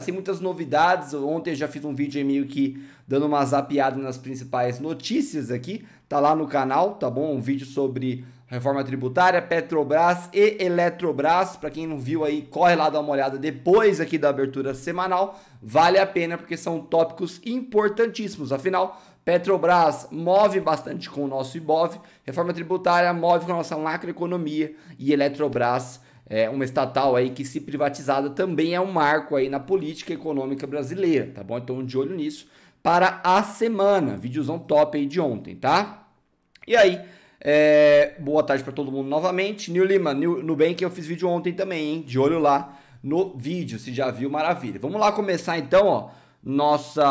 sem assim, muitas novidades. Ontem eu já fiz um vídeo meio que dando uma zapiada nas principais notícias aqui. Tá lá no canal, tá bom? Um vídeo sobre reforma tributária, Petrobras e Eletrobras. Para quem não viu aí, corre lá dar uma olhada depois aqui da abertura semanal. Vale a pena porque são tópicos importantíssimos. Afinal, Petrobras move bastante com o nosso IBOV, reforma tributária move com a nossa macroeconomia e Eletrobras é, uma estatal aí que, se privatizada, também é um marco aí na política econômica brasileira, tá bom? Então, de olho nisso para a semana. Videozão top aí de ontem, tá? E aí, é, boa tarde para todo mundo novamente. Nil Lima, New, Nubank, eu fiz vídeo ontem também, hein? De olho lá no vídeo, se já viu, maravilha. Vamos lá começar então, ó, nossa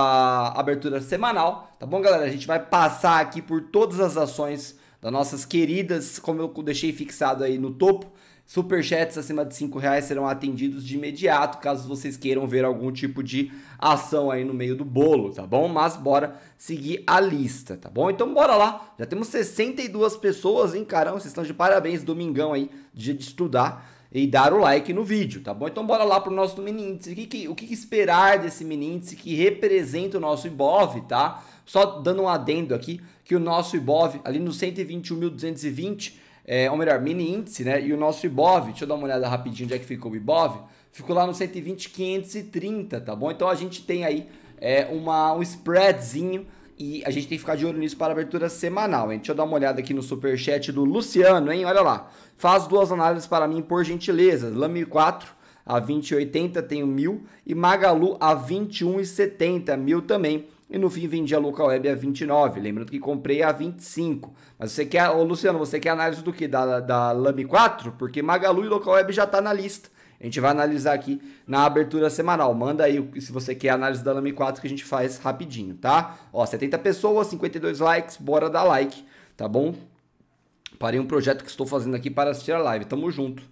abertura semanal, tá bom, galera? A gente vai passar aqui por todas as ações das nossas queridas, como eu deixei fixado aí no topo, Superchats acima de 5 reais serão atendidos de imediato, caso vocês queiram ver algum tipo de ação aí no meio do bolo, tá bom? Mas bora seguir a lista, tá bom? Então bora lá, já temos 62 pessoas, hein, caramba, vocês estão de parabéns, domingão aí, dia de estudar e dar o like no vídeo, tá bom? Então bora lá pro nosso mini índice. O que, que o que, esperar desse mini índice que representa o nosso IBOV, tá? Só dando um adendo aqui, que o nosso IBOV ali no 121.220 é, ou melhor, mini índice, né? E o nosso Ibov, deixa eu dar uma olhada rapidinho onde é que ficou o Ibov, ficou lá no 120,530, tá bom? Então a gente tem aí é, uma, um spreadzinho e a gente tem que ficar de olho nisso para abertura semanal, hein? Deixa eu dar uma olhada aqui no superchat do Luciano, hein? Olha lá. Faz duas análises para mim, por gentileza. Lame 4 a 20,80 tem mil e Magalu a 21,70 mil também e no fim vendi a local web a 29, lembrando que comprei a 25. Mas você quer, ô Luciano, você quer análise do que? Da, da Lame 4? Porque Magalu e local web já tá na lista. A gente vai analisar aqui na abertura semanal. Manda aí se você quer análise da Lame 4 que a gente faz rapidinho, tá? Ó, 70 pessoas, 52 likes, bora dar like, tá bom? Parei um projeto que estou fazendo aqui para assistir a live. Tamo junto.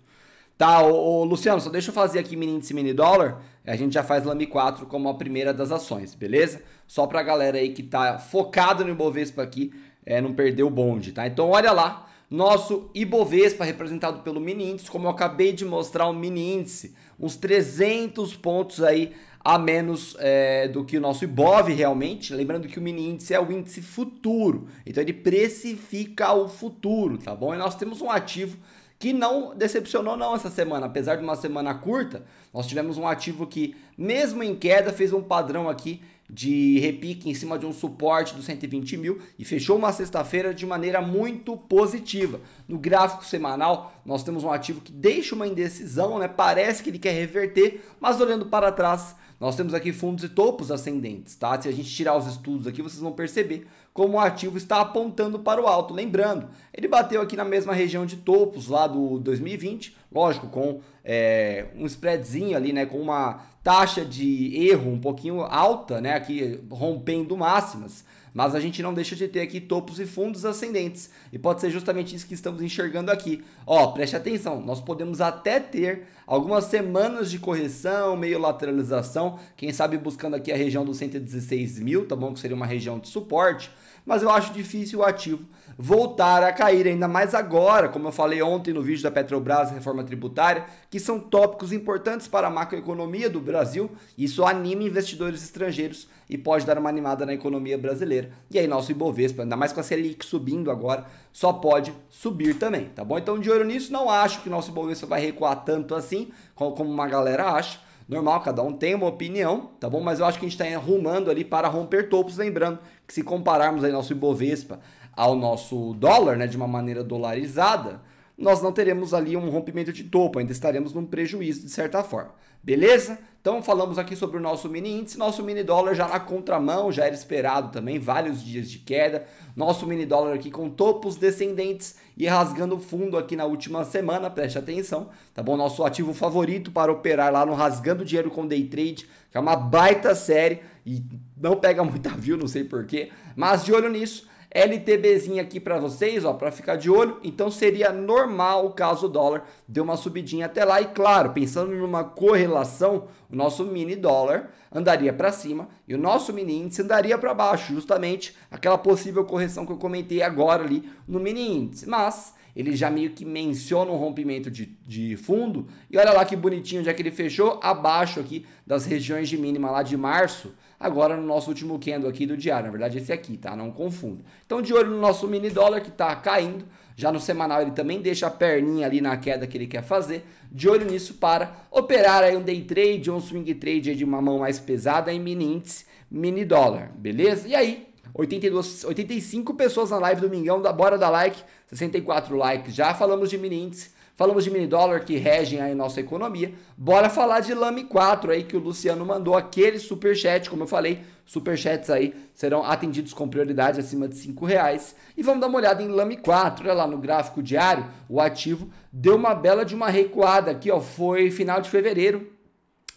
Tá, ô, ô, Luciano, só deixa eu fazer aqui mini índice mini dólar. A gente já faz Lame 4 como a primeira das ações, beleza? só para a galera aí que tá focada no Ibovespa aqui, é, não perder o bonde, tá? Então olha lá, nosso Ibovespa representado pelo mini índice, como eu acabei de mostrar o mini índice, uns 300 pontos aí a menos é, do que o nosso Ibov realmente, lembrando que o mini índice é o índice futuro, então ele precifica o futuro, tá bom? E nós temos um ativo que não decepcionou não essa semana, apesar de uma semana curta, nós tivemos um ativo que mesmo em queda fez um padrão aqui de repique em cima de um suporte dos 120 mil e fechou uma sexta-feira de maneira muito positiva. No gráfico semanal, nós temos um ativo que deixa uma indecisão, né? Parece que ele quer reverter, mas olhando para trás, nós temos aqui fundos e topos ascendentes, tá? Se a gente tirar os estudos aqui, vocês vão perceber como o ativo está apontando para o alto. Lembrando, ele bateu aqui na mesma região de topos lá do 2020, lógico, com é, um spreadzinho ali, né, com uma taxa de erro um pouquinho alta, né, aqui rompendo máximas. Mas a gente não deixa de ter aqui topos e fundos ascendentes. E pode ser justamente isso que estamos enxergando aqui. Ó, preste atenção, nós podemos até ter algumas semanas de correção, meio lateralização, quem sabe buscando aqui a região dos 116 mil, tá bom? Que seria uma região de suporte mas eu acho difícil o ativo voltar a cair, ainda mais agora, como eu falei ontem no vídeo da Petrobras reforma tributária, que são tópicos importantes para a macroeconomia do Brasil, isso anima investidores estrangeiros e pode dar uma animada na economia brasileira. E aí nosso Ibovespa, ainda mais com a Selic subindo agora, só pode subir também, tá bom? Então de olho nisso, não acho que nosso Ibovespa vai recuar tanto assim, como uma galera acha, normal, cada um tem uma opinião, tá bom? Mas eu acho que a gente está arrumando ali para romper topos, lembrando que se compararmos aí nosso Ibovespa ao nosso dólar, né, de uma maneira dolarizada, nós não teremos ali um rompimento de topo, ainda estaremos num prejuízo de certa forma. Beleza? Então falamos aqui sobre o nosso mini índice, nosso mini dólar já na contramão, já era esperado também, vários dias de queda. Nosso mini dólar aqui com topos descendentes e rasgando fundo aqui na última semana, preste atenção, tá bom? Nosso ativo favorito para operar lá no Rasgando Dinheiro com Day Trade, que é uma baita série e não pega muita view, não sei porquê, mas de olho nisso, LTBzinha aqui para vocês, ó, para ficar de olho. Então seria normal o caso dólar deu uma subidinha até lá e claro, pensando numa correlação, o nosso mini dólar andaria para cima e o nosso mini índice andaria para baixo, justamente aquela possível correção que eu comentei agora ali no mini índice. Mas ele já meio que menciona um rompimento de, de fundo. E olha lá que bonitinho, já é que ele fechou abaixo aqui das regiões de mínima lá de março agora no nosso último candle aqui do diário. Na verdade, esse aqui, tá? Não confunda. Então, de olho no nosso mini dólar que está caindo. Já no semanal ele também deixa a perninha ali na queda que ele quer fazer. De olho nisso para operar aí um day trade, um swing trade de uma mão mais pesada em mini índice, mini dólar, beleza? E aí, 82, 85 pessoas na live do Mingão, da, bora dar like, 64 likes. Já falamos de mini índice Falamos de mini dólar que regem aí nossa economia. Bora falar de Lame 4 aí que o Luciano mandou aquele super chat, como eu falei, super chats aí serão atendidos com prioridade acima de 5 reais. E vamos dar uma olhada em Lame 4, olha lá no gráfico diário, o ativo deu uma bela de uma recuada aqui, ó, foi final de fevereiro,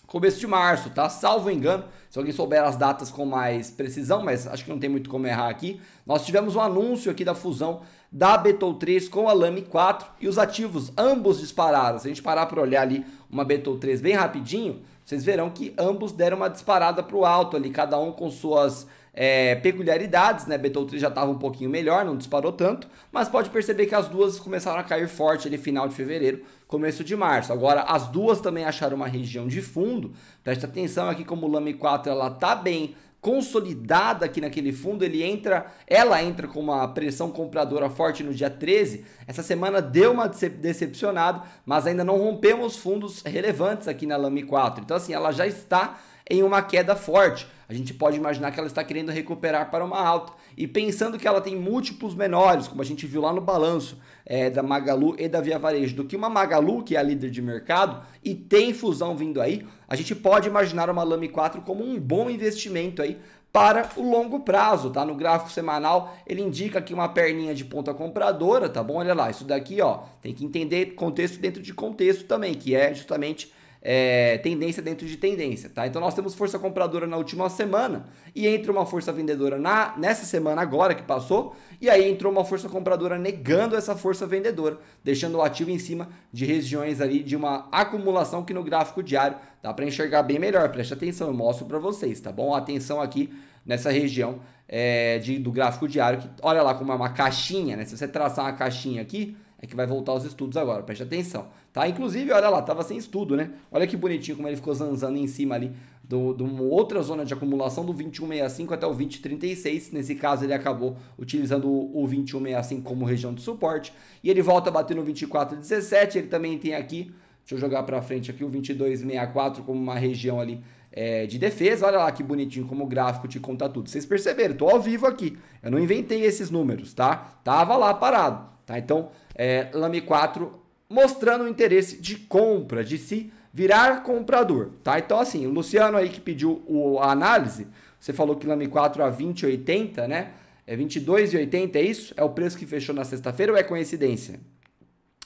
começo de março, tá? Salvo engano, se alguém souber as datas com mais precisão, mas acho que não tem muito como errar aqui. Nós tivemos um anúncio aqui da fusão da Betou 3 com a Lame 4 e os ativos ambos dispararam. Se a gente parar para olhar ali uma Betou 3 bem rapidinho, vocês verão que ambos deram uma disparada para o alto ali, cada um com suas é, peculiaridades, né? Betou 3 já estava um pouquinho melhor, não disparou tanto, mas pode perceber que as duas começaram a cair forte ali final de fevereiro, começo de março. Agora, as duas também acharam uma região de fundo. Presta atenção aqui como o Lame 4 ela tá bem consolidada aqui naquele fundo, ele entra, ela entra com uma pressão compradora forte no dia 13. Essa semana deu uma decepcionada, mas ainda não rompemos fundos relevantes aqui na Lame 4. Então assim, ela já está em uma queda forte. A gente pode imaginar que ela está querendo recuperar para uma alta e pensando que ela tem múltiplos menores, como a gente viu lá no balanço é, da Magalu e da Via Varejo, do que uma Magalu, que é a líder de mercado, e tem fusão vindo aí, a gente pode imaginar uma Lame 4 como um bom investimento aí para o longo prazo, tá? No gráfico semanal, ele indica aqui uma perninha de ponta compradora, tá bom? Olha lá, isso daqui, ó, tem que entender contexto dentro de contexto também, que é justamente é, tendência dentro de tendência, tá? Então nós temos força compradora na última semana e entra uma força vendedora na, nessa semana agora que passou e aí entrou uma força compradora negando essa força vendedora, deixando o ativo em cima de regiões ali de uma acumulação que no gráfico diário dá para enxergar bem melhor. Preste atenção, eu mostro para vocês, tá bom? Atenção aqui nessa região é, de, do gráfico diário que olha lá como é uma caixinha, né? Se você traçar uma caixinha aqui é que vai voltar aos estudos agora, preste atenção. Tá? Inclusive, olha lá, tava sem estudo, né? Olha que bonitinho como ele ficou zanzando em cima ali de uma outra zona de acumulação do 2165 até o 2036. Nesse caso, ele acabou utilizando o, o 2165 como região de suporte. E ele volta a bater no 2417. Ele também tem aqui, deixa eu jogar para frente aqui, o 2264 como uma região ali é, de defesa. Olha lá que bonitinho como o gráfico te conta tudo. Vocês perceberam, tô ao vivo aqui. Eu não inventei esses números, tá? Tava lá parado, tá? Então, é, Lame 4 mostrando o interesse de compra, de se virar comprador, tá? Então assim, o Luciano aí que pediu o, a análise, você falou que Lame 4 a 20,80, né? É 22,80, é isso? É o preço que fechou na sexta-feira ou é coincidência?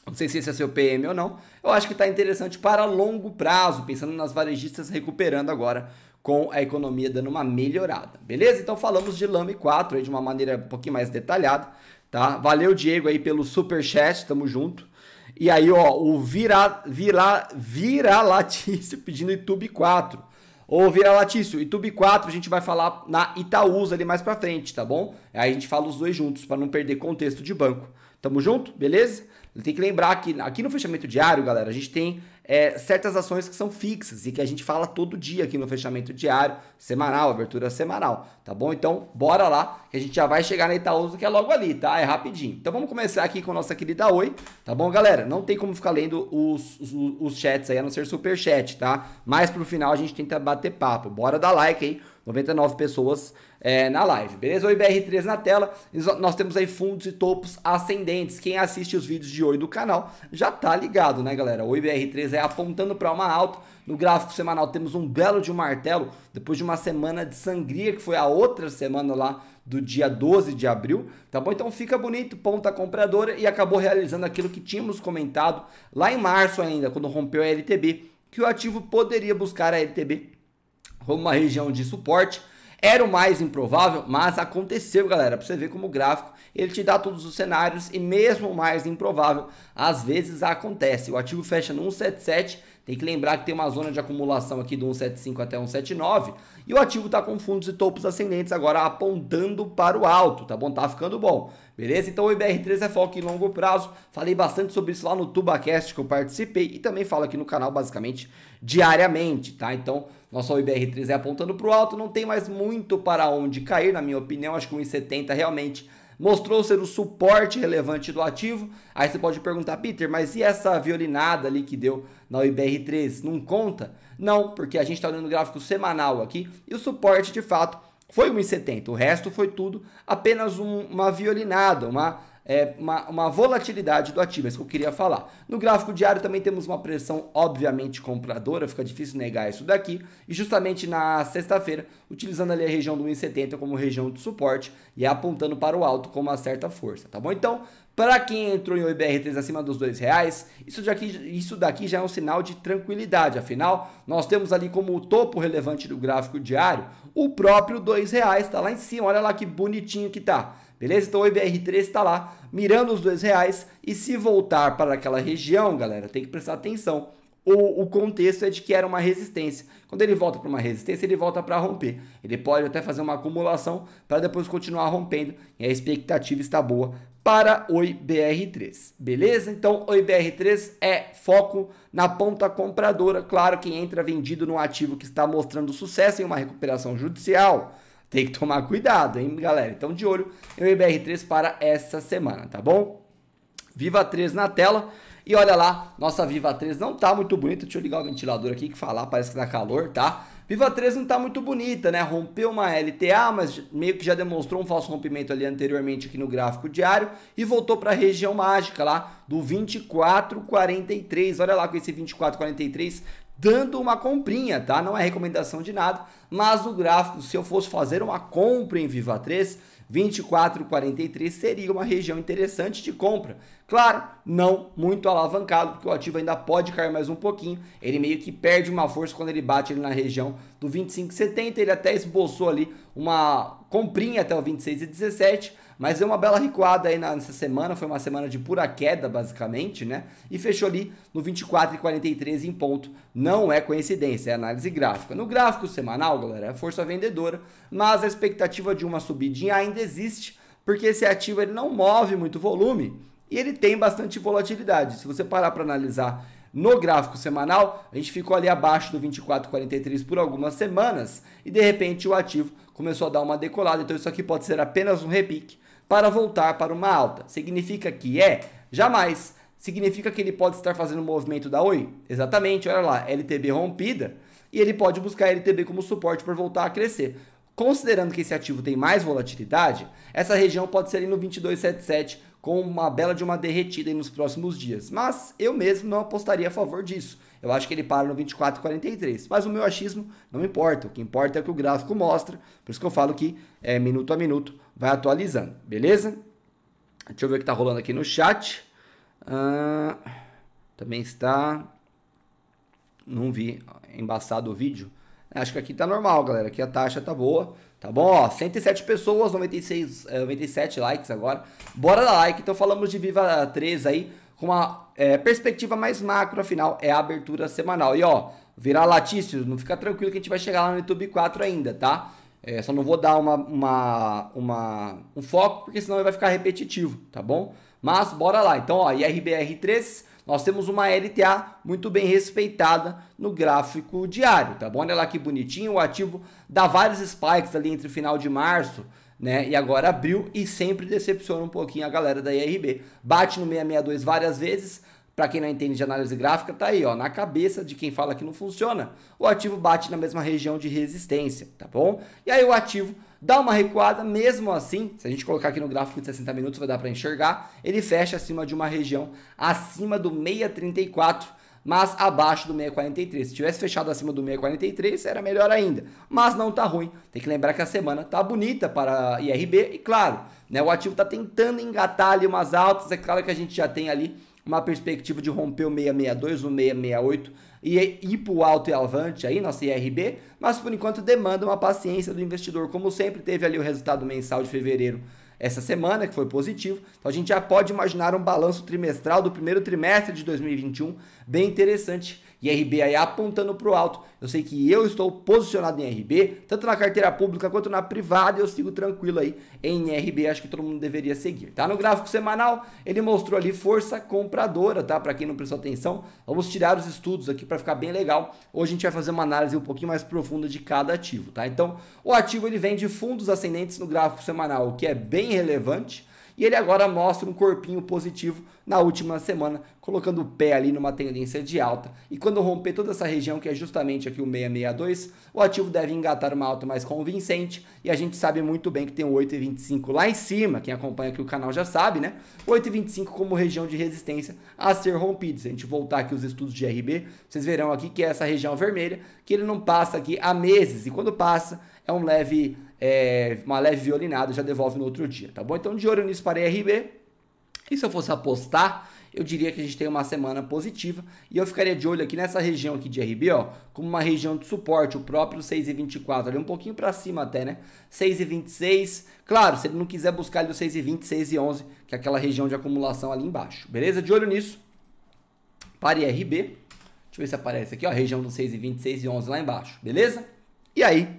Não sei se esse é seu PM ou não. Eu acho que está interessante para longo prazo, pensando nas varejistas recuperando agora com a economia dando uma melhorada. Beleza? Então falamos de Lame 4 aí, de uma maneira um pouquinho mais detalhada tá? Valeu, Diego, aí pelo super chat, tamo junto. E aí, ó, o Vira, Vira, Vira Latício pedindo YouTube 4. Ô, Vira Latício, YouTube 4 a gente vai falar na Itaúsa ali mais pra frente, tá bom? Aí a gente fala os dois juntos, para não perder contexto de banco. Tamo junto, beleza? Tem que lembrar que aqui no fechamento diário, galera, a gente tem é, certas ações que são fixas e que a gente fala todo dia aqui no fechamento diário, semanal, abertura semanal, tá bom? Então, bora lá, que a gente já vai chegar na Itaúsa, que é logo ali, tá? É rapidinho. Então, vamos começar aqui com a nossa querida Oi, tá bom, galera? Não tem como ficar lendo os, os, os chats aí, a não ser super chat, tá? Mas pro final a gente tenta bater papo. Bora dar like aí, 99 pessoas é, na live, beleza? O IBR3 na tela, nós temos aí fundos e topos ascendentes. Quem assiste os vídeos de hoje do canal já tá ligado, né, galera? O IBR3 é apontando para uma alta. No gráfico semanal temos um belo de um martelo, depois de uma semana de sangria, que foi a outra semana lá do dia 12 de abril, tá bom? Então fica bonito, ponta compradora e acabou realizando aquilo que tínhamos comentado lá em março ainda, quando rompeu a LTB, que o ativo poderia buscar a LTB como uma região de suporte, era o mais improvável, mas aconteceu, galera. Para você ver como o gráfico, ele te dá todos os cenários e mesmo o mais improvável, às vezes acontece. O ativo fecha no 177, tem que lembrar que tem uma zona de acumulação aqui do 175 até 179 e o ativo está com fundos e topos ascendentes agora apontando para o alto, tá bom? Tá ficando bom, beleza? Então o IBR3 é foco em longo prazo. Falei bastante sobre isso lá no TubaCast que eu participei e também falo aqui no canal basicamente diariamente, tá? Então nosso IBR3 é apontando para o alto, não tem mais muito para onde cair, na minha opinião. Acho que o 1,70 realmente mostrou ser o suporte relevante do ativo. Aí você pode perguntar, Peter, mas e essa violinada ali que deu na IBR3? Não conta? Não, porque a gente está olhando o gráfico semanal aqui e o suporte de fato foi 1,70. O resto foi tudo apenas um, uma violinada, uma é, uma, uma volatilidade do ativo, é isso que eu queria falar. No gráfico diário também temos uma pressão obviamente compradora, fica difícil negar isso daqui, e justamente na sexta-feira, utilizando ali a região do 1,70 como região de suporte e apontando para o alto com uma certa força, tá bom? Então, para quem entrou em OIBR3 acima dos dois reais, isso daqui, isso daqui já é um sinal de tranquilidade. Afinal, nós temos ali como topo relevante do gráfico diário o próprio dois reais, está lá em cima. Olha lá que bonitinho que tá. Beleza? Então o IBR3 está lá mirando os dois reais e se voltar para aquela região, galera, tem que prestar atenção. O, o contexto é de que era uma resistência. Quando ele volta para uma resistência, ele volta para romper. Ele pode até fazer uma acumulação para depois continuar rompendo. E a expectativa está boa para o IBR3, beleza? Então, o IBR3 é foco na ponta compradora. Claro, quem entra vendido no ativo que está mostrando sucesso em uma recuperação judicial tem que tomar cuidado, hein, galera? Então, de olho em IBR3 para essa semana, tá bom? Viva 3 na tela. E olha lá, nossa Viva 3 não tá muito bonita. Deixa eu ligar o ventilador aqui que falar, parece que dá tá calor, tá? Viva 3 não tá muito bonita, né? Rompeu uma LTA, mas meio que já demonstrou um falso rompimento ali anteriormente aqui no gráfico diário e voltou para a região mágica lá do 2443. Olha lá com esse 2443 dando uma comprinha, tá? Não é recomendação de nada, mas o gráfico, se eu fosse fazer uma compra em Viva 3, 24,43 seria uma região interessante de compra. Claro, não muito alavancado, porque o ativo ainda pode cair mais um pouquinho. Ele meio que perde uma força quando ele bate ali na região do 25,70. Ele até esboçou ali uma comprinha até o 26,17 mas deu uma bela recuada aí nessa semana, foi uma semana de pura queda, basicamente, né? E fechou ali no 24,43 em ponto. Não é coincidência, é análise gráfica. No gráfico semanal, galera, é força vendedora, mas a expectativa de uma subidinha ainda existe, porque esse ativo ele não move muito volume e ele tem bastante volatilidade. Se você parar para analisar no gráfico semanal, a gente ficou ali abaixo do 24,43 por algumas semanas e de repente o ativo começou a dar uma decolada. Então isso aqui pode ser apenas um repique para voltar para uma alta. Significa que é? Jamais. Significa que ele pode estar fazendo o um movimento da Oi? Exatamente, olha lá, LTB rompida e ele pode buscar LTB como suporte para voltar a crescer. Considerando que esse ativo tem mais volatilidade, essa região pode ser no 2277 com uma bela de uma derretida nos próximos dias. Mas eu mesmo não apostaria a favor disso. Eu acho que ele para no 24,43. Mas o meu achismo não importa. O que importa é o que o gráfico mostra. Por isso que eu falo que é minuto a minuto vai atualizando, beleza? Deixa eu ver o que está rolando aqui no chat. Ah, também está. Não vi embaçado o vídeo. É, acho que aqui tá normal, galera. Aqui a taxa tá boa. Tá bom, ó, 107 pessoas, 96, 97 eh, likes agora. Bora dar like. Então falamos de Viva 3 aí, com uma é, perspectiva mais macro, afinal é a abertura semanal. E ó, virar latício, não fica tranquilo que a gente vai chegar lá no YouTube 4 ainda, tá? É, só não vou dar uma, uma, uma, um foco, porque senão vai ficar repetitivo, tá bom? Mas bora lá. Então, ó, IRBR3, nós temos uma LTA muito bem respeitada no gráfico diário, tá bom? Olha lá que bonitinho, o ativo dá vários spikes ali entre o final de março, né? E agora abril e sempre decepciona um pouquinho a galera da IRB. Bate no 662 várias vezes, para quem não entende de análise gráfica, tá aí, ó, na cabeça de quem fala que não funciona, o ativo bate na mesma região de resistência, tá bom? E aí o ativo dá uma recuada, mesmo assim, se a gente colocar aqui no gráfico de 60 minutos, vai dar para enxergar, ele fecha acima de uma região acima do 634, mas abaixo do 643. Se tivesse fechado acima do 643, era melhor ainda. Mas não tá ruim. Tem que lembrar que a semana tá bonita para IRB e claro, né, o ativo tá tentando engatar ali umas altas, é claro que a gente já tem ali uma perspectiva de romper o 662, o 668 e ir para o alto e avante aí, nossa IRB, mas por enquanto demanda uma paciência do investidor, como sempre teve ali o resultado mensal de fevereiro essa semana, que foi positivo. Então a gente já pode imaginar um balanço trimestral do primeiro trimestre de 2021 bem interessante e aí apontando para o alto. Eu sei que eu estou posicionado em IRB, tanto na carteira pública quanto na privada, eu sigo tranquilo aí em IRB, acho que todo mundo deveria seguir, tá? No gráfico semanal, ele mostrou ali força compradora, tá? Para quem não prestou atenção, vamos tirar os estudos aqui para ficar bem legal. Hoje a gente vai fazer uma análise um pouquinho mais profunda de cada ativo, tá? Então, o ativo ele vem de fundos ascendentes no gráfico semanal, o que é bem relevante, e ele agora mostra um corpinho positivo na última semana, colocando o pé ali numa tendência de alta. E quando romper toda essa região, que é justamente aqui o 662, o ativo deve engatar uma alta mais convincente. E a gente sabe muito bem que tem o 8,25 lá em cima. Quem acompanha aqui o canal já sabe, né? 8,25 como região de resistência a ser rompida. Se a gente voltar aqui os estudos de RB, vocês verão aqui que é essa região vermelha, que ele não passa aqui há meses. E quando passa, é um leve, é, uma leve violinada, já devolve no outro dia, tá bom? Então, de olho nisso para a RB. E se eu fosse apostar, eu diria que a gente tem uma semana positiva e eu ficaria de olho aqui nessa região aqui de RB, ó, como uma região de suporte, o próprio 6,24, ali um pouquinho para cima até, né? 6,26. Claro, se ele não quiser buscar ali o 6,20, 6,11, que é aquela região de acumulação ali embaixo. Beleza? De olho nisso. Pare RB. Deixa eu ver se aparece aqui, ó, região do e 11 lá embaixo, beleza? E aí? Deixa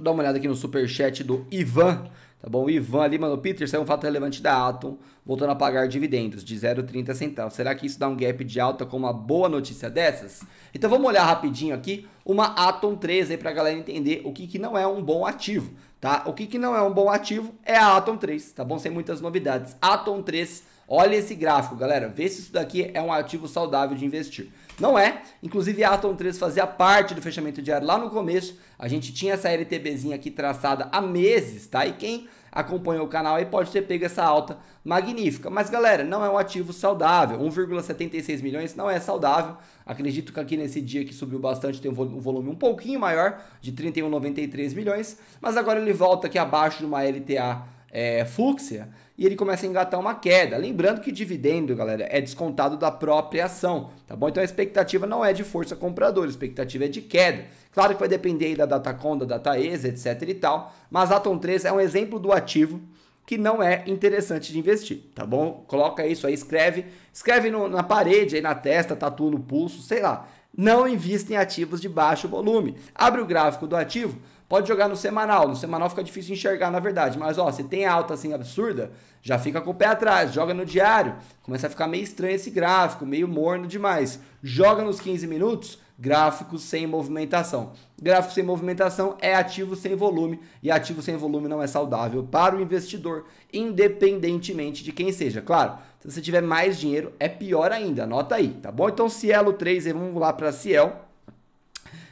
eu dar uma olhada aqui no super chat do Ivan. Tá bom? Ivan ali, mano, Peter, é um fato relevante da Atom, voltando a pagar dividendos de 0,30 centavos. Será que isso dá um gap de alta com uma boa notícia dessas? Então vamos olhar rapidinho aqui uma Atom 3 aí pra galera entender o que, que não é um bom ativo, tá? O que, que não é um bom ativo é a Atom 3, tá bom? Sem muitas novidades. Atom 3, olha esse gráfico, galera. Vê se isso daqui é um ativo saudável de investir. Não é. Inclusive, a Atom 3 fazia parte do fechamento diário lá no começo. A gente tinha essa LTBzinha aqui traçada há meses, tá? E quem acompanha o canal aí pode ter pego essa alta magnífica. Mas, galera, não é um ativo saudável. 1,76 milhões não é saudável. Acredito que aqui nesse dia que subiu bastante tem um volume um pouquinho maior, de 31,93 milhões. Mas agora ele volta aqui abaixo de uma LTA é, fúcsia e ele começa a engatar uma queda. Lembrando que dividendo, galera, é descontado da própria ação, tá bom? Então a expectativa não é de força compradora, a expectativa é de queda. Claro que vai depender aí da Datacom, da DataESA, etc e tal, mas Atom 3 é um exemplo do ativo que não é interessante de investir, tá bom? Coloca isso aí, escreve, escreve no, na parede, aí na testa, tatua no pulso, sei lá. Não invista em ativos de baixo volume. Abre o gráfico do ativo, Pode jogar no semanal, no semanal fica difícil enxergar na verdade, mas ó, se tem alta assim absurda, já fica com o pé atrás, joga no diário, começa a ficar meio estranho esse gráfico, meio morno demais. Joga nos 15 minutos, gráfico sem movimentação. Gráfico sem movimentação é ativo sem volume e ativo sem volume não é saudável para o investidor, independentemente de quem seja. Claro, se você tiver mais dinheiro é pior ainda, anota aí, tá bom? Então Cielo 3, vamos lá para Ciel.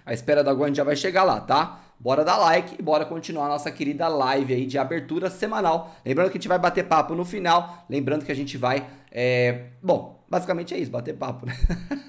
A espera da Guarani já vai chegar lá, tá? bora dar like e bora continuar a nossa querida live aí de abertura semanal. Lembrando que a gente vai bater papo no final, lembrando que a gente vai. É... Bom, basicamente é isso, bater papo, né?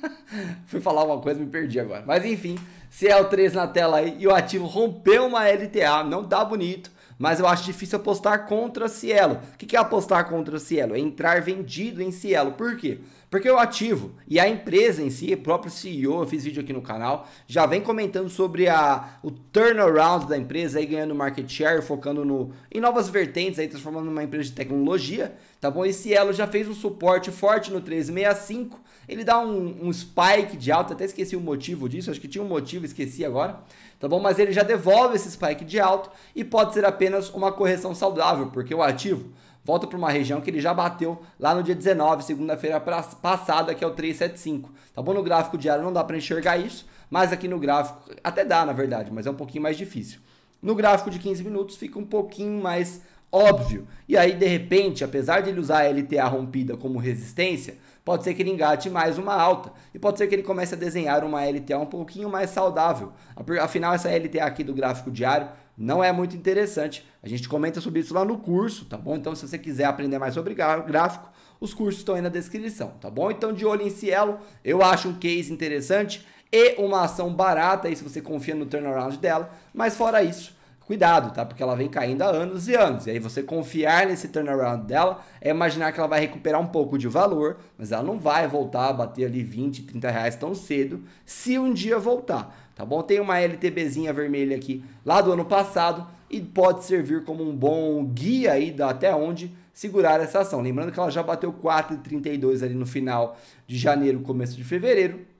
Fui falar uma coisa, me perdi agora. Mas enfim, CL3 na tela aí e o ativo rompeu uma LTA, não tá bonito mas eu acho difícil apostar contra Cielo. O que é apostar contra Cielo? É entrar vendido em Cielo. Por quê? Porque o ativo e a empresa em si, o próprio CEO, eu fiz vídeo aqui no canal, já vem comentando sobre a, o turnaround da empresa, aí ganhando market share, focando no, em novas vertentes, aí transformando numa empresa de tecnologia, tá bom? E Cielo já fez um suporte forte no 365, ele dá um, um spike de alta, até esqueci o motivo disso, acho que tinha um motivo, esqueci agora tá bom? Mas ele já devolve esse spike de alto e pode ser apenas uma correção saudável, porque o ativo volta para uma região que ele já bateu lá no dia 19, segunda-feira passada, que é o 375. Tá bom? No gráfico diário não dá para enxergar isso, mas aqui no gráfico até dá, na verdade, mas é um pouquinho mais difícil. No gráfico de 15 minutos fica um pouquinho mais óbvio. E aí, de repente, apesar de ele usar a LTA rompida como resistência, Pode ser que ele engate mais uma alta e pode ser que ele comece a desenhar uma LTA um pouquinho mais saudável. Afinal, essa LTA aqui do gráfico diário não é muito interessante. A gente comenta sobre isso lá no curso, tá bom? Então, se você quiser aprender mais sobre gráfico, os cursos estão aí na descrição, tá bom? Então, de olho em Cielo, eu acho um case interessante e uma ação barata aí se você confia no turnaround dela. Mas fora isso, Cuidado, tá? Porque ela vem caindo há anos e anos. E aí você confiar nesse turnaround dela é imaginar que ela vai recuperar um pouco de valor, mas ela não vai voltar a bater ali 20, 30 reais tão cedo, se um dia voltar, tá bom? Tem uma LTBzinha vermelha aqui lá do ano passado e pode servir como um bom guia aí da até onde segurar essa ação. Lembrando que ela já bateu 4,32 ali no final de janeiro, começo de fevereiro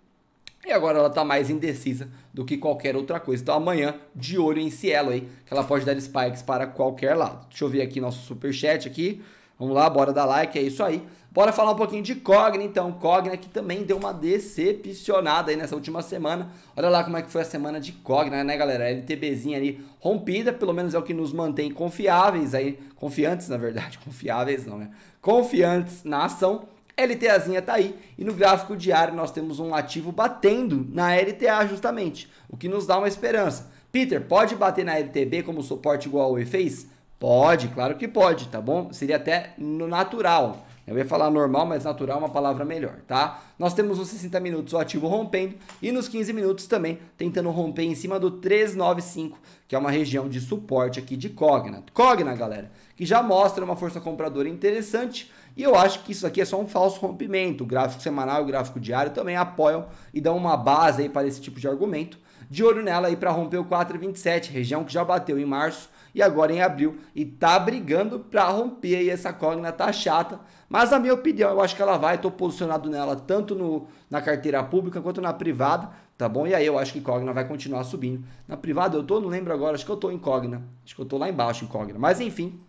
e agora ela está mais indecisa do que qualquer outra coisa. Então amanhã, de olho em Cielo aí, que ela pode dar spikes para qualquer lado. Deixa eu ver aqui nosso super chat aqui. Vamos lá, bora dar like, é isso aí. Bora falar um pouquinho de Cogna, então. Cogna que também deu uma decepcionada aí nessa última semana. Olha lá como é que foi a semana de Cogna, né, galera? A LTBzinha ali rompida, pelo menos é o que nos mantém confiáveis aí. Confiantes, na verdade. Confiáveis não, né? Confiantes na ação. LTAzinha está aí e no gráfico diário nós temos um ativo batendo na LTA justamente, o que nos dá uma esperança. Peter, pode bater na LTB como suporte igual o fez? Pode, claro que pode, tá bom? Seria até natural. Eu ia falar normal, mas natural é uma palavra melhor, tá? Nós temos nos 60 minutos o ativo rompendo e nos 15 minutos também tentando romper em cima do 395, que é uma região de suporte aqui de Cogna. Cogna, galera, que já mostra uma força compradora interessante, e eu acho que isso aqui é só um falso rompimento. O gráfico semanal e o gráfico diário também apoiam e dão uma base aí para esse tipo de argumento. De olho nela aí para romper o 4,27, região que já bateu em março e agora em abril e tá brigando para romper aí essa cogna tá chata, mas a minha opinião, eu acho que ela vai, estou posicionado nela tanto no, na carteira pública quanto na privada, tá bom? E aí eu acho que cogna vai continuar subindo. Na privada eu tô, não lembro agora, acho que eu tô em cogna, acho que eu tô lá embaixo em cogna. Mas enfim,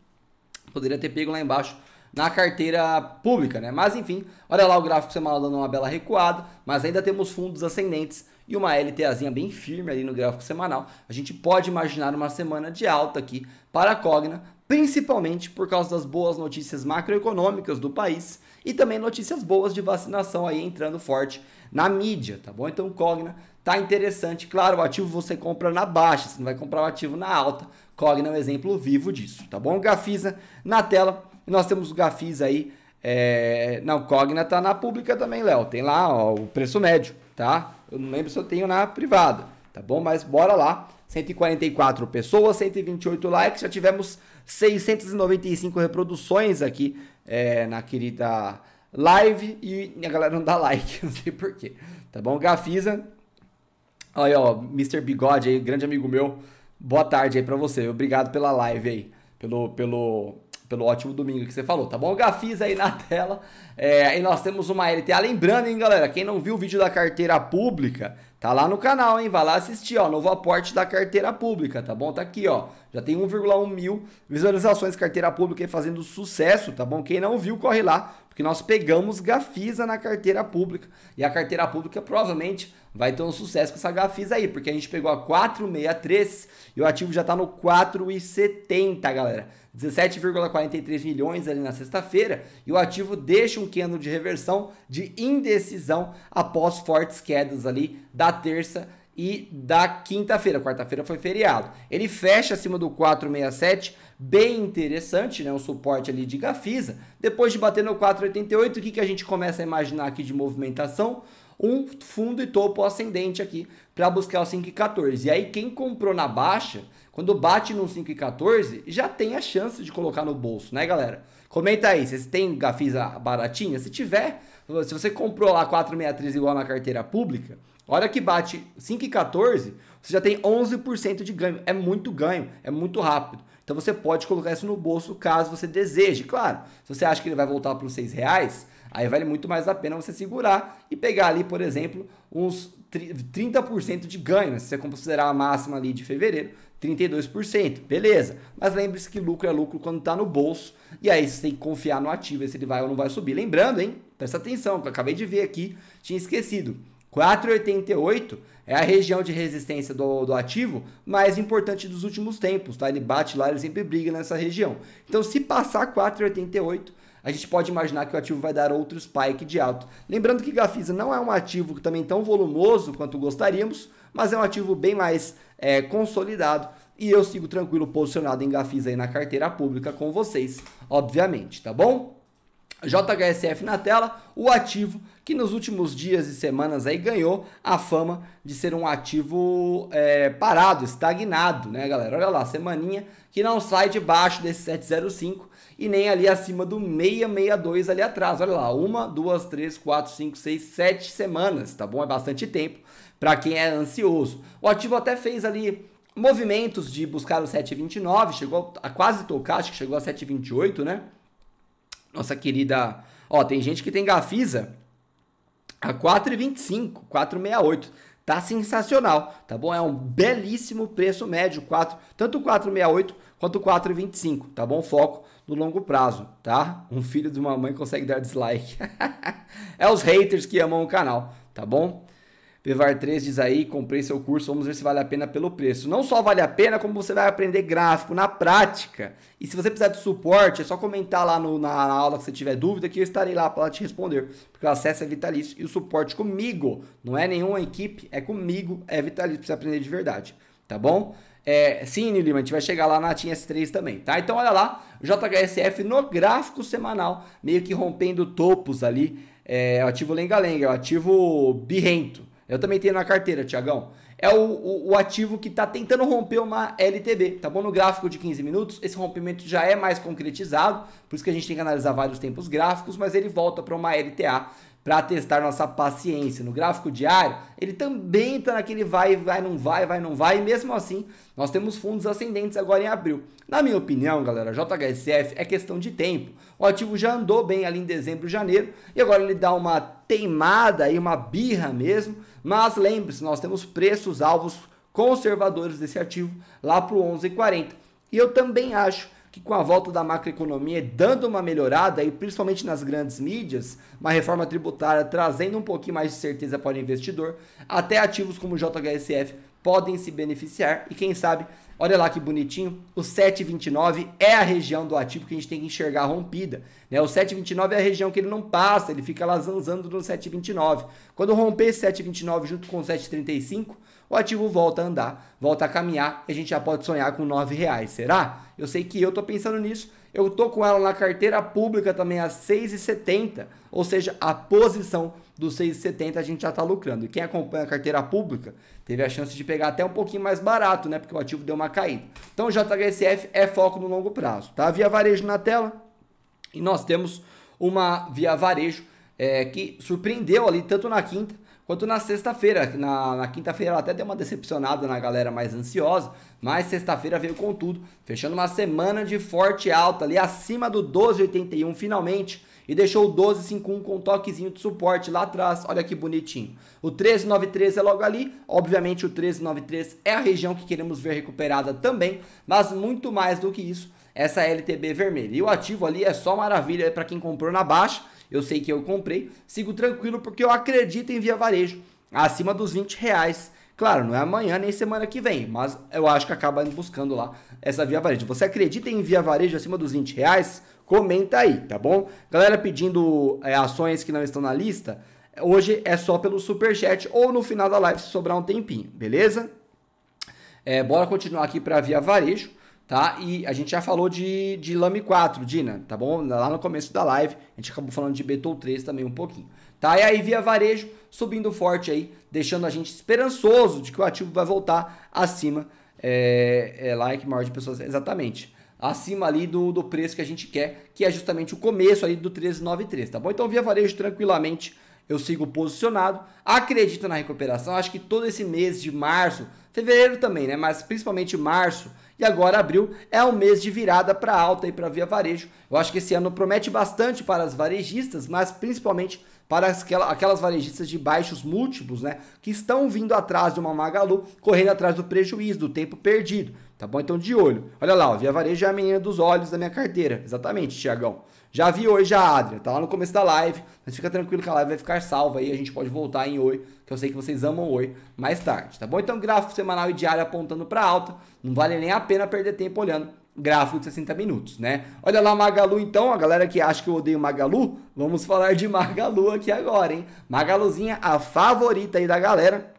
poderia ter pego lá embaixo na carteira pública, né? Mas enfim, olha lá o gráfico semanal dando uma bela recuada, mas ainda temos fundos ascendentes e uma LTAzinha bem firme ali no gráfico semanal. A gente pode imaginar uma semana de alta aqui para a Cogna, principalmente por causa das boas notícias macroeconômicas do país e também notícias boas de vacinação aí entrando forte na mídia, tá bom? Então Cogna tá interessante. Claro, o ativo você compra na baixa, você não vai comprar o ativo na alta. Cogna é um exemplo vivo disso, tá bom? Gafisa na tela e nós temos o Gafis aí é, na Cogna, tá na pública também, Léo. Tem lá ó, o preço médio, tá? Eu não lembro se eu tenho na privada, tá bom? Mas bora lá. 144 pessoas, 128 likes, já tivemos 695 reproduções aqui é, na querida live e a galera não dá like, não sei porquê, tá bom? Gafisa, aí ó, Mr. Bigode aí, grande amigo meu, boa tarde aí pra você, obrigado pela live aí, pelo, pelo, pelo ótimo domingo que você falou, tá bom? Gafis aí na tela. É, e nós temos uma LTA. Ah, lembrando, hein, galera, quem não viu o vídeo da carteira pública, tá lá no canal, hein? Vai lá assistir, ó. Novo aporte da carteira pública, tá bom? Tá aqui, ó. Já tem 1,1 mil visualizações carteira pública fazendo sucesso, tá bom? Quem não viu, corre lá, porque nós pegamos Gafisa na carteira pública. E a carteira pública provavelmente vai ter um sucesso com essa Gafisa aí, porque a gente pegou a 463 e o ativo já está no 4,70, galera. 17,43 milhões ali na sexta-feira e o ativo deixa um candle de reversão de indecisão após fortes quedas ali da terça e da quinta-feira. Quarta-feira foi feriado. Ele fecha acima do 467, bem interessante, né? Um suporte ali de Gafisa. Depois de bater no 488, o que, que a gente começa a imaginar aqui de movimentação? um fundo e topo ascendente aqui para buscar o 5,14. E aí quem comprou na baixa, quando bate no 5,14, já tem a chance de colocar no bolso, né, galera? Comenta aí, vocês têm gafisa baratinha? Se tiver, se você comprou lá 463 igual na carteira pública, a hora que bate 5,14, você já tem 11% de ganho. É muito ganho, é muito rápido. Então você pode colocar isso no bolso caso você deseje. Claro, se você acha que ele vai voltar para os 6 reais, Aí vale muito mais a pena você segurar e pegar ali, por exemplo, uns 30% de ganho. Né? Se você considerar a máxima ali de fevereiro, 32%, beleza. Mas lembre-se que lucro é lucro quando está no bolso. E aí você tem que confiar no ativo, se ele vai ou não vai subir. Lembrando, hein? Presta atenção, que eu acabei de ver aqui, tinha esquecido. 4,88 é a região de resistência do, do ativo mais importante dos últimos tempos, tá? Ele bate lá, ele sempre briga nessa região. Então, se passar 4,88, a gente pode imaginar que o ativo vai dar outro spike de alto. Lembrando que Gafisa não é um ativo também tão volumoso quanto gostaríamos, mas é um ativo bem mais é, consolidado e eu sigo tranquilo posicionado em Gafisa aí na carteira pública com vocês, obviamente, tá bom? JHSF na tela, o ativo que nos últimos dias e semanas aí ganhou a fama de ser um ativo é, parado, estagnado, né, galera? Olha lá, semaninha que não sai debaixo desse 705 e nem ali acima do 662 ali atrás. Olha lá, uma, duas, três, quatro, cinco, seis, sete semanas, tá bom? É bastante tempo para quem é ansioso. O ativo até fez ali movimentos de buscar o 7,29, chegou a quase tocar, acho que chegou a 7,28, né? Nossa querida, ó, tem gente que tem Gafisa a 4,25, 4,68. Tá sensacional, tá bom? É um belíssimo preço médio, 4, tanto 4,68 quanto 4,25, tá bom? Foco no longo prazo, tá? Um filho de uma mãe consegue dar dislike. é os haters que amam o canal, tá bom? Pivar 3 diz aí, comprei seu curso, vamos ver se vale a pena pelo preço. Não só vale a pena, como você vai aprender gráfico na prática. E se você precisar de suporte, é só comentar lá no, na, na, aula que você tiver dúvida que eu estarei lá para te responder. Porque o acesso é vitalício e o suporte comigo. Não é nenhuma equipe, é comigo, é vitalício aprender de verdade. Tá bom? É, sim, Nilima, a gente vai chegar lá na Tinha S3 também, tá? Então olha lá, JHSF no gráfico semanal, meio que rompendo topos ali. É, o ativo lenga-lenga, o ativo birrento. Eu também tenho na carteira, Tiagão. É o, o, o, ativo que está tentando romper uma LTB, tá bom? No gráfico de 15 minutos, esse rompimento já é mais concretizado, por isso que a gente tem que analisar vários tempos gráficos, mas ele volta para uma LTA para testar nossa paciência. No gráfico diário, ele também está naquele vai, vai, não vai, vai, não vai, e mesmo assim, nós temos fundos ascendentes agora em abril. Na minha opinião, galera, JHSF é questão de tempo. O ativo já andou bem ali em dezembro, janeiro, e agora ele dá uma teimada e uma birra mesmo, mas lembre-se, nós temos preços alvos conservadores desse ativo lá para o 11,40. E eu também acho que com a volta da macroeconomia dando uma melhorada e principalmente nas grandes mídias, uma reforma tributária trazendo um pouquinho mais de certeza para o investidor, até ativos como o JHSF podem se beneficiar e quem sabe, olha lá que bonitinho, o 729 é a região do ativo que a gente tem que enxergar rompida, né? O 729 é a região que ele não passa, ele fica lá zanzando no 729. Quando romper esse 729 junto com o 735, o ativo volta a andar, volta a caminhar e a gente já pode sonhar com nove reais, será? Eu sei que eu estou pensando nisso. Eu estou com ela na carteira pública também a 6,70, ou seja, a posição do 6,70 a gente já está lucrando. E quem acompanha a carteira pública teve a chance de pegar até um pouquinho mais barato, né? Porque o ativo deu uma caída. Então, JHSF é foco no longo prazo, tá? Via varejo na tela e nós temos uma via varejo é, que surpreendeu ali tanto na quinta quanto na sexta-feira. Na, na quinta-feira ela até deu uma decepcionada na galera mais ansiosa, mas sexta-feira veio com tudo, fechando uma semana de forte alta ali acima do 12,81 finalmente e deixou o 1251 com um toquezinho de suporte lá atrás. Olha que bonitinho. O 1393 é logo ali. Obviamente o 1393 é a região que queremos ver recuperada também, mas muito mais do que isso, essa LTB vermelha. E o ativo ali é só maravilha para quem comprou na baixa eu sei que eu comprei, sigo tranquilo porque eu acredito em via varejo acima dos 20 reais. Claro, não é amanhã nem semana que vem, mas eu acho que acaba buscando lá essa via varejo. Você acredita em via varejo acima dos 20 reais? Comenta aí, tá bom? Galera pedindo é, ações que não estão na lista, hoje é só pelo superchat ou no final da live se sobrar um tempinho, beleza? É, bora continuar aqui para via varejo tá? E a gente já falou de, de Lame 4, Dina, tá bom? Lá no começo da live, a gente acabou falando de Betul 3 também um pouquinho, tá? E aí via varejo subindo forte aí, deixando a gente esperançoso de que o ativo vai voltar acima, é, é like maior de pessoas, exatamente. Acima ali do, do preço que a gente quer, que é justamente o começo ali do 1393, tá bom? Então via varejo tranquilamente eu sigo posicionado, acredito na recuperação, acho que todo esse mês de março, fevereiro também, né? Mas principalmente março, e agora abril é um mês de virada para alta e para via varejo. Eu acho que esse ano promete bastante para as varejistas, mas principalmente para aquelas varejistas de baixos múltiplos, né? Que estão vindo atrás de uma Magalu, correndo atrás do prejuízo, do tempo perdido. Tá bom? Então, de olho. Olha lá, ó, Via Varejo é a menina dos olhos da minha carteira. Exatamente, Tiagão. Já vi hoje a Adria, tá lá no começo da live, mas fica tranquilo que a live vai ficar salva aí, a gente pode voltar em Oi, que eu sei que vocês amam Oi mais tarde, tá bom? Então gráfico semanal e diário apontando para alta, não vale nem a pena perder tempo olhando gráfico de 60 minutos, né? Olha lá Magalu então, a galera que acha que eu odeio Magalu, vamos falar de Magalu aqui agora, hein? Magaluzinha, a favorita aí da galera,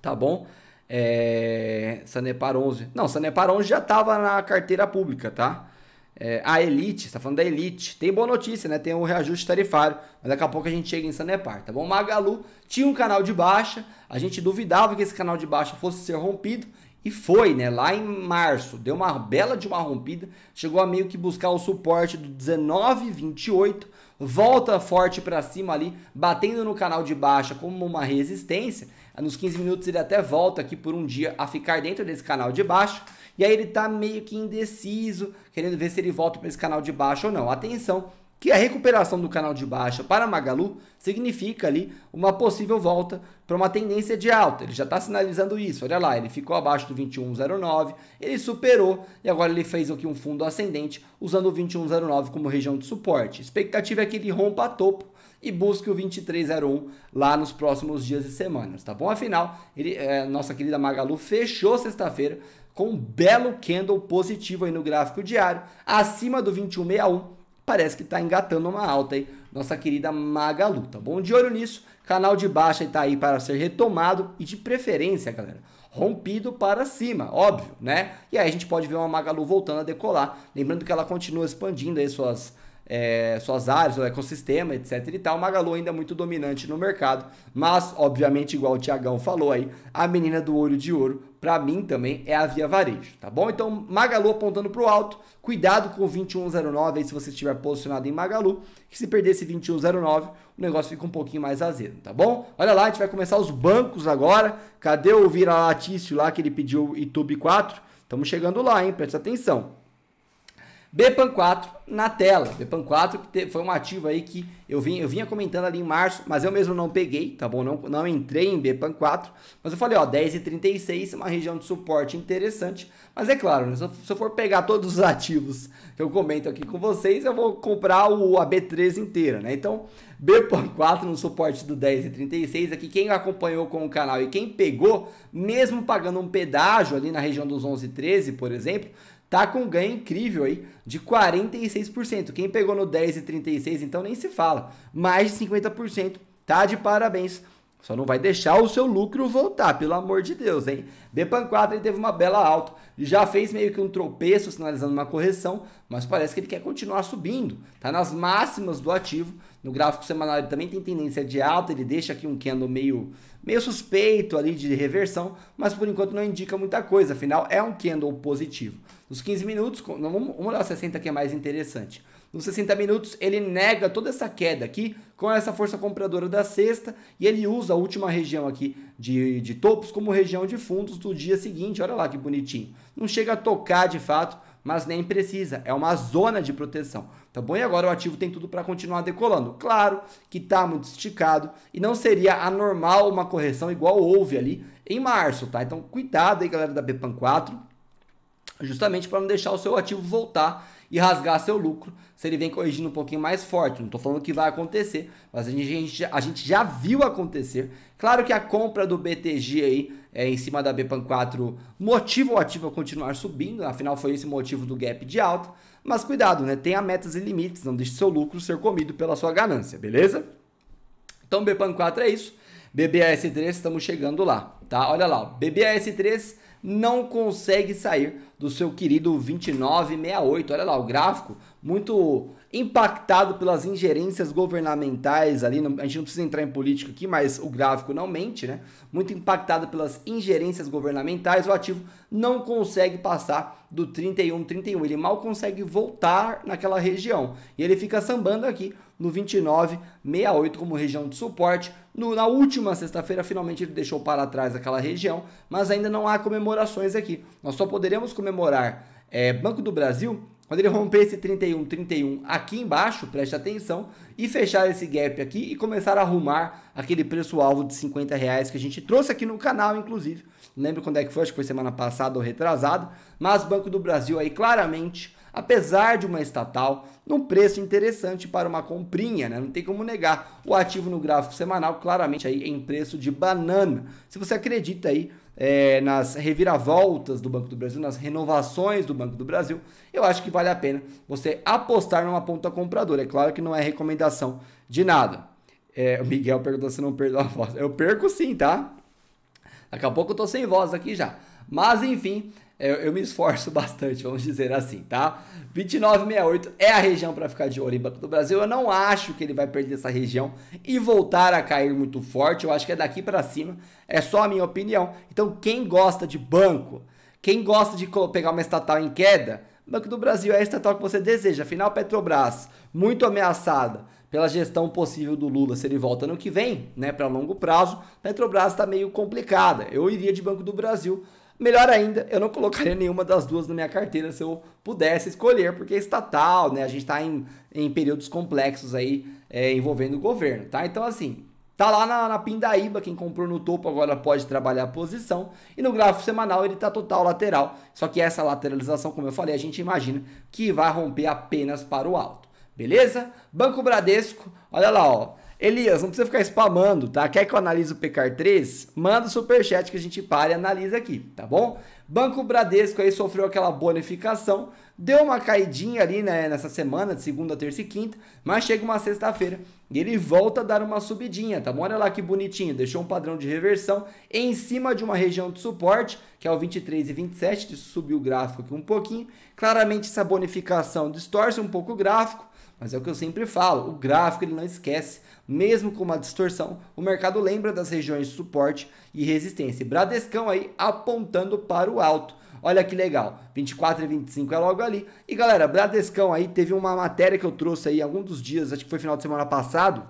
tá bom? É... Sanepar 11, não, Sanepar 11 já tava na carteira pública, tá? É, a Elite, está falando da Elite. Tem boa notícia, né? Tem o um reajuste tarifário, mas daqui a pouco a gente chega em Sanepar, tá bom? Magalu tinha um canal de baixa, a gente duvidava que esse canal de baixa fosse ser rompido e foi, né? Lá em março, deu uma bela de uma rompida, chegou a meio que buscar o suporte do 1928, volta forte para cima ali, batendo no canal de baixa como uma resistência. Nos 15 minutos ele até volta aqui por um dia a ficar dentro desse canal de baixo e aí ele tá meio que indeciso, querendo ver se ele volta para esse canal de baixo ou não. Atenção, que a recuperação do canal de baixa para Magalu significa ali uma possível volta para uma tendência de alta. Ele já está sinalizando isso. Olha lá, ele ficou abaixo do 21,09, ele superou e agora ele fez aqui um fundo ascendente usando o 21,09 como região de suporte. A expectativa é que ele rompa a topo e busque o 23,01 lá nos próximos dias e semanas, tá bom? Afinal, ele, é, nossa querida Magalu fechou sexta-feira com um belo candle positivo aí no gráfico diário, acima do 2161, parece que está engatando uma alta aí, nossa querida Magalu, tá bom? De olho nisso, canal de baixa está aí para ser retomado e de preferência, galera, rompido para cima, óbvio, né? E aí a gente pode ver uma Magalu voltando a decolar, lembrando que ela continua expandindo aí suas... É, suas áreas, o ecossistema, etc e tal. Magalu ainda muito dominante no mercado, mas, obviamente, igual o Tiagão falou aí, a menina do olho de ouro para mim também é a Via Varejo, tá bom? Então, Magalu apontando para o alto, cuidado com o 2109 aí se você estiver posicionado em Magalu, que se perder esse 2109, o negócio fica um pouquinho mais azedo, tá bom? Olha lá, a gente vai começar os bancos agora, cadê o Vira Latício lá que ele pediu YouTube 4? Estamos chegando lá, hein? Presta atenção. BPAN4 na tela. BPAN4 foi um ativo aí que eu, vim, eu vinha comentando ali em março, mas eu mesmo não peguei, tá bom? Não, não entrei em BPAN4, mas eu falei, ó, 10,36, uma região de suporte interessante. Mas é claro, né, se, eu, se eu for pegar todos os ativos que eu comento aqui com vocês, eu vou comprar o, a B3 inteira, né? Então, BPAN4 no suporte do 10,36 aqui, quem acompanhou com o canal e quem pegou, mesmo pagando um pedágio ali na região dos 11,13, por exemplo, tá com um ganho incrível aí de 46%. Quem pegou no 10 e 36, então nem se fala. Mais de 50%, tá de parabéns. Só não vai deixar o seu lucro voltar, pelo amor de Deus, hein? Depan 4 ele teve uma bela alta, já fez meio que um tropeço sinalizando uma correção, mas parece que ele quer continuar subindo. Tá nas máximas do ativo. No gráfico semanal ele também tem tendência de alta, ele deixa aqui um candle meio meio suspeito ali de reversão, mas por enquanto não indica muita coisa, afinal é um candle positivo. Nos 15 minutos, vamos olhar o 60 que é mais interessante. Nos 60 minutos, ele nega toda essa queda aqui com essa força compradora da sexta e ele usa a última região aqui de, de topos como região de fundos do dia seguinte. Olha lá que bonitinho. Não chega a tocar de fato, mas nem precisa. É uma zona de proteção. Tá bom? E agora o ativo tem tudo para continuar decolando. Claro que está muito esticado e não seria anormal uma correção igual houve ali em março, tá? Então cuidado aí, galera da Bepan 4 justamente para não deixar o seu ativo voltar e rasgar seu lucro se ele vem corrigindo um pouquinho mais forte. Não estou falando que vai acontecer, mas a gente, a gente já viu acontecer. Claro que a compra do BTG aí é, em cima da Bpan 4 motiva o ativo a continuar subindo, afinal foi esse motivo do gap de alta. Mas cuidado, né? Tenha metas e limites, não deixe seu lucro ser comido pela sua ganância, beleza? Então Bpan 4 é isso. BBAS3, estamos chegando lá, tá? Olha lá, BBAS3 não consegue sair do seu querido 2968. Olha lá o gráfico, muito impactado pelas ingerências governamentais ali, a gente não precisa entrar em política aqui, mas o gráfico não mente, né? Muito impactado pelas ingerências governamentais, o ativo não consegue passar do 3131, ele mal consegue voltar naquela região. E ele fica sambando aqui no 29,68 como região de suporte. No, na última sexta-feira, finalmente ele deixou para trás aquela região, mas ainda não há comemorações aqui. Nós só poderemos comemorar é, Banco do Brasil quando ele romper esse 31,31 aqui embaixo, preste atenção, e fechar esse gap aqui e começar a arrumar aquele preço-alvo de 50 reais que a gente trouxe aqui no canal, inclusive. Não lembro quando é que foi, acho que foi semana passada ou retrasada, mas Banco do Brasil aí claramente apesar de uma estatal, num preço interessante para uma comprinha, né? Não tem como negar. O ativo no gráfico semanal, claramente aí em preço de banana. Se você acredita aí é, nas reviravoltas do Banco do Brasil, nas renovações do Banco do Brasil, eu acho que vale a pena você apostar numa ponta compradora. É claro que não é recomendação de nada. É, o Miguel perguntou se não perdeu a voz. Eu perco sim, tá? Daqui a pouco eu tô sem voz aqui já. Mas enfim, é, eu, eu me esforço bastante, vamos dizer assim, tá? 29,68 é a região para ficar de olho em Banco do Brasil. Eu não acho que ele vai perder essa região e voltar a cair muito forte. Eu acho que é daqui para cima. É só a minha opinião. Então, quem gosta de banco, quem gosta de pegar uma estatal em queda, Banco do Brasil é a estatal que você deseja. Afinal, Petrobras, muito ameaçada pela gestão possível do Lula se ele volta no que vem, né, para longo prazo, Petrobras está meio complicada. Eu iria de Banco do Brasil Melhor ainda, eu não colocaria nenhuma das duas na minha carteira se eu pudesse escolher, porque é estatal, né? A gente está em, em períodos complexos aí é, envolvendo o governo, tá? Então, assim, tá lá na, na pindaíba, quem comprou no topo agora pode trabalhar a posição, e no gráfico semanal ele tá total lateral, só que essa lateralização, como eu falei, a gente imagina que vai romper apenas para o alto, beleza? Banco Bradesco, olha lá, ó, Elias, não precisa ficar spamando, tá? Quer que eu analise o Pecar 3? Manda o superchat que a gente para e analisa aqui, tá bom? Banco Bradesco aí sofreu aquela bonificação, deu uma caidinha ali né, nessa semana, de segunda, terça e quinta, mas chega uma sexta-feira e ele volta a dar uma subidinha, tá? Olha lá que bonitinho, deixou um padrão de reversão em cima de uma região de suporte, que é o 23 e 27, subiu o gráfico aqui um pouquinho. Claramente essa bonificação distorce um pouco o gráfico, mas é o que eu sempre falo, o gráfico ele não esquece mesmo com uma distorção, o mercado lembra das regiões de suporte e resistência. Bradescão aí apontando para o alto. Olha que legal, 24 e 25 é logo ali. E galera, Bradescão aí teve uma matéria que eu trouxe aí algum dos dias, acho que foi final de semana passado,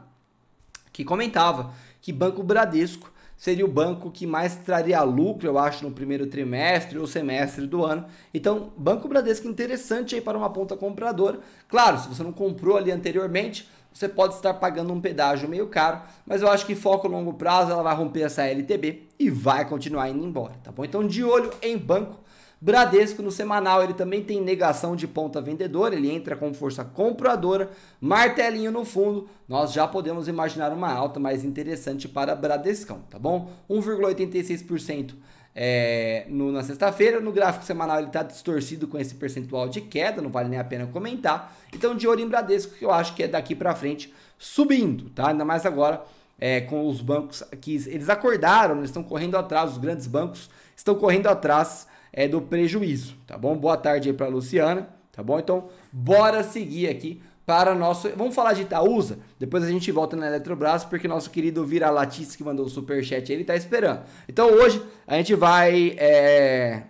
que comentava que Banco Bradesco seria o banco que mais traria lucro, eu acho, no primeiro trimestre ou semestre do ano. Então, Banco Bradesco interessante aí para uma ponta compradora. Claro, se você não comprou ali anteriormente, você pode estar pagando um pedágio meio caro, mas eu acho que foco a longo prazo, ela vai romper essa LTB e vai continuar indo embora, tá bom? Então, de olho em banco. Bradesco no semanal, ele também tem negação de ponta vendedora, ele entra com força compradora, martelinho no fundo, nós já podemos imaginar uma alta mais interessante para Bradescão, tá bom? 1,86% é, no, na sexta-feira. No gráfico semanal ele está distorcido com esse percentual de queda, não vale nem a pena comentar. Então, de olho em Bradesco, que eu acho que é daqui para frente subindo, tá? Ainda mais agora é, com os bancos que eles acordaram, eles estão correndo atrás, os grandes bancos estão correndo atrás é, do prejuízo, tá bom? Boa tarde aí para Luciana, tá bom? Então, bora seguir aqui para nosso. Vamos falar de Itaúsa? Depois a gente volta na Eletrobras, porque nosso querido Vira Latice que mandou o superchat ele tá esperando. Então hoje a gente vai é,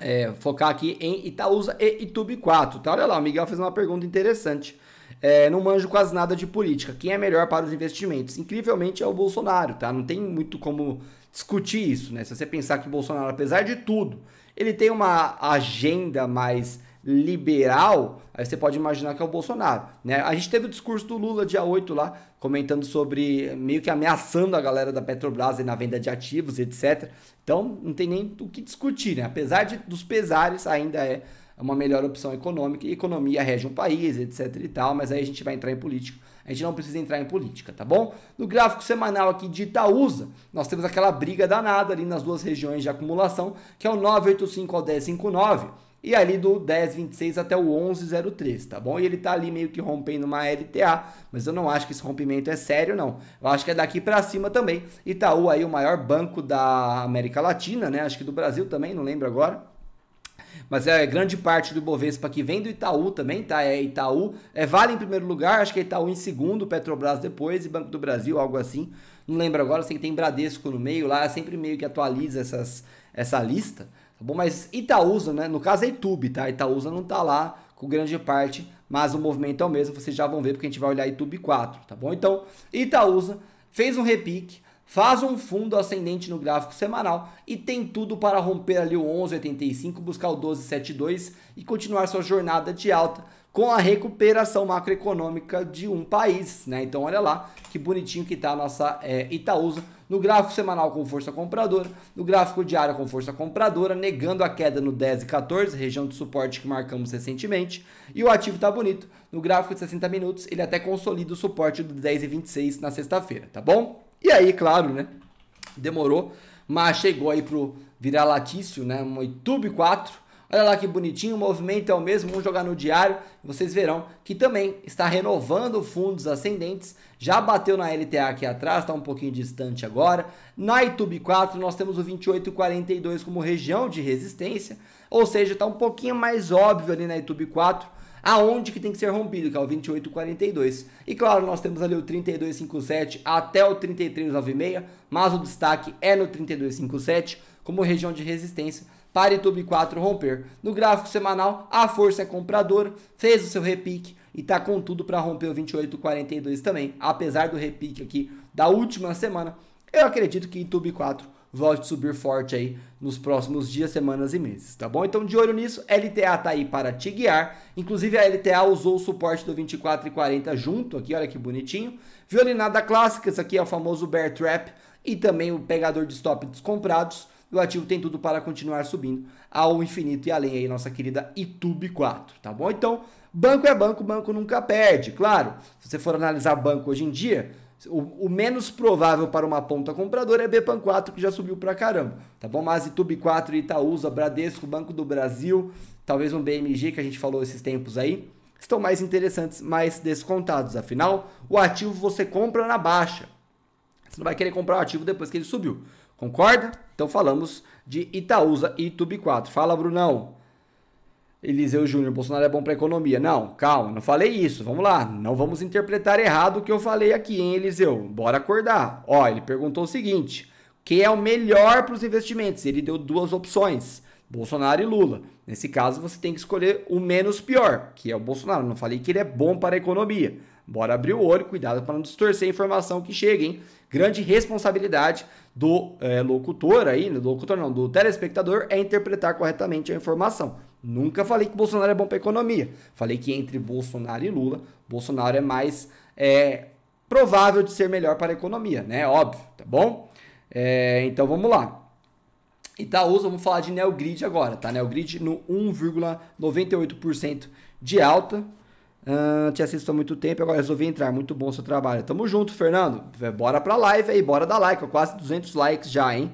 é, focar aqui em Itaúsa e YouTube 4, tá? Olha lá, o Miguel fez uma pergunta interessante. É, não manjo quase nada de política. Quem é melhor para os investimentos? Incrivelmente é o Bolsonaro, tá? Não tem muito como discutir isso, né? Se você pensar que o Bolsonaro, apesar de tudo, ele tem uma agenda mais liberal, aí você pode imaginar que é o Bolsonaro, né? A gente teve o discurso do Lula dia 8 lá, comentando sobre meio que ameaçando a galera da Petrobras na venda de ativos, etc. Então, não tem nem o que discutir, né? Apesar de, dos pesares, ainda é uma melhor opção econômica, e economia rege um país, etc e tal, mas aí a gente vai entrar em político. A gente não precisa entrar em política, tá bom? No gráfico semanal aqui de Itaúsa, nós temos aquela briga danada ali nas duas regiões de acumulação, que é o 985 ao 1059 e ali do 10,26 até o 11,03, tá bom? E ele tá ali meio que rompendo uma LTA, mas eu não acho que esse rompimento é sério, não. Eu acho que é daqui para cima também. Itaú aí, o maior banco da América Latina, né? Acho que do Brasil também, não lembro agora mas é grande parte do Bovespa que vem do Itaú também, tá? É Itaú, é Vale em primeiro lugar, acho que é Itaú em segundo, Petrobras depois e Banco do Brasil, algo assim. Não lembro agora, sei que tem Bradesco no meio lá, sempre meio que atualiza essas, essa lista. Tá bom? Mas Itaúsa, né? no caso é Itube, tá? Itaúsa não está lá com grande parte, mas o movimento é o mesmo, vocês já vão ver porque a gente vai olhar Itube 4, tá bom? Então, Itaúsa fez um repique, faz um fundo ascendente no gráfico semanal e tem tudo para romper ali o 11,85, buscar o 12,72 e continuar sua jornada de alta com a recuperação macroeconômica de um país, né? Então olha lá que bonitinho que está a nossa é, Itaúsa no gráfico semanal com força compradora, no gráfico diário com força compradora, negando a queda no 10 e 14, região de suporte que marcamos recentemente, e o ativo está bonito. No gráfico de 60 minutos, ele até consolida o suporte do 10 e 26 na sexta-feira, tá bom? E aí, claro, né? Demorou, mas chegou aí pro virar latício, né? Um YouTube 4 Olha lá que bonitinho, o movimento é o mesmo, vamos jogar no diário, vocês verão que também está renovando fundos ascendentes, já bateu na LTA aqui atrás, está um pouquinho distante agora. Na ITUB 4 nós temos o 28,42 como região de resistência, ou seja, está um pouquinho mais óbvio ali na ITUB 4, aonde que tem que ser rompido, que é o 28,42. E claro, nós temos ali o 32,57 até o 33,96, mas o destaque é no 32,57 como região de resistência, para Paritube 4 romper. No gráfico semanal, a força é compradora, fez o seu repique e está com tudo para romper o 28,42 também, apesar do repique aqui da última semana. Eu acredito que Itube 4 volte a subir forte aí nos próximos dias, semanas e meses, tá bom? Então de olho nisso, LTA tá aí para te guiar. Inclusive a LTA usou o suporte do 24,40 junto aqui, olha que bonitinho. Violinada clássica, isso aqui é o famoso bear trap e também o pegador de stop descomprados o ativo tem tudo para continuar subindo ao infinito e além aí, nossa querida YouTube 4, tá bom? Então, banco é banco, banco nunca perde, claro. Se você for analisar banco hoje em dia, o, o, menos provável para uma ponta compradora é Bpan 4, que já subiu pra caramba, tá bom? Mas Itube 4, Itaúsa, Bradesco, Banco do Brasil, talvez um BMG que a gente falou esses tempos aí, estão mais interessantes, mais descontados. Afinal, o ativo você compra na baixa. Você não vai querer comprar o ativo depois que ele subiu. Concorda? Então falamos de Itaúsa e Tube 4. Fala, Brunão. Eliseu Júnior, Bolsonaro é bom para a economia. Não, calma, não falei isso. Vamos lá, não vamos interpretar errado o que eu falei aqui, hein, Eliseu? Bora acordar. Ó, ele perguntou o seguinte: que é o melhor para os investimentos? Ele deu duas opções: Bolsonaro e Lula. Nesse caso, você tem que escolher o menos pior, que é o Bolsonaro. Não falei que ele é bom para a economia. Bora abrir o olho, cuidado para não distorcer a informação que chega, hein? Grande responsabilidade do é, locutor aí, né? do locutor não, do telespectador é interpretar corretamente a informação. Nunca falei que Bolsonaro é bom para economia. Falei que entre Bolsonaro e Lula, Bolsonaro é mais é, provável de ser melhor para a economia, né? Óbvio, tá bom? É, então vamos lá. Itaúsa, vamos falar de Neogrid agora, tá? Neogrid no 1,98% de alta. Uh, te assisto há muito tempo, agora resolvi entrar. Muito bom seu trabalho. Tamo junto, Fernando. É, bora pra live aí, bora dar like. Quase 200 likes já, hein?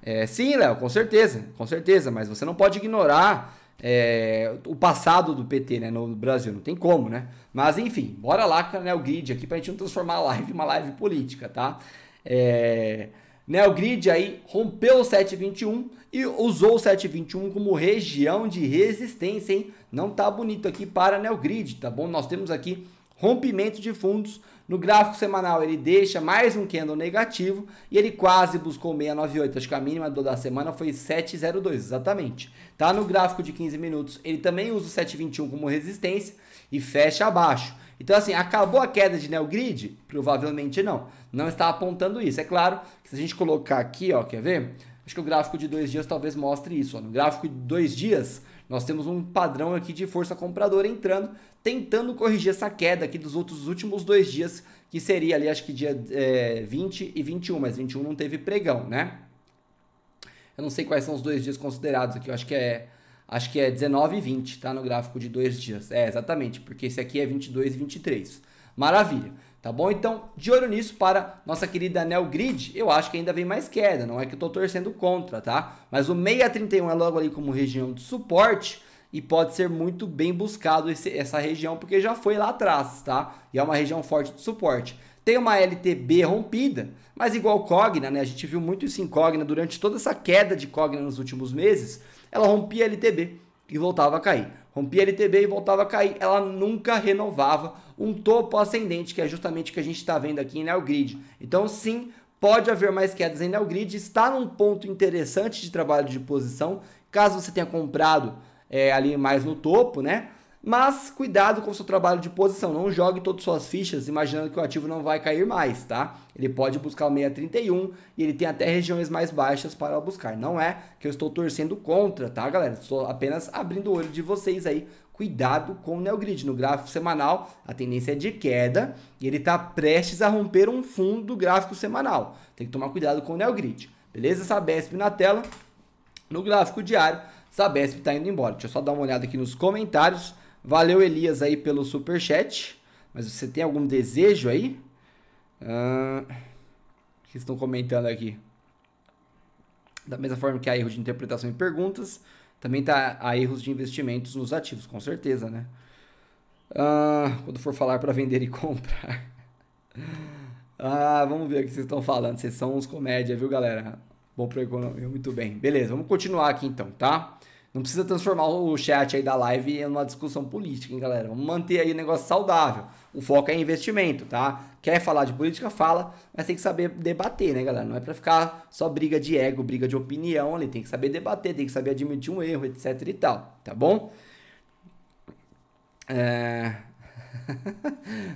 É, sim, Léo, com certeza, com certeza. Mas você não pode ignorar é, o passado do PT né, no Brasil. Não tem como, né? Mas enfim, bora lá com a Grid aqui pra gente não transformar a live em uma live política, tá? É, Neo Grid aí rompeu o 721 e usou o 721 como região de resistência, hein? não está bonito aqui para Neo né, Grid, tá bom? Nós temos aqui rompimento de fundos. No gráfico semanal ele deixa mais um candle negativo e ele quase buscou 698, acho que a mínima da semana foi 702, exatamente. Tá no gráfico de 15 minutos, ele também usa o 721 como resistência e fecha abaixo. Então assim, acabou a queda de Neogrid? Provavelmente não. Não está apontando isso. É claro que se a gente colocar aqui, ó, quer ver? Acho que o gráfico de dois dias talvez mostre isso. Ó. No gráfico de dois dias, nós temos um padrão aqui de força compradora entrando, tentando corrigir essa queda aqui dos outros últimos dois dias, que seria ali, acho que dia é, eh, 20 e 21, mas 21 não teve pregão, né? Eu não sei quais são os dois dias considerados aqui, eu acho que é acho que é 19 e 20, tá? No gráfico de dois dias. É, exatamente, porque esse aqui é 22 e 23. Maravilha. Tá bom? Então, de olho nisso para nossa querida Nel Grid, eu acho que ainda vem mais queda, não é que eu tô torcendo contra, tá? Mas o 631 é logo ali como região de suporte e pode ser muito bem buscado esse, essa região, porque já foi lá atrás, tá? E é uma região forte de suporte. Tem uma LTB rompida, mas igual Cogna, né? A gente viu muito isso em Cogna durante toda essa queda de Cogna nos últimos meses, ela rompia a LTB e voltava a cair. Rompia LTB e voltava a cair. Ela nunca renovava um topo ascendente, que é justamente o que a gente está vendo aqui em Neo Grid. Então, sim, pode haver mais quedas em Neo Grid. Está num ponto interessante de trabalho de posição. Caso você tenha comprado é, ali mais no topo, né? Mas cuidado com o seu trabalho de posição, não jogue todas as suas fichas imaginando que o ativo não vai cair mais, tá? Ele pode buscar o 631 e ele tem até regiões mais baixas para buscar. Não é que eu estou torcendo contra, tá, galera? Estou apenas abrindo o olho de vocês aí. Cuidado com o Neogrid. No gráfico semanal, a tendência é de queda e ele está prestes a romper um fundo do gráfico semanal. Tem que tomar cuidado com o Neogrid. Beleza? Sabesp na tela. No gráfico diário, Sabesp está indo embora. Deixa eu só dar uma olhada aqui nos comentários. Valeu, Elias, aí pelo super chat. Mas você tem algum desejo aí? Uh, o que estão comentando aqui? Da mesma forma que há erros de interpretação em perguntas, também tá, há erros de investimentos nos ativos, com certeza, né? Uh, quando for falar para vender e comprar. ah, vamos ver o que vocês estão falando. Vocês são uns comédia, viu, galera? Bom para economia, muito bem. Beleza, vamos continuar aqui então, tá? Não precisa transformar o chat aí da live em uma discussão política, hein, galera? Vamos manter aí o negócio saudável. O foco é investimento, tá? Quer falar de política, fala, mas tem que saber debater, né, galera? Não é para ficar só briga de ego, briga de opinião ali. Tem que saber debater, tem que saber admitir um erro, etc e tal, tá bom? É...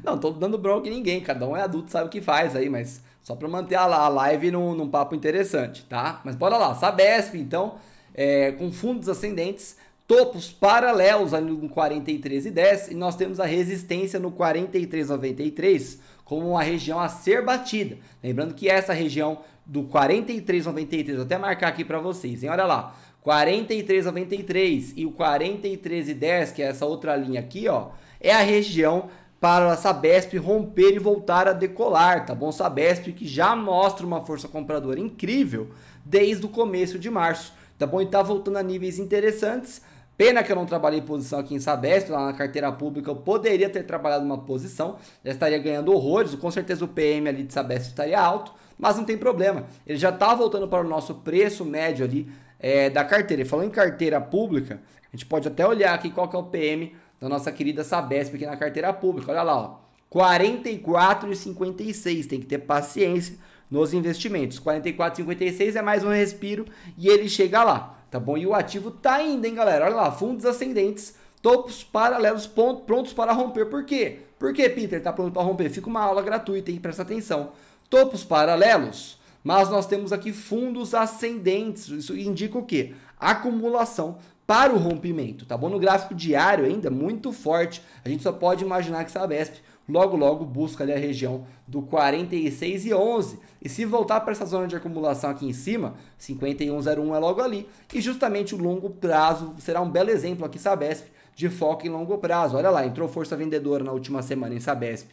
não, tô dando bronca em ninguém, cada um é adulto, sabe o que faz aí, mas só para manter a live num, num papo interessante, tá? Mas bora lá, Sabesp, então é, com fundos ascendentes, topos paralelos ali no 43 e 10 e nós temos a resistência no 43,93 como uma região a ser batida. Lembrando que essa região do 43,93, vou até marcar aqui para vocês, hein? olha lá, 43,93 e o 43,10, que é essa outra linha aqui, ó, é a região para a Sabesp romper e voltar a decolar, tá bom? Sabesp que já mostra uma força compradora incrível desde o começo de março. Tá bom? E tá voltando a níveis interessantes. Pena que eu não trabalhei posição aqui em Sabesp, lá na carteira pública eu poderia ter trabalhado uma posição, já estaria ganhando horrores, com certeza o PM ali de Sabesp estaria alto, mas não tem problema, ele já está voltando para o nosso preço médio ali é, da carteira. E falando em carteira pública, a gente pode até olhar aqui qual que é o PM da nossa querida Sabesp aqui na carteira pública, olha lá, ó. 44,56, tem que ter paciência, nos investimentos. 44,56 é mais um respiro e ele chega lá, tá bom? E o ativo tá ainda, hein, galera? Olha lá, fundos ascendentes, topos paralelos prontos para romper. Por quê? Por que, Peter, tá pronto para romper? Fica uma aula gratuita, hein? Presta atenção. Topos paralelos, mas nós temos aqui fundos ascendentes. Isso indica o quê? Acumulação para o rompimento, tá bom? No gráfico diário ainda, muito forte. A gente só pode imaginar que essa Vesp logo logo busca ali a região do 46 e 11. E se voltar para essa zona de acumulação aqui em cima, 51,01 é logo ali. E justamente o longo prazo será um belo exemplo aqui, Sabesp, de foco em longo prazo. Olha lá, entrou força vendedora na última semana em Sabesp.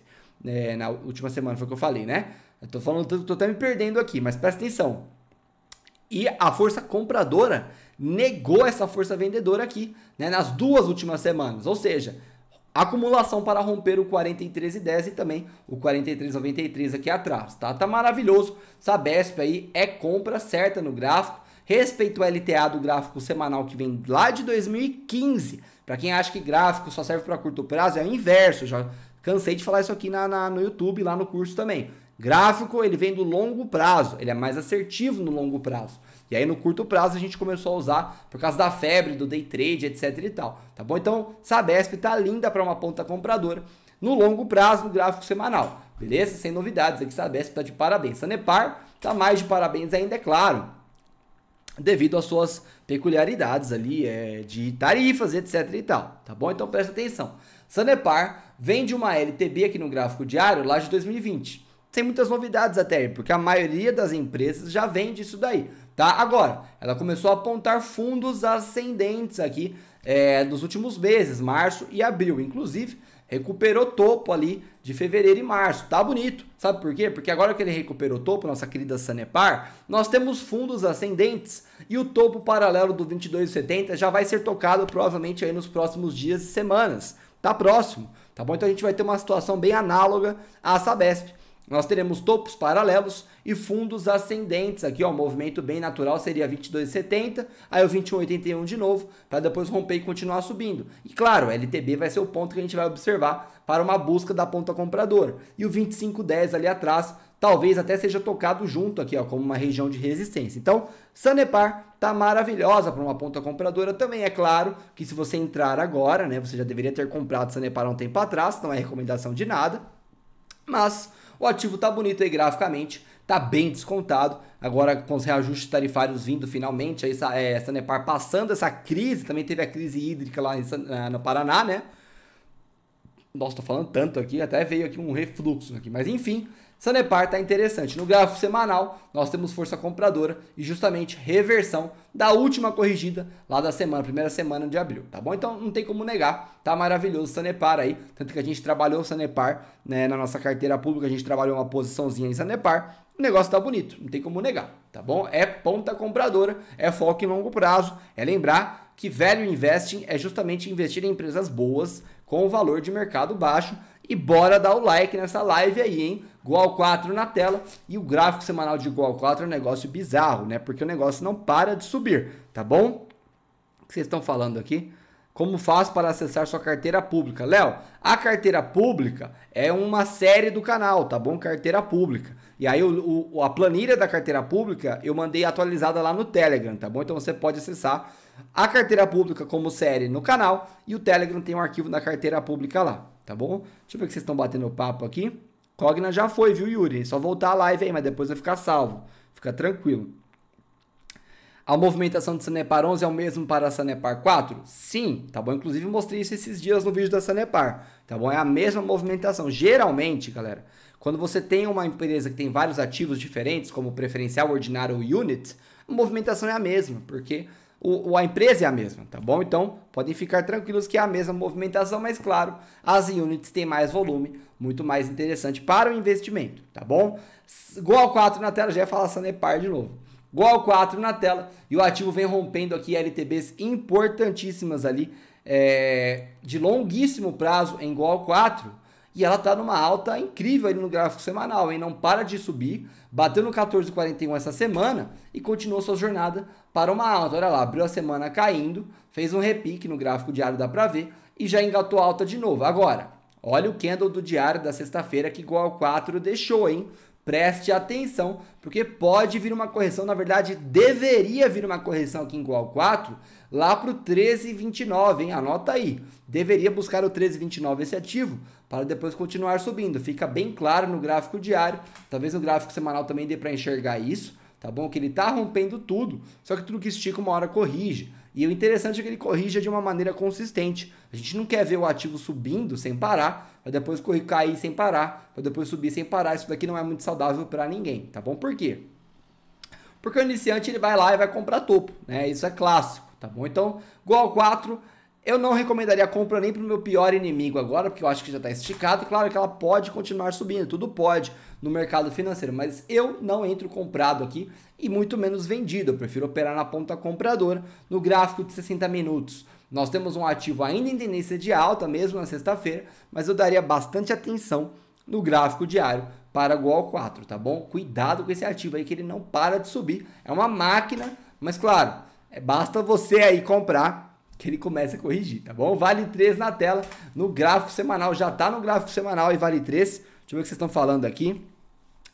É, na última semana foi o que eu falei, né? Eu tô falando, tô, tô até me perdendo aqui, mas presta atenção. E a força compradora negou essa força vendedora aqui, né? Nas duas últimas semanas. Ou seja, Acumulação para romper o 43,10 e também o 43,93 aqui atrás, tá? Tá maravilhoso. Sabesp aí é compra certa no gráfico. Respeito ao LTA do gráfico semanal que vem lá de 2015. Para quem acha que gráfico só serve para curto prazo, é o inverso. Já cansei de falar isso aqui na, na, no YouTube, lá no curso também. Gráfico, ele vem do longo prazo. Ele é mais assertivo no longo prazo. E aí no curto prazo a gente começou a usar por causa da febre, do day trade, etc e tal, tá bom? Então, Sabesp tá linda para uma ponta compradora no longo prazo no gráfico semanal, beleza? Sem novidades, aqui Sabesp tá de parabéns. Sanepar tá mais de parabéns ainda, é claro. Devido às suas peculiaridades ali é, de tarifas, etc e tal, tá bom? Então presta atenção. Sanepar vende uma LTB aqui no gráfico diário lá de 2020 sem muitas novidades até, porque a maioria das empresas já vende isso daí, tá? Agora, ela começou a apontar fundos ascendentes aqui é, nos últimos meses, março e abril, inclusive recuperou topo ali de fevereiro e março, tá bonito, sabe por quê? Porque agora que ele recuperou topo, nossa querida Sanepar, nós temos fundos ascendentes e o topo paralelo do 22,70 já vai ser tocado provavelmente aí nos próximos dias e semanas, tá próximo, tá bom? Então a gente vai ter uma situação bem análoga à Sabesp, nós teremos topos paralelos e fundos ascendentes aqui, ó, o movimento bem natural seria 22,70, aí o 21,81 de novo, para depois romper e continuar subindo. E claro, LTB vai ser o ponto que a gente vai observar para uma busca da ponta compradora. E o 25,10 ali atrás, talvez até seja tocado junto aqui, ó, como uma região de resistência. Então, Sanepar está maravilhosa para uma ponta compradora. Também é claro que se você entrar agora, né, você já deveria ter comprado Sanepar há um tempo atrás, não é recomendação de nada. Mas o ativo está bonito aí graficamente, está bem descontado. Agora com os reajustes tarifários vindo finalmente, aí essa, é, Sanepar passando essa crise, também teve a crise hídrica lá em, é, no Paraná, né? Nossa, tô falando tanto aqui, até veio aqui um refluxo aqui, mas enfim, Sanepar está interessante. No gráfico semanal, nós temos força compradora e justamente reversão da última corrigida lá da semana, primeira semana de abril, tá bom? Então não tem como negar, tá maravilhoso o Sanepar aí, tanto que a gente trabalhou o Sanepar né, na nossa carteira pública, a gente trabalhou uma posiçãozinha em Sanepar, o negócio tá bonito, não tem como negar, tá bom? É ponta compradora, é foco em longo prazo, é lembrar que velho investing é justamente investir em empresas boas com valor de mercado baixo e bora dar o like nessa live aí, hein? Goal 4 na tela e o gráfico semanal de Goal 4 é um negócio bizarro, né? Porque o negócio não para de subir, tá bom? O que vocês estão falando aqui? Como faz para acessar sua carteira pública? Léo, a carteira pública é uma série do canal, tá bom? Carteira pública. E aí o, o, a planilha da carteira pública eu mandei atualizada lá no Telegram, tá bom? Então você pode acessar a carteira pública como série no canal e o Telegram tem um arquivo da carteira pública lá, tá bom? Deixa eu ver que vocês estão batendo papo aqui. Cogna já foi, viu, Yuri? É só voltar a live aí, mas depois vai ficar salvo. Fica tranquilo. A movimentação de Sanepar 11 é o mesmo para a Sanepar 4? Sim, tá bom? Inclusive mostrei isso esses dias no vídeo da Sanepar, tá bom? É a mesma movimentação. Geralmente, galera, quando você tem uma empresa que tem vários ativos diferentes, como preferencial, ordinário ou unit, a movimentação é a mesma, porque o, a empresa é a mesma, tá bom? Então, podem ficar tranquilos que é a mesma movimentação, mas claro, as units têm mais volume, muito mais interessante para o investimento, tá bom? Gol 4 na tela, já ia falar Sanepar de novo. Gol 4 na tela e o ativo vem rompendo aqui LTBs importantíssimas ali é, de longuíssimo prazo em Gol 4 e ela está numa alta incrível ali no gráfico semanal, hein? Não para de subir, bateu no 14,41 essa semana e continuou sua jornada para uma alta. Olha lá, abriu a semana caindo, fez um repique no gráfico diário, dá para ver, e já engatou alta de novo. Agora, Olha o candle do diário da sexta-feira que igual 4 deixou, hein? Preste atenção, porque pode vir uma correção, na verdade, deveria vir uma correção aqui em igual 4, lá para o 13,29, hein? Anota aí. Deveria buscar o 13,29 esse ativo para depois continuar subindo. Fica bem claro no gráfico diário, talvez no gráfico semanal também dê para enxergar isso, tá bom? Que ele está rompendo tudo, só que tudo que estica uma hora corrige. E o interessante é que ele corrija de uma maneira consistente. A gente não quer ver o ativo subindo sem parar, para depois cair sem parar, para depois subir sem parar. Isso daqui não é muito saudável para ninguém, tá bom? Por quê? Porque o iniciante ele vai lá e vai comprar topo, né? Isso é clássico, tá bom? Então, Gol 4 eu não recomendaria a compra nem para o meu pior inimigo agora, porque eu acho que já está esticado. Claro que ela pode continuar subindo, tudo pode no mercado financeiro, mas eu não entro comprado aqui e muito menos vendido. Eu prefiro operar na ponta compradora no gráfico de 60 minutos. Nós temos um ativo ainda em tendência de alta mesmo na sexta-feira, mas eu daria bastante atenção no gráfico diário para igual 4, tá bom? Cuidado com esse ativo aí que ele não para de subir. É uma máquina, mas claro, é, basta você aí comprar que ele começa a corrigir, tá bom? Vale 3 na tela, no gráfico semanal, já tá no gráfico semanal e vale 3. Deixa eu ver o que vocês estão falando aqui.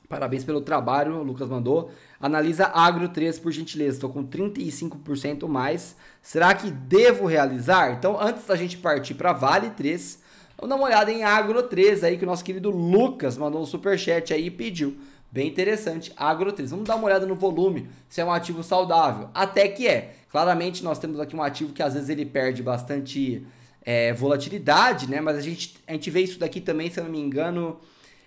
Parabéns pelo trabalho, o Lucas mandou. Analisa Agro 3, por gentileza. Estou com 35% mais. Será que devo realizar? Então, antes da gente partir para Vale 3, vamos dar uma olhada em Agro 3 aí, que o nosso querido Lucas mandou um superchat aí e pediu. Bem interessante, Agro 3. Vamos dar uma olhada no volume, se é um ativo saudável. Até que é. Claramente nós temos aqui um ativo que às vezes ele perde bastante é, volatilidade, né? Mas a gente, a gente vê isso daqui também, se eu não me engano,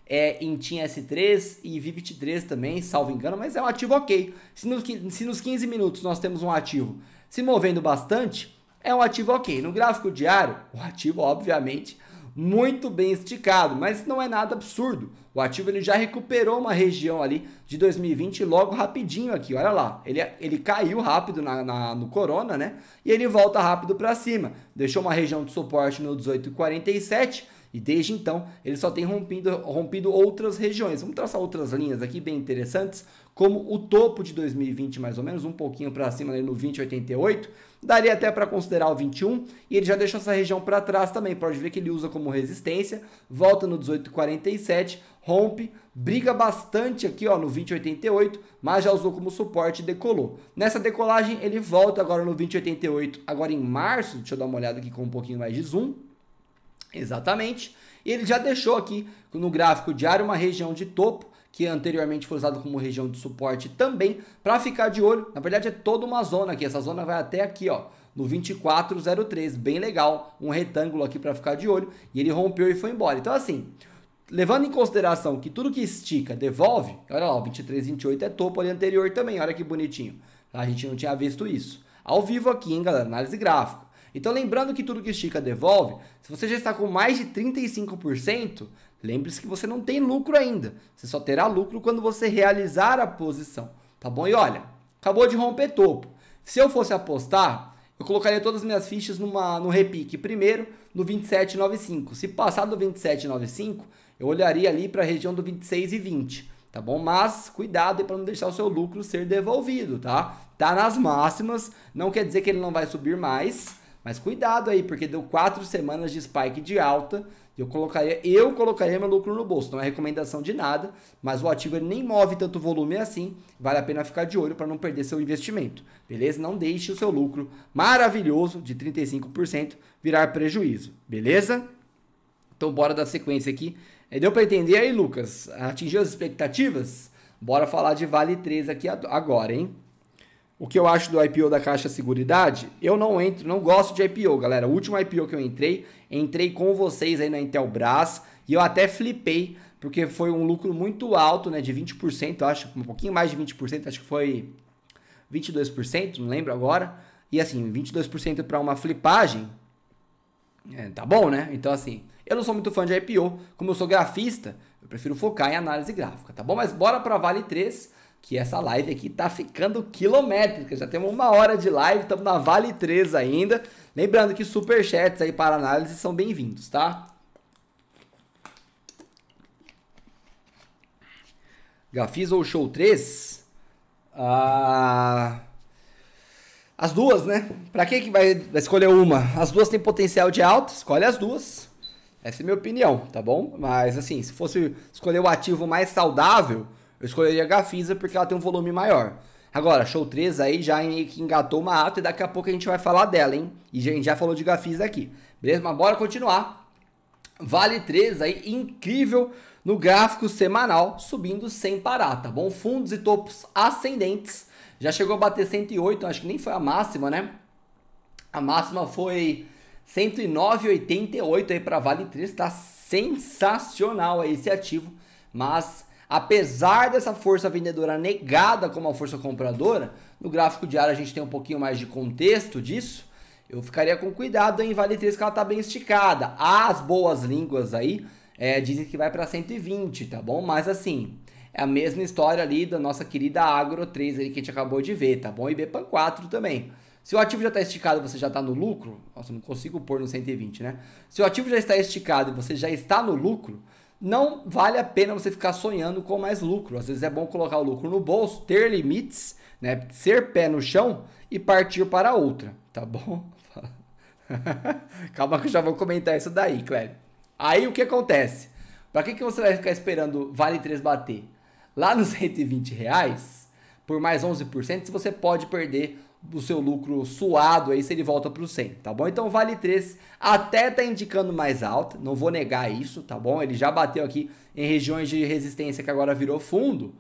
é, em TIM S3 e VIVIT3 também, salvo engano, mas é um ativo ok. Se nos, se nos 15 minutos nós temos um ativo se movendo bastante, é um ativo ok. No gráfico diário, o ativo obviamente muito bem esticado, mas não é nada absurdo. O ativo ele já recuperou uma região ali de 2020 logo rapidinho aqui, olha lá. Ele, ele caiu rápido na, na no Corona, né? E ele volta rápido para cima. Deixou uma região de suporte no 1847 e desde então ele só tem rompido, rompido outras regiões. Vamos traçar outras linhas aqui bem interessantes como o topo de 2020, mais ou menos, um pouquinho para cima ali no 20,88, daria até para considerar o 21, e ele já deixa essa região para trás também, pode ver que ele usa como resistência, volta no 18,47, rompe, briga bastante aqui ó, no 20,88, mas já usou como suporte e decolou. Nessa decolagem ele volta agora no 20,88, agora em março, deixa eu dar uma olhada aqui com um pouquinho mais de zoom, exatamente, e ele já deixou aqui no gráfico diário uma região de topo, que anteriormente foi usado como região de suporte também, para ficar de olho. Na verdade, é toda uma zona aqui. Essa zona vai até aqui, ó, no 2403. Bem legal. Um retângulo aqui para ficar de olho. E ele rompeu e foi embora. Então, assim, levando em consideração que tudo que estica devolve, olha lá, o 2328 é topo ali anterior também, olha que bonitinho. A gente não tinha visto isso. Ao vivo aqui, hein, galera, análise gráfica. Então, lembrando que tudo que estica devolve, se você já está com mais de 35%, Lembre-se que você não tem lucro ainda. Você só terá lucro quando você realizar a posição, tá bom? E olha, acabou de romper topo. Se eu fosse apostar, eu colocaria todas as minhas fichas numa, no repique primeiro, no 27,95. Se passar do 27,95, eu olharia ali para a região do 26,20, tá bom? Mas cuidado para não deixar o seu lucro ser devolvido, tá? Tá nas máximas, não quer dizer que ele não vai subir mais, mas cuidado aí, porque deu quatro semanas de spike de alta, eu colocaria, eu colocaria meu lucro no bolso. Não é recomendação de nada, mas o ativo ele nem move tanto volume assim. Vale a pena ficar de olho para não perder seu investimento. Beleza? Não deixe o seu lucro maravilhoso de 35% virar prejuízo. Beleza? Então bora dar sequência aqui. É, deu para entender aí, Lucas? Atingiu as expectativas? Bora falar de Vale 3 aqui agora, hein? o que eu acho do IPO da Caixa Seguridade, eu não entro, não gosto de IPO, galera. O último IPO que eu entrei, entrei com vocês aí na Intelbras e eu até flipei, porque foi um lucro muito alto, né, de 20%, acho, um pouquinho mais de 20%, acho que foi 22%, não lembro agora. E assim, 22% para uma flipagem, é, tá bom, né? Então assim, eu não sou muito fã de IPO, como eu sou grafista, eu prefiro focar em análise gráfica, tá bom? Mas bora para Vale 3 que essa live aqui tá ficando quilométrica. Já temos uma hora de live, estamos na Vale 3 ainda. Lembrando que superchats aí para análise são bem-vindos, tá? Gafis ou Show 3? Ah, as duas, né? Pra que, que vai escolher uma? As duas têm potencial de alta, escolhe as duas. Essa é a minha opinião, tá bom? Mas assim, se fosse escolher o ativo mais saudável, eu escolheria a Gafisa porque ela tem um volume maior. Agora, show 3 aí já engatou uma ata e daqui a pouco a gente vai falar dela, hein? E a gente já falou de Gafisa aqui. Beleza? Mas bora continuar. Vale 3 aí, incrível no gráfico semanal, subindo sem parar, tá bom? Fundos e topos ascendentes. Já chegou a bater 108, acho que nem foi a máxima, né? A máxima foi 109,88 aí para Vale 3, tá sensacional aí esse ativo, mas Apesar dessa força vendedora negada como a força compradora, no gráfico diário a gente tem um pouquinho mais de contexto disso. Eu ficaria com cuidado em vale 3 que ela tá bem esticada. As boas línguas aí é, dizem que vai para 120, tá bom? Mas assim, é a mesma história ali da nossa querida Agro 3 ali que a gente acabou de ver, tá bom? E Bepan 4 também. Se o ativo já está esticado você já está no lucro, nossa, não consigo pôr no 120, né? Se o ativo já está esticado e você já está no lucro, não vale a pena você ficar sonhando com mais lucro. Às vezes é bom colocar o lucro no bolso, ter limites, né? Ser pé no chão e partir para outra, tá bom? Calma que eu já vou comentar isso daí, Cléber. Aí o que acontece? Para que, que você vai ficar esperando Vale 3 bater? Lá nos 120 reais, por mais 11%, você pode perder o seu lucro suado aí se ele volta para o 100, tá bom? Então vale 3 até tá indicando mais alta, não vou negar isso, tá bom? Ele já bateu aqui em regiões de resistência que agora virou fundo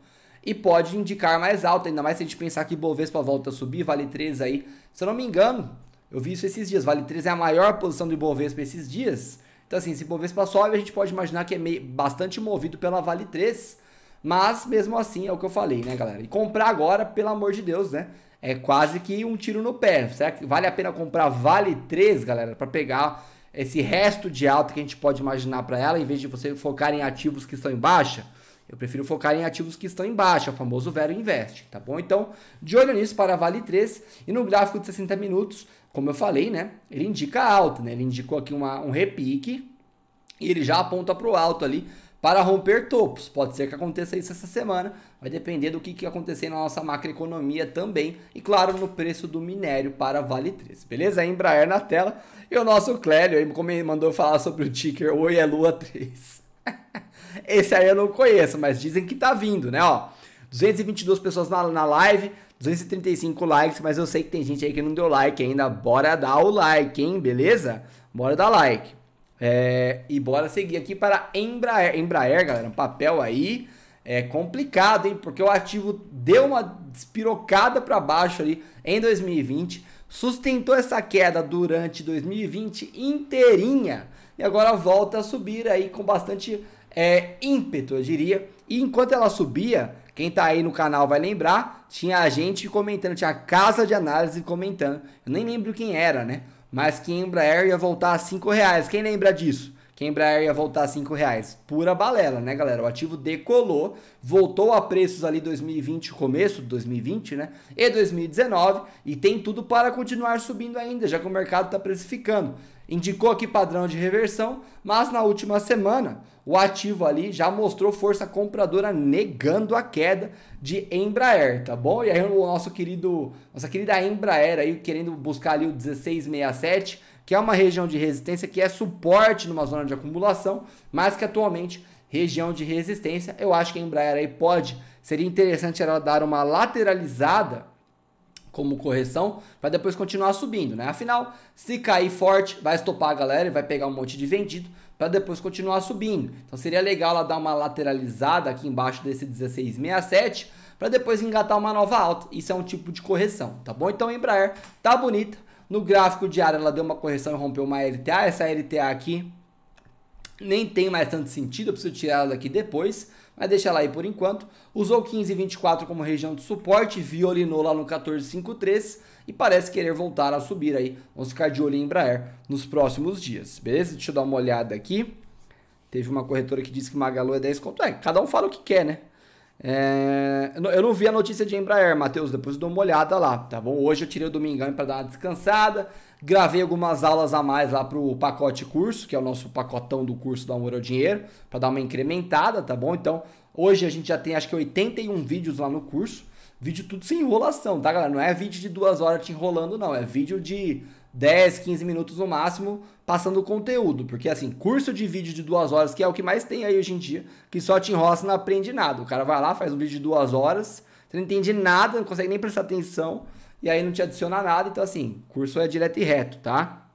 e pode indicar mais alta, ainda mais se a gente pensar que Bovespa volta a subir, vale 3 aí. Se eu não me engano, eu vi isso esses dias, vale 3 é a maior posição do Bovespa esses dias. Então assim, se Bovespa sobe, a gente pode imaginar que é meio, bastante movido pela vale 3, mas mesmo assim é o que eu falei, né, galera? E comprar agora, pelo amor de Deus, né? é quase que um tiro no pé. Será que vale a pena comprar Vale 3, galera, para pegar esse resto de alta que a gente pode imaginar para ela, em vez de você focar em ativos que estão em baixa? Eu prefiro focar em ativos que estão em baixa, o famoso Vero Invest, tá bom? Então, de olho nisso para Vale 3 e no gráfico de 60 minutos, como eu falei, né? Ele indica alta, né? Ele indicou aqui uma, um repique e ele já aponta para o alto ali para romper topos. Pode ser que aconteça isso essa semana, Vai depender do que, que acontecer na nossa macroeconomia também. E claro, no preço do minério para Vale 3. Beleza? Embraer na tela. E o nosso Clélio aí como ele mandou falar sobre o ticker Oi é Lua 3. Esse aí eu não conheço, mas dizem que tá vindo, né? Ó, 222 pessoas na, na live, 235 likes, mas eu sei que tem gente aí que não deu like ainda. Bora dar o like, hein? Beleza? Bora dar like. É, e bora seguir aqui para Embraer. Embraer, galera, um papel aí é complicado, hein? Porque o ativo deu uma despirocada para baixo ali em 2020, sustentou essa queda durante 2020 inteirinha e agora volta a subir aí com bastante é, ímpeto, eu diria. E enquanto ela subia, quem tá aí no canal vai lembrar, tinha a gente comentando, tinha a casa de análise comentando. Eu nem lembro quem era, né? Mas que Embraer ia voltar a 5 reais. Quem lembra disso? que a Embraer ia voltar a 5 reais. Pura balela, né, galera? O ativo decolou, voltou a preços ali 2020, começo de 2020, né? E 2019, e tem tudo para continuar subindo ainda, já que o mercado está precificando. Indicou aqui padrão de reversão, mas na última semana o ativo ali já mostrou força compradora negando a queda de Embraer, tá bom? E aí o nosso querido, nossa querida Embraer aí querendo buscar ali o 1667 que é uma região de resistência que é suporte numa zona de acumulação, mas que atualmente região de resistência. Eu acho que a Embraer aí pode, seria interessante ela dar uma lateralizada como correção para depois continuar subindo, né? Afinal, se cair forte, vai estopar a galera e vai pegar um monte de vendido para depois continuar subindo. Então seria legal ela dar uma lateralizada aqui embaixo desse 1667 para depois engatar uma nova alta. Isso é um tipo de correção, tá bom? Então Embraer tá bonita, no gráfico diário ela deu uma correção e rompeu uma LTA. Essa LTA aqui nem tem mais tanto sentido, eu preciso tirar ela daqui depois, mas deixa ela aí por enquanto. Usou 15,24 como região de suporte, violinou lá no 14,53 e parece querer voltar a subir aí. Vamos ficar de olho em Embraer nos próximos dias, beleza? Deixa eu dar uma olhada aqui. Teve uma corretora que disse que Magalu é 10 conto. É, cada um fala o que quer, né? É... Eu não vi a notícia de Embraer, Matheus, depois eu dou uma olhada lá, tá bom? Hoje eu tirei o domingão para dar uma descansada, gravei algumas aulas a mais lá pro pacote curso, que é o nosso pacotão do curso da Amor ao Dinheiro, para dar uma incrementada, tá bom? Então, hoje a gente já tem acho que 81 vídeos lá no curso, vídeo tudo sem enrolação, tá galera? Não é vídeo de duas horas te enrolando não, é vídeo de 10, 15 minutos no máximo, passando conteúdo, porque assim, curso de vídeo de duas horas, que é o que mais tem aí hoje em dia, que só te enrola e não aprende nada. O cara vai lá, faz um vídeo de duas horas, você não entende nada, não consegue nem prestar atenção, e aí não te adiciona nada, então assim, curso é direto e reto, tá?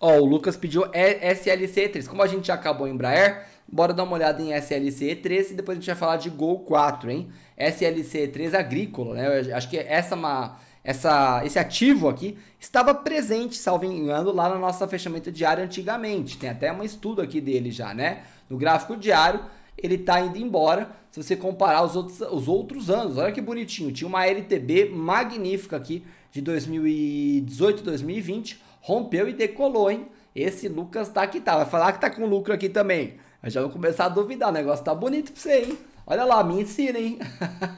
Ó, o Lucas pediu SLC3, como a gente já acabou em Embraer, bora dar uma olhada em SLC3 e depois a gente vai falar de Gol 4, hein? SLC3 agrícola, né? Eu acho que essa é uma essa, esse ativo aqui estava presente, salvo engano, lá na nossa fechamento diário antigamente. Tem até um estudo aqui dele já, né? No gráfico diário, ele está indo embora. Se você comparar os outros, os outros anos, olha que bonitinho. Tinha uma LTB magnífica aqui de 2018, 2020. Rompeu e decolou, hein? Esse Lucas tá aqui, tá. Vai falar que tá com lucro aqui também. Eu já vou começar a duvidar. O negócio tá bonito pra você, hein? Olha lá, me ensina, hein?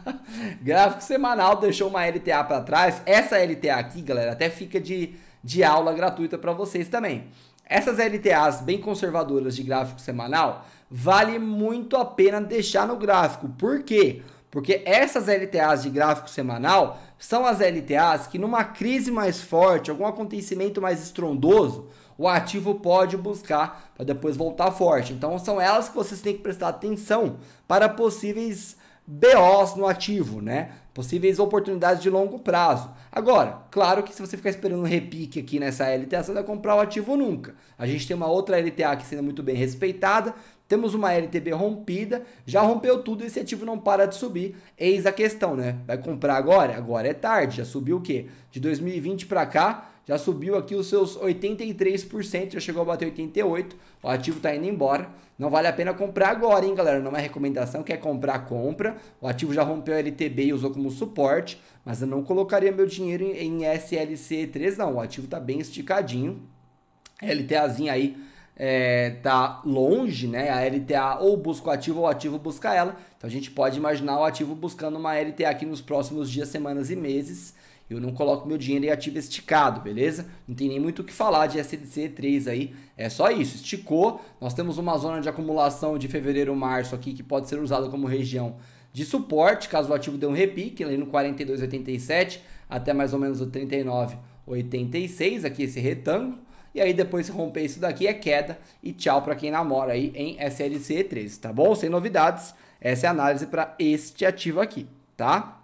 Gráfico semanal deixou uma LTA para trás. Essa LTA aqui, galera, até fica de, de aula gratuita para vocês também. Essas LTAs bem conservadoras de gráfico semanal, vale muito a pena deixar no gráfico. Por quê? Porque essas LTAs de gráfico semanal são as LTAs que numa crise mais forte, algum acontecimento mais estrondoso, o ativo pode buscar para depois voltar forte. Então são elas que vocês têm que prestar atenção para possíveis BOs no ativo, né? Possíveis oportunidades de longo prazo. Agora, claro que se você ficar esperando um repique aqui nessa LTA, você não vai comprar o ativo nunca. A gente tem uma outra LTA que sendo muito bem respeitada, temos uma LTB rompida, já rompeu tudo e esse ativo não para de subir. Eis a questão, né? Vai comprar agora? Agora é tarde, já subiu o quê? De 2020 para cá, já subiu aqui os seus 83%, já chegou a bater 88%, o ativo está indo embora. Não vale a pena comprar agora, hein, galera? Não é recomendação, quer comprar, compra. O ativo já rompeu a LTB e usou como suporte, mas eu não colocaria meu dinheiro em, SLC3, não. O ativo está bem esticadinho. LTAzinha aí é, tá longe, né? A LTA ou busca o ativo ou o ativo busca ela. Então a gente pode imaginar o ativo buscando uma LTA aqui nos próximos dias, semanas e meses. Eu não coloco meu dinheiro em ativo esticado, beleza? Não tem nem muito o que falar de SDC3 aí. É só isso, esticou. Nós temos uma zona de acumulação de fevereiro, março aqui que pode ser usada como região de suporte, caso o ativo dê um repique ali no 42,87 até mais ou menos o 39,86 aqui esse retângulo. E aí depois se romper isso daqui é queda e tchau para quem namora aí em SLC3, tá bom? Sem novidades, essa é a análise para este ativo aqui, tá?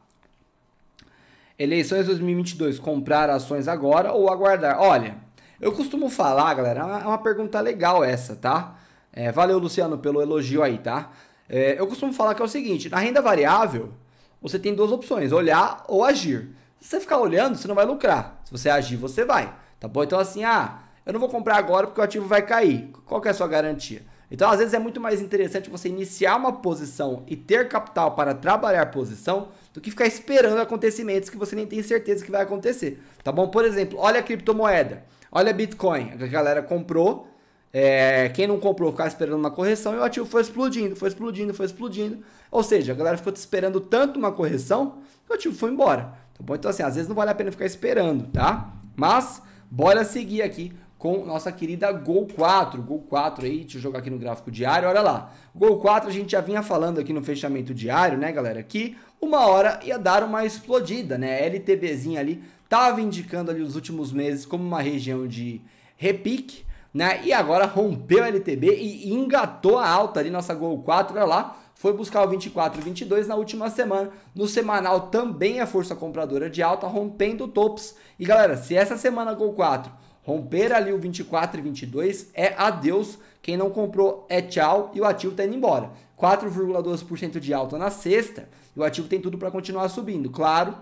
Eleições 2022, comprar ações agora ou aguardar? Olha, eu costumo falar, galera, é uma pergunta legal essa, tá? É, valeu, Luciano, pelo elogio aí, tá? É, eu costumo falar que é o seguinte, na renda variável, você tem duas opções, olhar ou agir. Se você ficar olhando, você não vai lucrar. Se você agir, você vai, tá bom? Então assim, ah, eu não vou comprar agora porque o ativo vai cair. Qual que é a sua garantia? Então, às vezes, é muito mais interessante você iniciar uma posição e ter capital para trabalhar posição do que ficar esperando acontecimentos que você nem tem certeza que vai acontecer. Tá bom? Por exemplo, olha a criptomoeda, olha a Bitcoin. A galera comprou. É, quem não comprou ficava esperando uma correção e o ativo foi explodindo, foi explodindo, foi explodindo. Ou seja, a galera ficou esperando tanto uma correção que o ativo foi embora. Tá bom? Então, assim, às vezes não vale a pena ficar esperando, tá? Mas, bora seguir aqui com nossa querida Gol 4. Gol 4 aí, deixa eu jogar aqui no gráfico diário, olha lá. Gol 4 a gente já vinha falando aqui no fechamento diário, né, galera? Que uma hora ia dar uma explodida, né? LTBzinha ali tava indicando ali os últimos meses como uma região de repique, né? E agora rompeu a LTB e engatou a alta ali, nossa Gol 4, olha lá foi buscar o 24, 22 na última semana. No semanal também a força compradora de alta rompendo tops. E galera, se essa semana Gol 4 Romper ali o 24 e 22 é adeus. Quem não comprou é tchau e o ativo está indo embora. 4,12% de alta na sexta e o ativo tem tudo para continuar subindo. Claro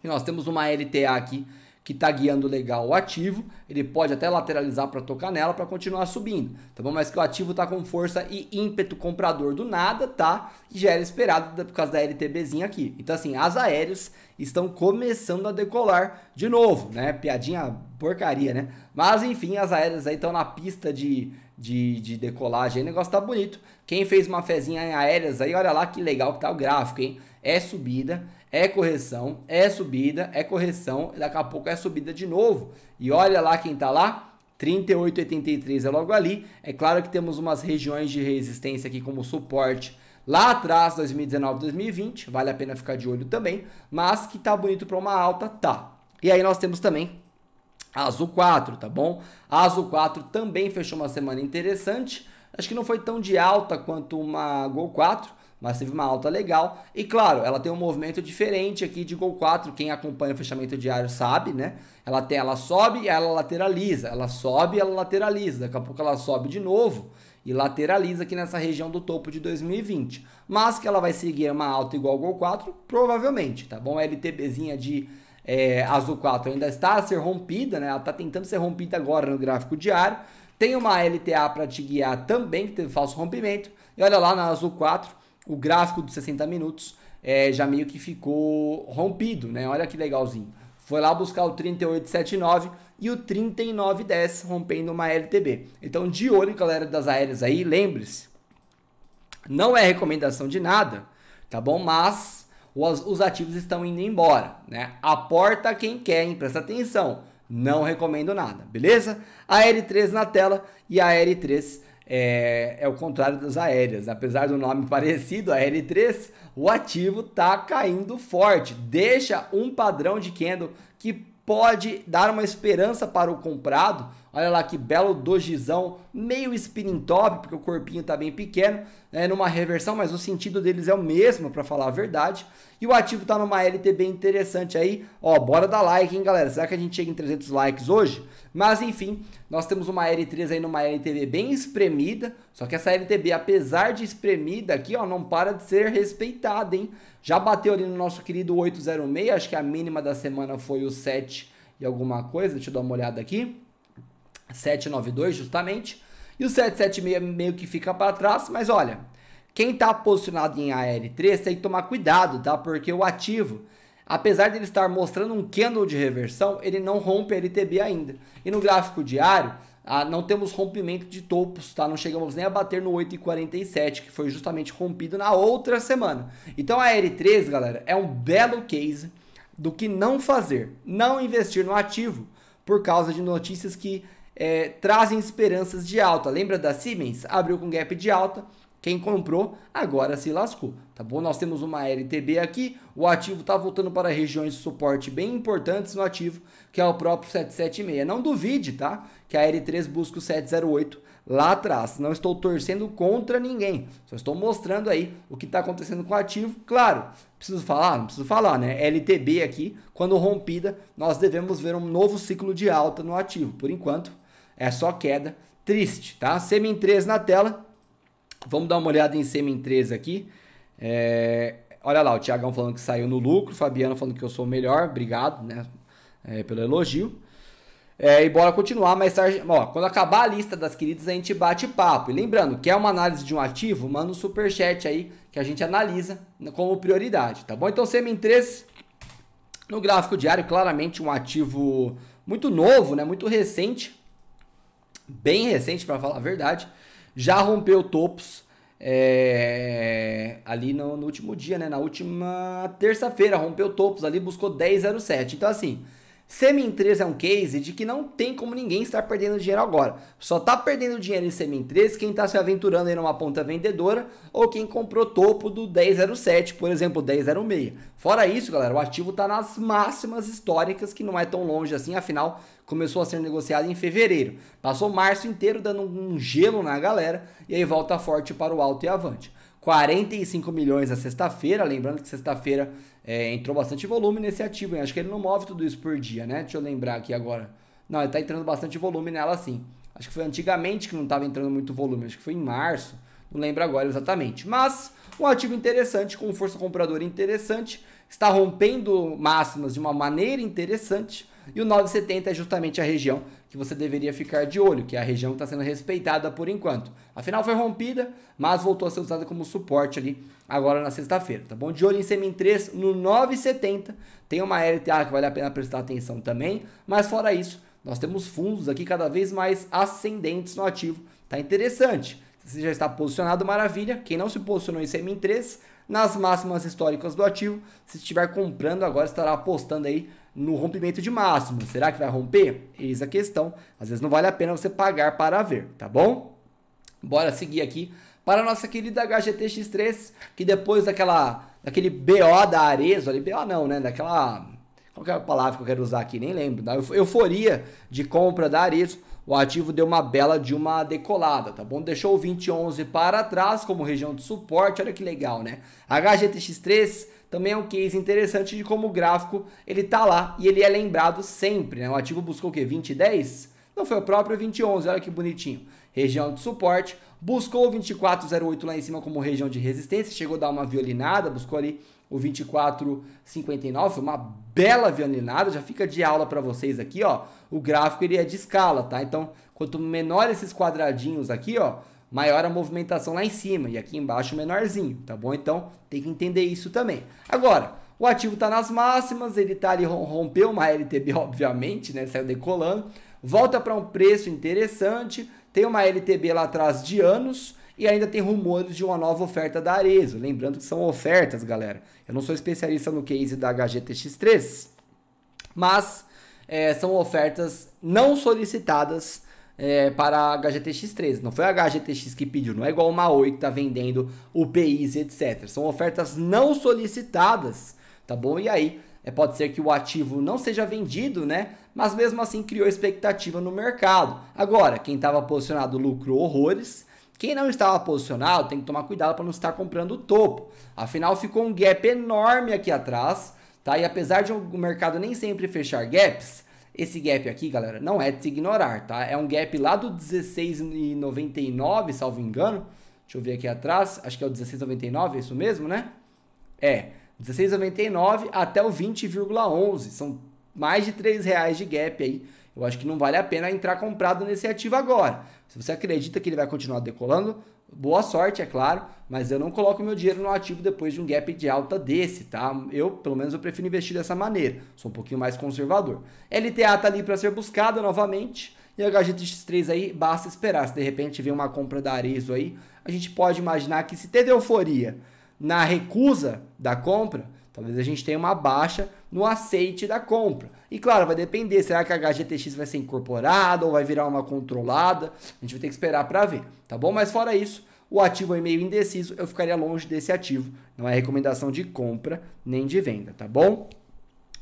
que nós temos uma LTA aqui que está guiando legal o ativo, ele pode até lateralizar para tocar nela para continuar subindo, tá bom? Mas que o ativo está com força e ímpeto comprador do nada, tá? E já era esperado por causa da LTBzinha aqui. Então assim, as aéreas estão começando a decolar de novo, né? Piadinha porcaria, né? Mas enfim, as aéreas aí estão na pista de, de, de decolagem, o negócio tá bonito. Quem fez uma fezinha em aéreas aí, olha lá que legal que tá o gráfico, hein? É subida, é correção, é subida, é correção, daqui a pouco é subida de novo. E olha lá quem está lá, 38,83 é logo ali. É claro que temos umas regiões de resistência aqui como suporte lá atrás, 2019, 2020, vale a pena ficar de olho também, mas que tá bonito para uma alta, tá. E aí nós temos também a Azul 4, tá bom? A Azul 4 também fechou uma semana interessante, acho que não foi tão de alta quanto uma Gol 4, mas teve uma alta legal. E claro, ela tem um movimento diferente aqui de Gol 4. Quem acompanha o fechamento diário sabe, né? Ela tem, ela sobe e ela lateraliza. Ela sobe e ela lateraliza. Daqui a pouco ela sobe de novo e lateraliza aqui nessa região do topo de 2020. Mas que ela vai seguir uma alta igual Gol 4, provavelmente, tá bom? A LTBzinha de é, Azul 4 ainda está a ser rompida, né? Ela está tentando ser rompida agora no gráfico diário. Tem uma LTA para te guiar também, que teve falso rompimento. E olha lá na Azul 4, o gráfico dos 60 minutos é, já meio que ficou rompido, né? Olha que legalzinho. Foi lá buscar o 3879 e o 3910 rompendo uma LTB. Então, de olho, galera das aéreas aí, lembre-se, não é recomendação de nada, tá bom? Mas os, os ativos estão indo embora, né? Aporta quem quer, hein? Presta atenção. Não recomendo nada, beleza? A L3 na tela e a L3 é, é o contrário das aéreas. Apesar do nome parecido, a L3, o ativo está caindo forte. Deixa um padrão de candle que pode dar uma esperança para o comprado. Olha lá que belo dojizão, meio spinning top, porque o corpinho está bem pequeno, né, numa reversão, mas o sentido deles é o mesmo, para falar a verdade. E o ativo está numa LT bem interessante aí. Ó, bora dar like, hein, galera? Será que a gente chega em 300 likes hoje? Mas enfim, nós temos uma L3 aí numa LTB bem espremida, só que essa LTB, apesar de espremida aqui, ó, não para de ser respeitada, hein? Já bateu ali no nosso querido 806, acho que a mínima da semana foi o 7 e alguma coisa, deixa eu dar uma olhada aqui. 792 justamente. E o 776 meio que fica para trás, mas olha, quem está posicionado em AR3 tem que tomar cuidado, tá? Porque o ativo, apesar de ele estar mostrando um candle de reversão, ele não rompe a LTB ainda. E no gráfico diário, ah, não temos rompimento de topos, tá? Não chegamos nem a bater no 8,47, que foi justamente rompido na outra semana. Então a R3, galera, é um belo case do que não fazer, não investir no ativo, por causa de notícias que é, trazem esperanças de alta. Lembra da Siemens? Abriu com gap de alta, quem comprou agora se lascou, tá bom? Nós temos uma LTB aqui, o ativo está voltando para regiões de suporte bem importantes no ativo, que é o próprio 776. Não duvide, tá? que a r 3 busca o 708 lá atrás. Não estou torcendo contra ninguém, só estou mostrando aí o que está acontecendo com o ativo. Claro, preciso falar? Não preciso falar, né? LTB aqui, quando rompida, nós devemos ver um novo ciclo de alta no ativo. Por enquanto, é só queda triste, tá? Semin 3 na tela. Vamos dar uma olhada em Semin 3 aqui. É... Olha lá, o Tiagão falando que saiu no lucro, Fabiano falando que eu sou melhor, obrigado né? É, pelo elogio. É, e bora continuar mais tarde. Tá, ó, quando acabar a lista das queridas, a gente bate papo. E lembrando, quer uma análise de um ativo? Manda um superchat aí que a gente analisa como prioridade, tá bom? Então, CM3 no gráfico diário, claramente um ativo muito novo, né? Muito recente. Bem recente, para falar a verdade. Já rompeu topos é, ali no, no último dia, né? Na última terça-feira, rompeu topos ali, buscou 10,07. Então, assim. Semin3 é um case de que não tem como ninguém estar perdendo dinheiro agora. Só está perdendo dinheiro em Semin3 quem está se aventurando em uma ponta vendedora ou quem comprou topo do 1007, por exemplo, 1006. Fora isso, galera, o ativo está nas máximas históricas, que não é tão longe assim, afinal, começou a ser negociado em fevereiro. Passou março inteiro dando um gelo na galera e aí volta forte para o alto e avante. 45 milhões na sexta-feira. Lembrando que sexta-feira é, entrou bastante volume nesse ativo. Hein? Acho que ele não move tudo isso por dia, né? Deixa eu lembrar aqui agora. Não, ele está entrando bastante volume nela sim. Acho que foi antigamente que não estava entrando muito volume. Acho que foi em março. Não lembro agora exatamente. Mas um ativo interessante, com força compradora interessante. Está rompendo máximas de uma maneira interessante. E o 970 é justamente a região que você deveria ficar de olho, que é a região que está sendo respeitada por enquanto. Afinal foi rompida, mas voltou a ser usada como suporte ali agora na sexta-feira, tá bom? De olho em semi 3 no 970, tem uma LTA que vale a pena prestar atenção também, mas fora isso, nós temos fundos aqui cada vez mais ascendentes no ativo, tá interessante. Se já está posicionado, maravilha. Quem não se posicionou em semi 3, nas máximas históricas do ativo, se estiver comprando agora, estará apostando aí no rompimento de máximo. Será que vai romper? Eis a questão. Às vezes não vale a pena você pagar para ver, tá bom? Bora seguir aqui para a nossa querida HGTX3, que depois daquela daquele BO da Arezo, ali BO não, né, daquela qual é a palavra que eu quero usar aqui, nem lembro, da tá? euforia de compra da Arezo, o ativo deu uma bela de uma decolada, tá bom? Deixou o 2011 para trás como região de suporte, olha que legal, né? HGTX3 também é um case interessante de como o gráfico ele tá lá e ele é lembrado sempre. Né? O ativo buscou o quê? 2010? Não foi o próprio 2011, olha que bonitinho. Região de suporte, buscou o 2408 lá em cima como região de resistência, chegou a dar uma violinada, buscou ali o 2459, uma bela violinada, já fica de aula para vocês aqui, ó. O gráfico ele é de escala, tá? Então, quanto menor esses quadradinhos aqui, ó, maior a movimentação lá em cima e aqui embaixo menorzinho, tá bom? Então tem que entender isso também. Agora, o ativo está nas máximas, ele está ali, rompeu uma LTB, obviamente, né? Saiu decolando, volta para um preço interessante, tem uma LTB lá atrás de anos e ainda tem rumores de uma nova oferta da Arezo. Lembrando que são ofertas, galera. Eu não sou especialista no case da HGTX3, mas é, são ofertas não solicitadas é, para a HGTX 13. Não foi a HGTX que pediu, não é igual uma Oi que está vendendo UPIs, etc. São ofertas não solicitadas, tá bom? E aí é, pode ser que o ativo não seja vendido, né? Mas mesmo assim criou expectativa no mercado. Agora, quem estava posicionado lucrou horrores. Quem não estava posicionado tem que tomar cuidado para não estar comprando o topo. Afinal, ficou um gap enorme aqui atrás, tá? E apesar de o mercado nem sempre fechar gaps, esse gap aqui, galera, não é de se ignorar, tá? É um gap lá do 16,99, salvo engano. Deixa eu ver aqui atrás, acho que é o 16,99, é isso mesmo, né? É, 16,99 até o 20,11, são mais de 3 reais de gap aí. Eu acho que não vale a pena entrar comprado nesse ativo agora. Se você acredita que ele vai continuar decolando, Boa sorte, é claro, mas eu não coloco meu dinheiro no ativo depois de um gap de alta desse, tá? Eu, pelo menos, eu prefiro investir dessa maneira. Sou um pouquinho mais conservador. LTA tá ali para ser buscada novamente. E a HGTX3 aí, basta esperar. Se de repente vem uma compra da Arezzo aí, a gente pode imaginar que se teve euforia na recusa da compra, Talvez a gente tenha uma baixa no aceite da compra. E claro, vai depender, será que a HGTX vai ser incorporada ou vai virar uma controlada? A gente vai ter que esperar para ver, tá bom? Mas fora isso, o ativo é meio indeciso, eu ficaria longe desse ativo. Não é recomendação de compra nem de venda, tá bom?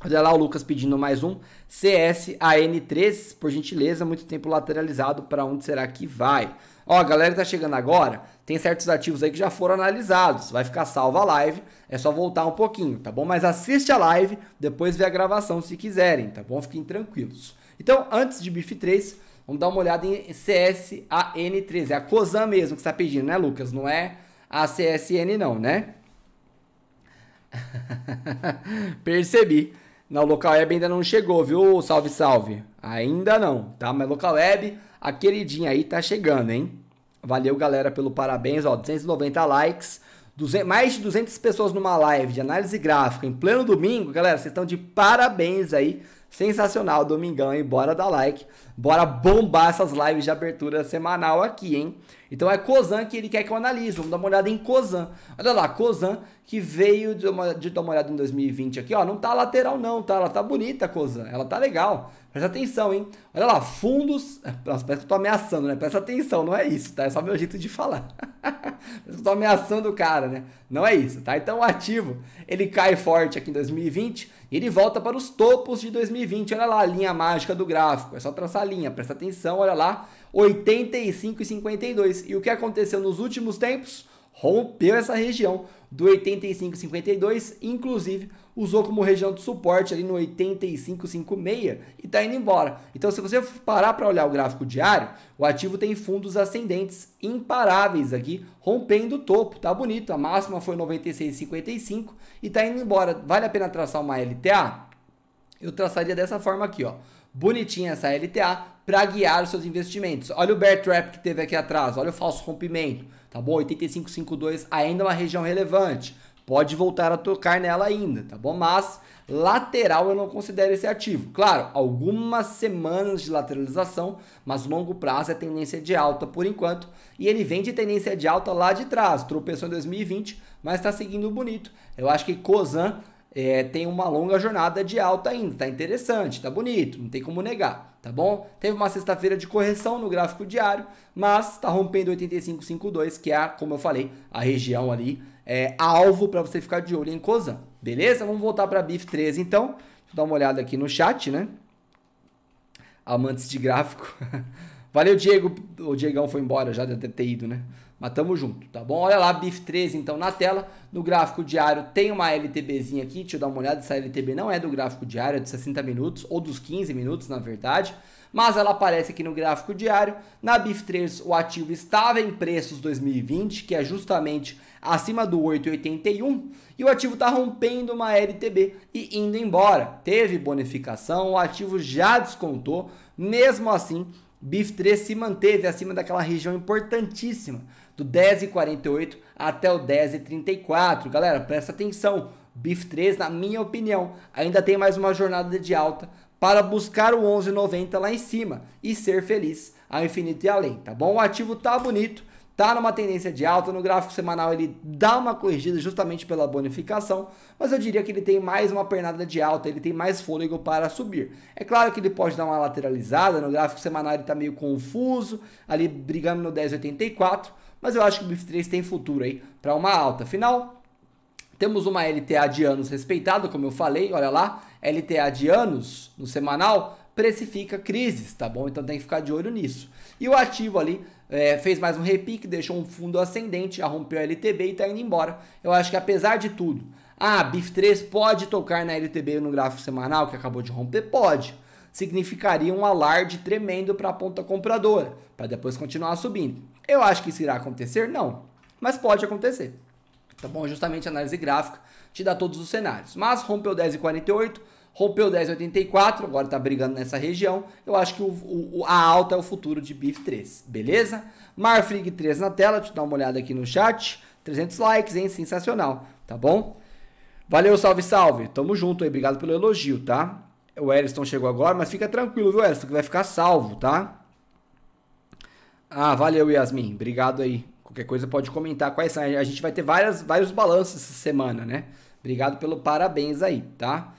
Olha lá o Lucas pedindo mais um. CSAN3, por gentileza, muito tempo lateralizado, para onde será que vai? Ó, a galera que tá chegando agora, tem certos ativos aí que já foram analisados. Vai ficar salva a live, é só voltar um pouquinho, tá bom? Mas assiste a live, depois vê a gravação se quiserem, tá bom? Fiquem tranquilos. Então, antes de BIF3, vamos dar uma olhada em CSAN3. É a COSAN mesmo que está pedindo, né, Lucas? Não é a CSN não, né? Percebi. Não, local web ainda não chegou, viu? Salve, salve. Ainda não, tá? Mas local web, a queridinha aí tá chegando, hein? Valeu, galera, pelo parabéns, ó, 290 likes. 200, mais de 200 pessoas numa live de análise gráfica em pleno domingo, galera, vocês estão de parabéns aí. Sensacional, domingão, hein? Bora dar like. Bora bombar essas lives de abertura semanal aqui, hein? Então é Cozan que ele quer que eu analise. Vamos dar uma olhada em Cozan. Olha lá, Cozan que veio de, uma, de dar uma olhada em 2020 aqui, ó. Não tá lateral, não, tá? Ela tá bonita, Cozan. Ela tá legal. Presta atenção, hein? Olha lá, fundos. Nossa, parece que eu tô ameaçando, né? Presta atenção, não é isso, tá? É só meu jeito de falar. parece que eu tô ameaçando o cara, né? Não é isso, tá? Então o ativo ele cai forte aqui em 2020 ele volta para os topos de 2020. Olha lá a linha mágica do gráfico. É só traçar a linha, presta atenção, olha lá. 85,52. E o que aconteceu nos últimos tempos? Rompeu essa região do 85,52, inclusive usou como região de suporte ali no 85,56 e está indo embora. Então, se você parar para olhar o gráfico diário, o ativo tem fundos ascendentes imparáveis aqui, rompendo o topo. Tá bonito, a máxima foi 96,55 e está indo embora. Vale a pena traçar uma LTA? Eu traçaria dessa forma aqui, ó. Bonitinha essa LTA para guiar os seus investimentos. Olha o bear trap que teve aqui atrás, olha o falso rompimento, tá bom? 85,52 ainda é uma região relevante pode voltar a tocar nela ainda, tá bom? Mas lateral eu não considero esse ativo. Claro, algumas semanas de lateralização, mas longo prazo é tendência de alta por enquanto. E ele vem de tendência de alta lá de trás, tropeçou em 2020, mas está seguindo bonito. Eu acho que Cozan é, tem uma longa jornada de alta ainda, tá interessante, tá bonito, não tem como negar, tá bom? Teve uma sexta-feira de correção no gráfico diário, mas tá rompendo 85,52, que é, como eu falei, a região ali é, alvo para você ficar de olho em Cozan. Beleza? Vamos voltar para BIF 13 então. Deixa eu dar uma olhada aqui no chat, né? Amantes de gráfico. Valeu, Diego. O Diegão foi embora, já deve ter ido, né? Mas tamo junto, tá bom? Olha lá, BIF 13 então na tela. No gráfico diário tem uma LTBzinha aqui. Deixa eu dar uma olhada. Essa LTB não é do gráfico diário, é de 60 minutos, ou dos 15 minutos, na verdade. Mas ela aparece aqui no gráfico diário. Na BIF 3, o ativo estava em preços 2020, que é justamente acima do 8,81 e o ativo está rompendo uma LTB e indo embora. Teve bonificação, o ativo já descontou, mesmo assim, BIF3 se manteve acima daquela região importantíssima, do 10,48 até o 10,34. Galera, presta atenção. BIF3, na minha opinião, ainda tem mais uma jornada de alta para buscar o 11,90 lá em cima e ser feliz ao infinito e além, tá bom? O ativo tá bonito, Tá numa tendência de alta, no gráfico semanal ele dá uma corrigida justamente pela bonificação, mas eu diria que ele tem mais uma pernada de alta, ele tem mais fôlego para subir. É claro que ele pode dar uma lateralizada, no gráfico semanal ele está meio confuso, ali brigando no 10,84, mas eu acho que o BIF3 tem futuro aí para uma alta. Final, temos uma LTA de anos respeitada, como eu falei, olha lá, LTA de anos no semanal precifica crises, tá bom? Então tem que ficar de olho nisso. E o ativo ali é, fez mais um repique, deixou um fundo ascendente, já rompeu a LTB e está indo embora. Eu acho que apesar de tudo, a ah, BIF3 pode tocar na LTB no gráfico semanal que acabou de romper? Pode. Significaria um alarde tremendo para a ponta compradora, para depois continuar subindo. Eu acho que isso irá acontecer? Não, mas pode acontecer. Tá bom? Justamente a análise gráfica te dá todos os cenários. Mas rompeu 10,48, Rompeu 10,84, agora está brigando nessa região. Eu acho que o, o, a alta é o futuro de BIF3, beleza? Marfrig 3 na tela, deixa eu dar uma olhada aqui no chat. 300 likes, hein? Sensacional, tá bom? Valeu, salve, salve. Tamo junto aí, obrigado pelo elogio, tá? O Eriston chegou agora, mas fica tranquilo, viu, Eriston, que vai ficar salvo, tá? Ah, valeu, Yasmin. Obrigado aí. Qualquer coisa pode comentar quais são. A gente vai ter várias, vários balanços essa semana, né? Obrigado pelo parabéns aí, tá?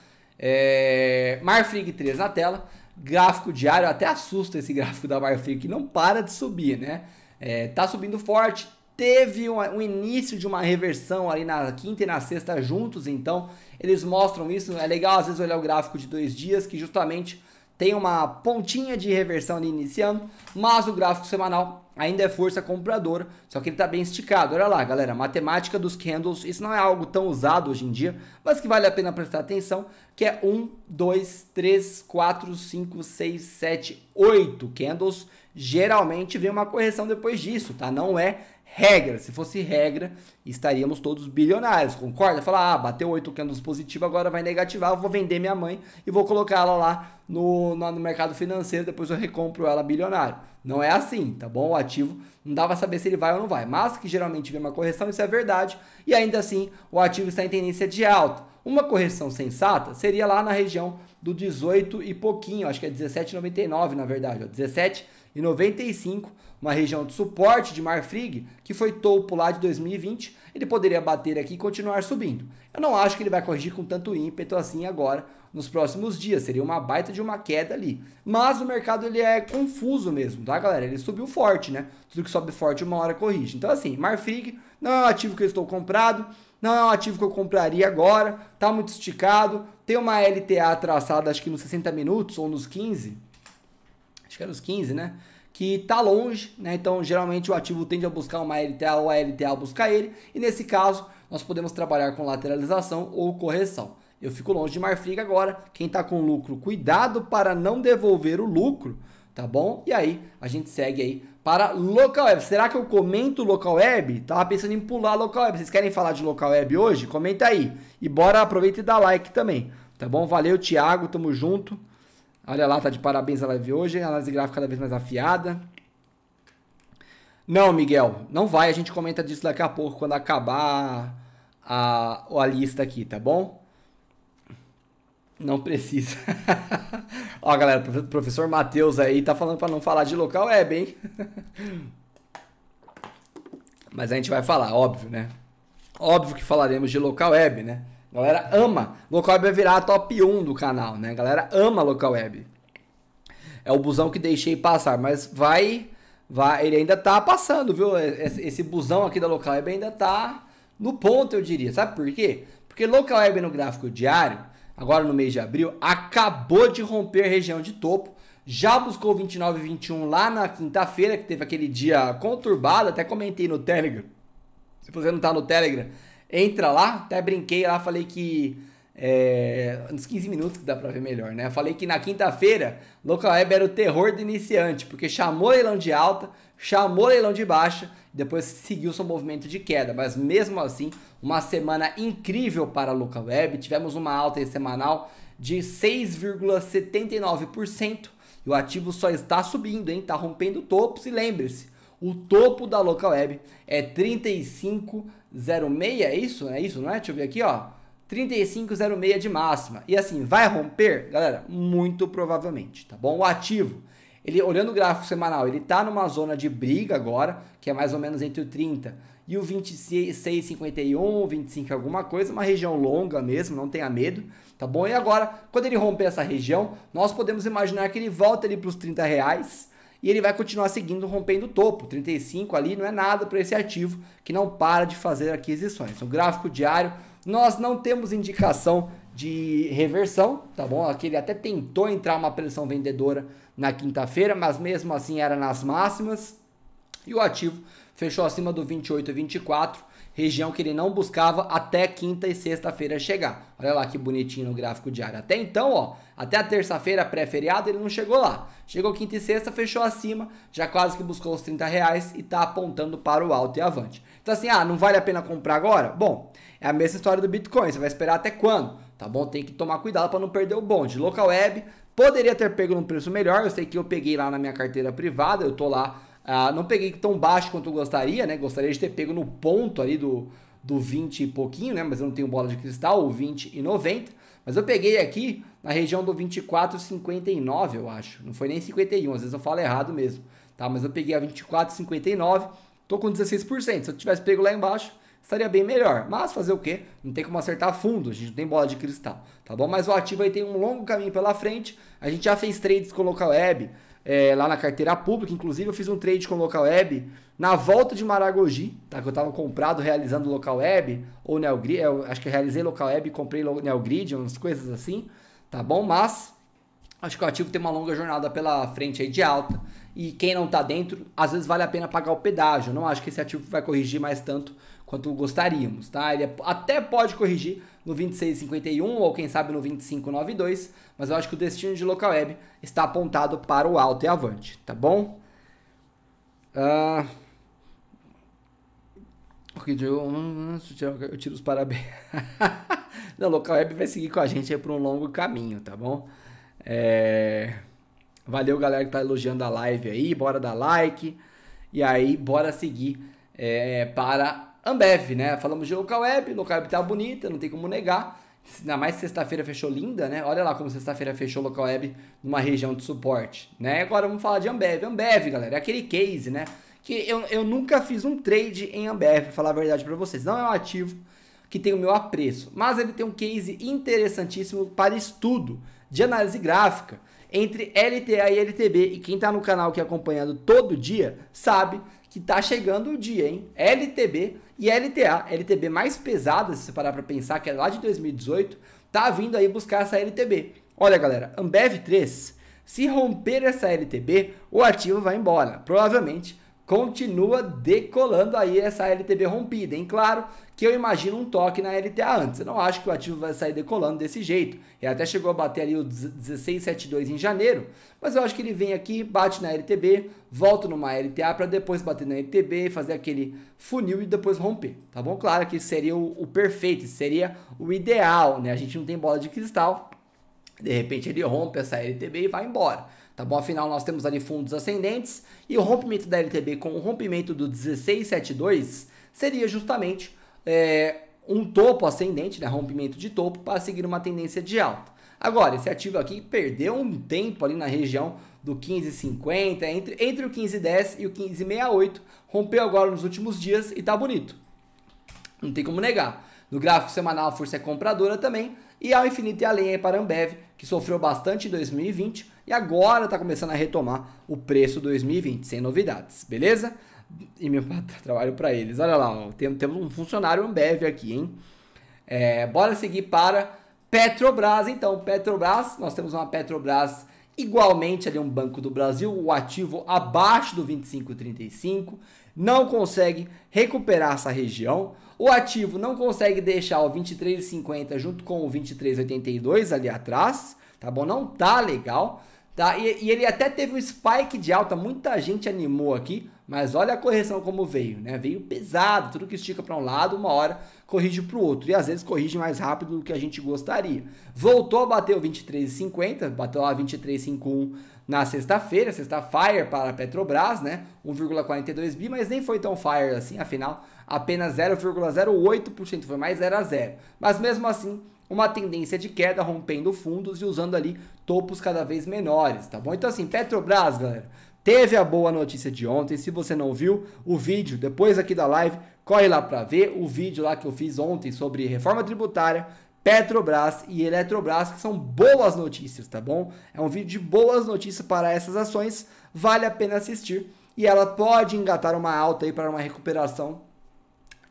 É, Marfrig 3 na tela, gráfico diário, até assusta esse gráfico da Marfrig que não para de subir, né? É, tá subindo forte, teve um, um, início de uma reversão ali na quinta e na sexta juntos, então eles mostram isso. É legal às vezes olhar o gráfico de dois dias que justamente tem uma pontinha de reversão ali iniciando, mas o gráfico semanal ainda é força compradora, só que ele está bem esticado. Olha lá, galera, matemática dos candles, isso não é algo tão usado hoje em dia, mas que vale a pena prestar atenção, que é 1, 2, 3, 4, 5, 6, 7, 8 candles. Geralmente vem uma correção depois disso, tá? Não é regra. Se fosse regra, estaríamos todos bilionários, concorda? Falar, ah, bateu 8 candles positivo, agora vai negativar, eu vou vender minha mãe e vou colocá-la lá no, no, mercado financeiro, depois eu recompro ela bilionário. Não é assim, tá bom? O ativo não dá saber se ele vai ou não vai, mas que geralmente vem uma correção, isso é verdade, e ainda assim o ativo está em tendência de alta. Uma correção sensata seria lá na região do 18 e pouquinho, acho que é 17,99 na verdade, 17,95 17 e 95 uma região de suporte de Marfrig, que foi topo lá de 2020, ele poderia bater aqui e continuar subindo. Eu não acho que ele vai corrigir com tanto ímpeto assim agora, nos próximos dias, seria uma baita de uma queda ali. Mas o mercado ele é confuso mesmo, tá galera? Ele subiu forte, né? Tudo que sobe forte uma hora corrige. Então assim, Marfrig não é um ativo que eu estou comprado, não é um ativo que eu compraria agora, tá muito esticado, tem uma LTA traçada acho que nos 60 minutos ou nos 15, acho que era é nos 15, né? que está longe, né? Então, geralmente o ativo tende a buscar uma LTA ou a LTA buscar ele, e nesse caso, nós podemos trabalhar com lateralização ou correção. Eu fico longe de Marfrig agora, quem está com lucro, cuidado para não devolver o lucro, tá bom? E aí, a gente segue aí para local web. Será que eu comento local web? Tava pensando em pular local web. Vocês querem falar de local web hoje? Comenta aí. E bora aproveita e dá like também, tá bom? Valeu, Thiago, tamo junto. Olha lá, tá de parabéns a live hoje. A análise gráfica cada vez mais afiada. Não, Miguel, não vai. A gente comenta disso daqui a pouco quando acabar a, a lista aqui, tá bom? Não precisa. Ó, galera, o professor Matheus aí tá falando para não falar de local web, hein? Mas a gente vai falar, óbvio, né? Óbvio que falaremos de local web, né? A galera ama. Local Web vai virar a top 1 do canal, né? A galera ama Local Web. É o busão que deixei passar, mas vai. vai ele ainda tá passando, viu? Esse, esse busão aqui da Local Web ainda tá no ponto, eu diria. Sabe por quê? Porque Local Web no gráfico diário, agora no mês de abril, acabou de romper a região de topo. Já buscou 29 e 21 lá na quinta-feira, que teve aquele dia conturbado. Até comentei no Telegram. Se você não tá no Telegram, Entra lá, até brinquei lá, falei que. É, nos 15 minutos que dá pra ver melhor, né? Falei que na quinta-feira, Local Web era o terror do iniciante, porque chamou leilão de alta, chamou leilão de baixa, depois seguiu seu movimento de queda. Mas mesmo assim, uma semana incrível para a Local Web. Tivemos uma alta semanal de 6,79%. E o ativo só está subindo, hein? está rompendo topos. E lembre-se, o topo da Local Web é 35 3506, é isso? É isso, não é? Deixa eu ver aqui, ó. 3506 de máxima. E assim, vai romper? Galera, muito provavelmente, tá bom? O ativo, ele olhando o gráfico semanal, ele tá numa zona de briga agora, que é mais ou menos entre o 30 e o 26,51, 25 alguma coisa, uma região longa mesmo, não tenha medo, tá bom? E agora, quando ele romper essa região, nós podemos imaginar que ele volta ali para os 30 reais, e ele vai continuar seguindo rompendo o topo. 35 ali não é nada para esse ativo que não para de fazer aquisições. No gráfico diário, nós não temos indicação de reversão, tá bom? Aqui ele até tentou entrar uma pressão vendedora na quinta-feira, mas mesmo assim era nas máximas. E o ativo fechou acima do 28 e 24 região que ele não buscava até quinta e sexta-feira chegar. Olha lá que bonitinho no gráfico diário. Até então, ó, até a terça-feira pré-feriado ele não chegou lá. Chegou quinta e sexta, fechou acima, já quase que buscou os 30 reais e tá apontando para o alto e avante. Então assim, ah, não vale a pena comprar agora? Bom, é a mesma história do Bitcoin, você vai esperar até quando? Tá bom? Tem que tomar cuidado para não perder o bonde. Local Web poderia ter pego num preço melhor, eu sei que eu peguei lá na minha carteira privada, eu tô lá ah, não peguei tão baixo quanto eu gostaria, né? Gostaria de ter pego no ponto ali do, do 20 e pouquinho, né? Mas eu não tenho bola de cristal, o 20 e 90. Mas eu peguei aqui na região do 24,59, eu acho. Não foi nem 51, às vezes eu falo errado mesmo, tá? Mas eu peguei a 24,59, tô com 16%. Se eu tivesse pego lá embaixo, estaria bem melhor. Mas fazer o quê? Não tem como acertar fundo, a gente não tem bola de cristal, tá bom? Mas o ativo aí tem um longo caminho pela frente. A gente já fez trades com local web, é, lá na carteira pública. Inclusive, eu fiz um trade com o local web na volta de Maragogi, tá? Que eu estava comprado realizando local web ou NeoGrid. É, eu acho que eu realizei local web e comprei NeoGrid, umas coisas assim, tá bom? Mas acho que o ativo tem uma longa jornada pela frente aí de alta. E quem não está dentro, às vezes vale a pena pagar o pedágio. Eu não acho que esse ativo vai corrigir mais tanto quanto gostaríamos, tá? Ele é, até pode corrigir, no 26,51 ou quem sabe no 25,92, mas eu acho que o destino de local web está apontado para o alto e avante, tá bom? Ah, eu tiro os parabéns. Não, local web vai seguir com a gente por um longo caminho, tá bom? É... Valeu, galera que tá elogiando a live aí. Bora dar like. E aí, bora seguir é, para Ambev, né? Falamos de local web, local web tá bonita, não tem como negar. Ainda mais sexta-feira fechou linda, né? Olha lá como sexta-feira fechou local web numa região de suporte, né? Agora vamos falar de Ambev. Ambev, galera, é aquele case, né? Que eu, eu nunca fiz um trade em Ambev, pra falar a verdade para vocês. Não é um ativo que tem o meu apreço, mas ele tem um case interessantíssimo para estudo de análise gráfica entre LTA e LTB. E quem está no canal que acompanhando todo dia sabe que tá chegando o dia, hein? LTB e a LTA, LTB mais pesada, se você parar para pensar, que é lá de 2018, tá vindo aí buscar essa LTB. Olha, galera, Ambev 3, se romper essa LTB, o ativo vai embora. Provavelmente continua decolando aí essa LTB rompida. Hein? Claro que eu imagino um toque na LTA antes. Eu não acho que o ativo vai sair decolando desse jeito. Ele até chegou a bater ali o 1672 em janeiro, mas eu acho que ele vem aqui, bate na LTB, volta numa LTA para depois bater na LTB, fazer aquele funil e depois romper. Tá bom? Claro que seria o, o perfeito, seria o ideal, né? A gente não tem bola de cristal. De repente ele rompe essa LTB e vai embora tá bom? Afinal, nós temos ali fundos ascendentes e o rompimento da LTB com o rompimento do 1672 seria justamente é, um topo ascendente, né? rompimento de topo para seguir uma tendência de alta. Agora, esse ativo aqui perdeu um tempo ali na região do 15,50, entre, entre o 15,10 e o 15,68, rompeu agora nos últimos dias e tá bonito. Não tem como negar. No gráfico semanal, a força é compradora também, e ao infinito e além aí para a Ambev, que sofreu bastante em 2020, e agora está começando a retomar o preço 2020, sem novidades, beleza? E meu trabalho para eles. Olha lá, temos, temos um funcionário Ambev aqui, hein? É, bora seguir para Petrobras, então. Petrobras, nós temos uma Petrobras igualmente ali um Banco do Brasil, o ativo abaixo do 25,35, não consegue recuperar essa região. O ativo não consegue deixar o 23,50 junto com o 23,82 ali atrás, tá bom? Não tá legal. Tá? E, e, ele até teve um spike de alta, muita gente animou aqui, mas olha a correção como veio, né? Veio pesado, tudo que estica para um lado, uma hora corrige para o outro, e às vezes corrige mais rápido do que a gente gostaria. Voltou a bater o 23,50, bateu lá 23,51 na sexta-feira, sexta fire para a Petrobras, né? 1,42 bi, mas nem foi tão fire assim, afinal, apenas 0,08%, foi mais 0 a 0. Mas mesmo assim, uma tendência de queda rompendo fundos e usando ali topos cada vez menores, tá bom? Então assim, Petrobras, galera, teve a boa notícia de ontem. Se você não viu o vídeo, depois aqui da live, corre lá para ver o vídeo lá que eu fiz ontem sobre reforma tributária, Petrobras e Eletrobras, que são boas notícias, tá bom? É um vídeo de boas notícias para essas ações, vale a pena assistir e ela pode engatar uma alta aí para uma recuperação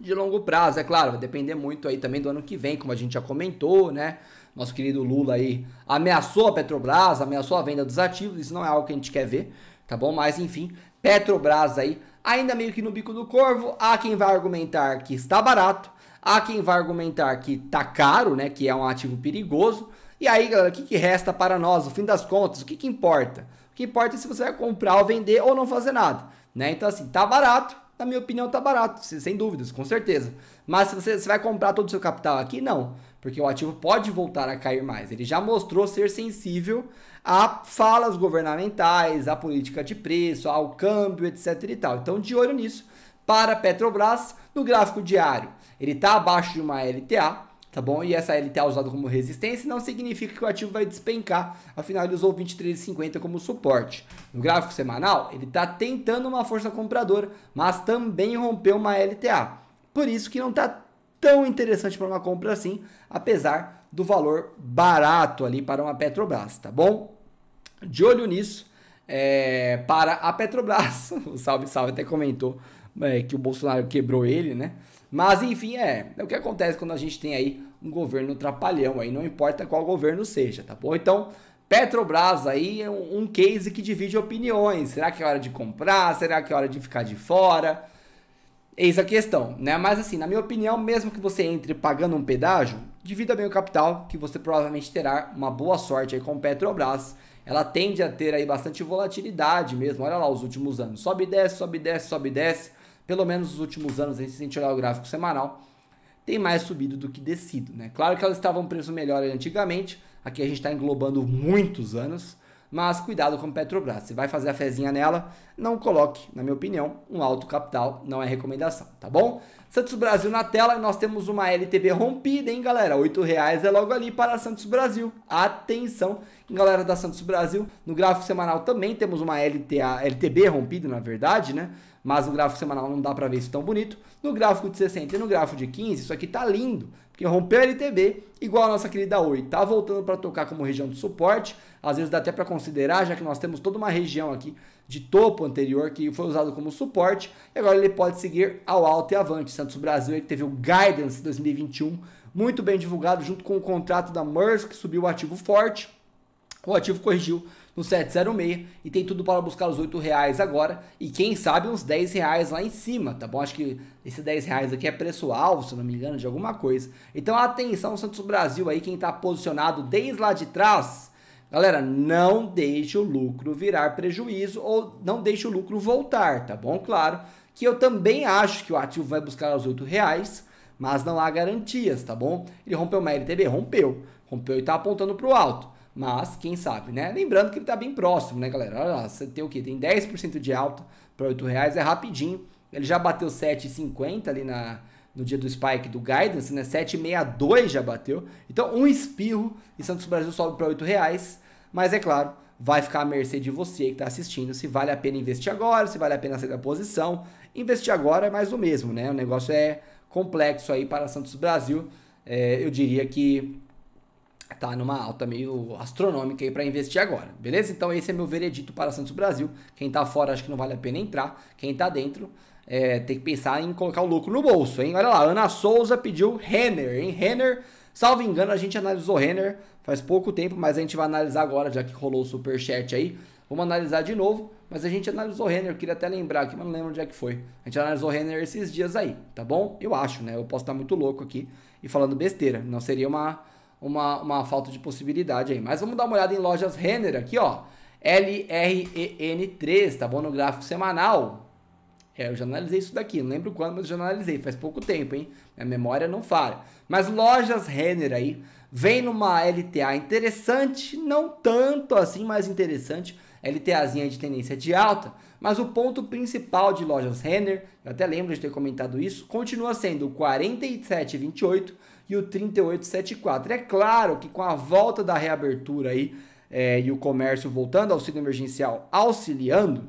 de longo prazo. É claro, vai depender muito aí também do ano que vem, como a gente já comentou, né? Nosso querido Lula aí ameaçou a Petrobras, ameaçou a venda dos ativos, isso não é algo que a gente quer ver, tá bom? Mas enfim, Petrobras aí ainda meio que no bico do corvo. Há quem vai argumentar que está barato, há quem vai argumentar que tá caro, né? Que é um ativo perigoso. E aí, galera, o que, que resta para nós? No fim das contas, o que, que importa? O que importa é se você vai comprar ou vender ou não fazer nada, né? Então, assim, tá barato na minha opinião, tá barato, sem dúvidas, com certeza. Mas se você, você vai comprar todo o seu capital aqui, não. Porque o ativo pode voltar a cair mais. Ele já mostrou ser sensível a falas governamentais, a política de preço, ao câmbio, etc e tal. Então, de olho nisso. Para Petrobras, no gráfico diário, ele está abaixo de uma LTA, tá bom? E essa LTA é usada como resistência não significa que o ativo vai despencar, afinal ele usou 23,50 como suporte. No gráfico semanal, ele está tentando uma força compradora, mas também rompeu uma LTA. Por isso que não está tão interessante para uma compra assim, apesar do valor barato ali para uma Petrobras, tá bom? De olho nisso, é, para a Petrobras, o Salve Salve até comentou é, que o Bolsonaro quebrou ele, né? Mas enfim, é, é o que acontece quando a gente tem aí um governo trapalhão aí, não importa qual governo seja, tá bom? Então, Petrobras aí é um, um case que divide opiniões. Será que é hora de comprar? Será que é hora de ficar de fora? Eis a questão, né? Mas assim, na minha opinião, mesmo que você entre pagando um pedágio, divida bem o capital, que você provavelmente terá uma boa sorte aí com Petrobras. Ela tende a ter aí bastante volatilidade mesmo. Olha lá os últimos anos. Sobe e desce, sobe e desce, sobe e desce pelo menos nos últimos anos, se a gente olhar o gráfico semanal, tem mais subido do que descido. Né? Claro que elas estavam preço melhor antigamente, aqui a gente está englobando muitos anos, mas cuidado com Petrobras. Se vai fazer a fezinha nela, não coloque, na minha opinião, um alto capital, não é recomendação, tá bom? Santos Brasil na tela nós temos uma LTB rompida, hein, galera? R$ reais é logo ali para Santos Brasil. Atenção, galera da Santos Brasil. No gráfico semanal também temos uma LTA, LTB rompida, na verdade, né? mas no gráfico semanal não dá para ver isso tão bonito. No gráfico de 60 e no gráfico de 15, isso aqui tá lindo, porque rompeu a LTB, igual a nossa querida Oi, tá voltando para tocar como região de suporte, às vezes dá até para considerar, já que nós temos toda uma região aqui de topo anterior que foi usado como suporte, e agora ele pode seguir ao alto e avante. Santos Brasil ele teve o Guidance 2021, muito bem divulgado, junto com o contrato da MERS, que subiu o ativo forte, o ativo corrigiu no 706 e tem tudo para buscar os 8 reais agora e quem sabe uns 10 reais lá em cima, tá bom? Acho que esse 10 reais aqui é preço-alvo, se não me engano, de alguma coisa. Então atenção Santos Brasil aí, quem está posicionado desde lá de trás. Galera, não deixe o lucro virar prejuízo ou não deixe o lucro voltar, tá bom? Claro que eu também acho que o ativo vai buscar os 8 reais, mas não há garantias, tá bom? Ele rompeu uma LTB? Rompeu. Rompeu e está apontando para o alto. Mas, quem sabe, né? Lembrando que ele está bem próximo, né, galera? Olha lá, você tem o quê? Tem 10% de alta para R$ reais, é rapidinho. Ele já bateu 7,50 ali na, no dia do spike do guidance, né? 7,62 já bateu. Então, um espirro e Santos Brasil sobe para R$ reais. Mas, é claro, vai ficar à mercê de você que está assistindo se vale a pena investir agora, se vale a pena sair da posição. Investir agora é mais o mesmo, né? O negócio é complexo aí para Santos Brasil. É, eu diria que tá numa alta meio astronômica aí para investir agora, beleza? Então esse é meu veredito para Santos Brasil. Quem tá fora acho que não vale a pena entrar. Quem tá dentro é, tem que pensar em colocar o lucro no bolso, hein? Olha lá, Ana Souza pediu Renner, hein? Renner, salvo engano, a gente analisou Renner faz pouco tempo, mas a gente vai analisar agora, já que rolou o superchat aí. Vamos analisar de novo, mas a gente analisou Renner, queria até lembrar aqui, mas não lembro onde é que foi. A gente analisou Renner esses dias aí, tá bom? Eu acho, né? Eu posso estar muito louco aqui e falando besteira. Não seria uma uma, uma falta de possibilidade aí. Mas vamos dar uma olhada em lojas Renner aqui, ó. LREN3, tá bom? No gráfico semanal. É, eu já analisei isso daqui, não lembro quando, mas já analisei, faz pouco tempo, hein? Minha memória não falha. Mas lojas Renner aí, vem numa LTA interessante, não tanto assim, mas interessante. LTAzinha de tendência de alta, mas o ponto principal de lojas Renner, eu até lembro de ter comentado isso, continua sendo 47,28 e o 3874. É claro que com a volta da reabertura aí é, e o comércio voltando ao auxílio emergencial auxiliando,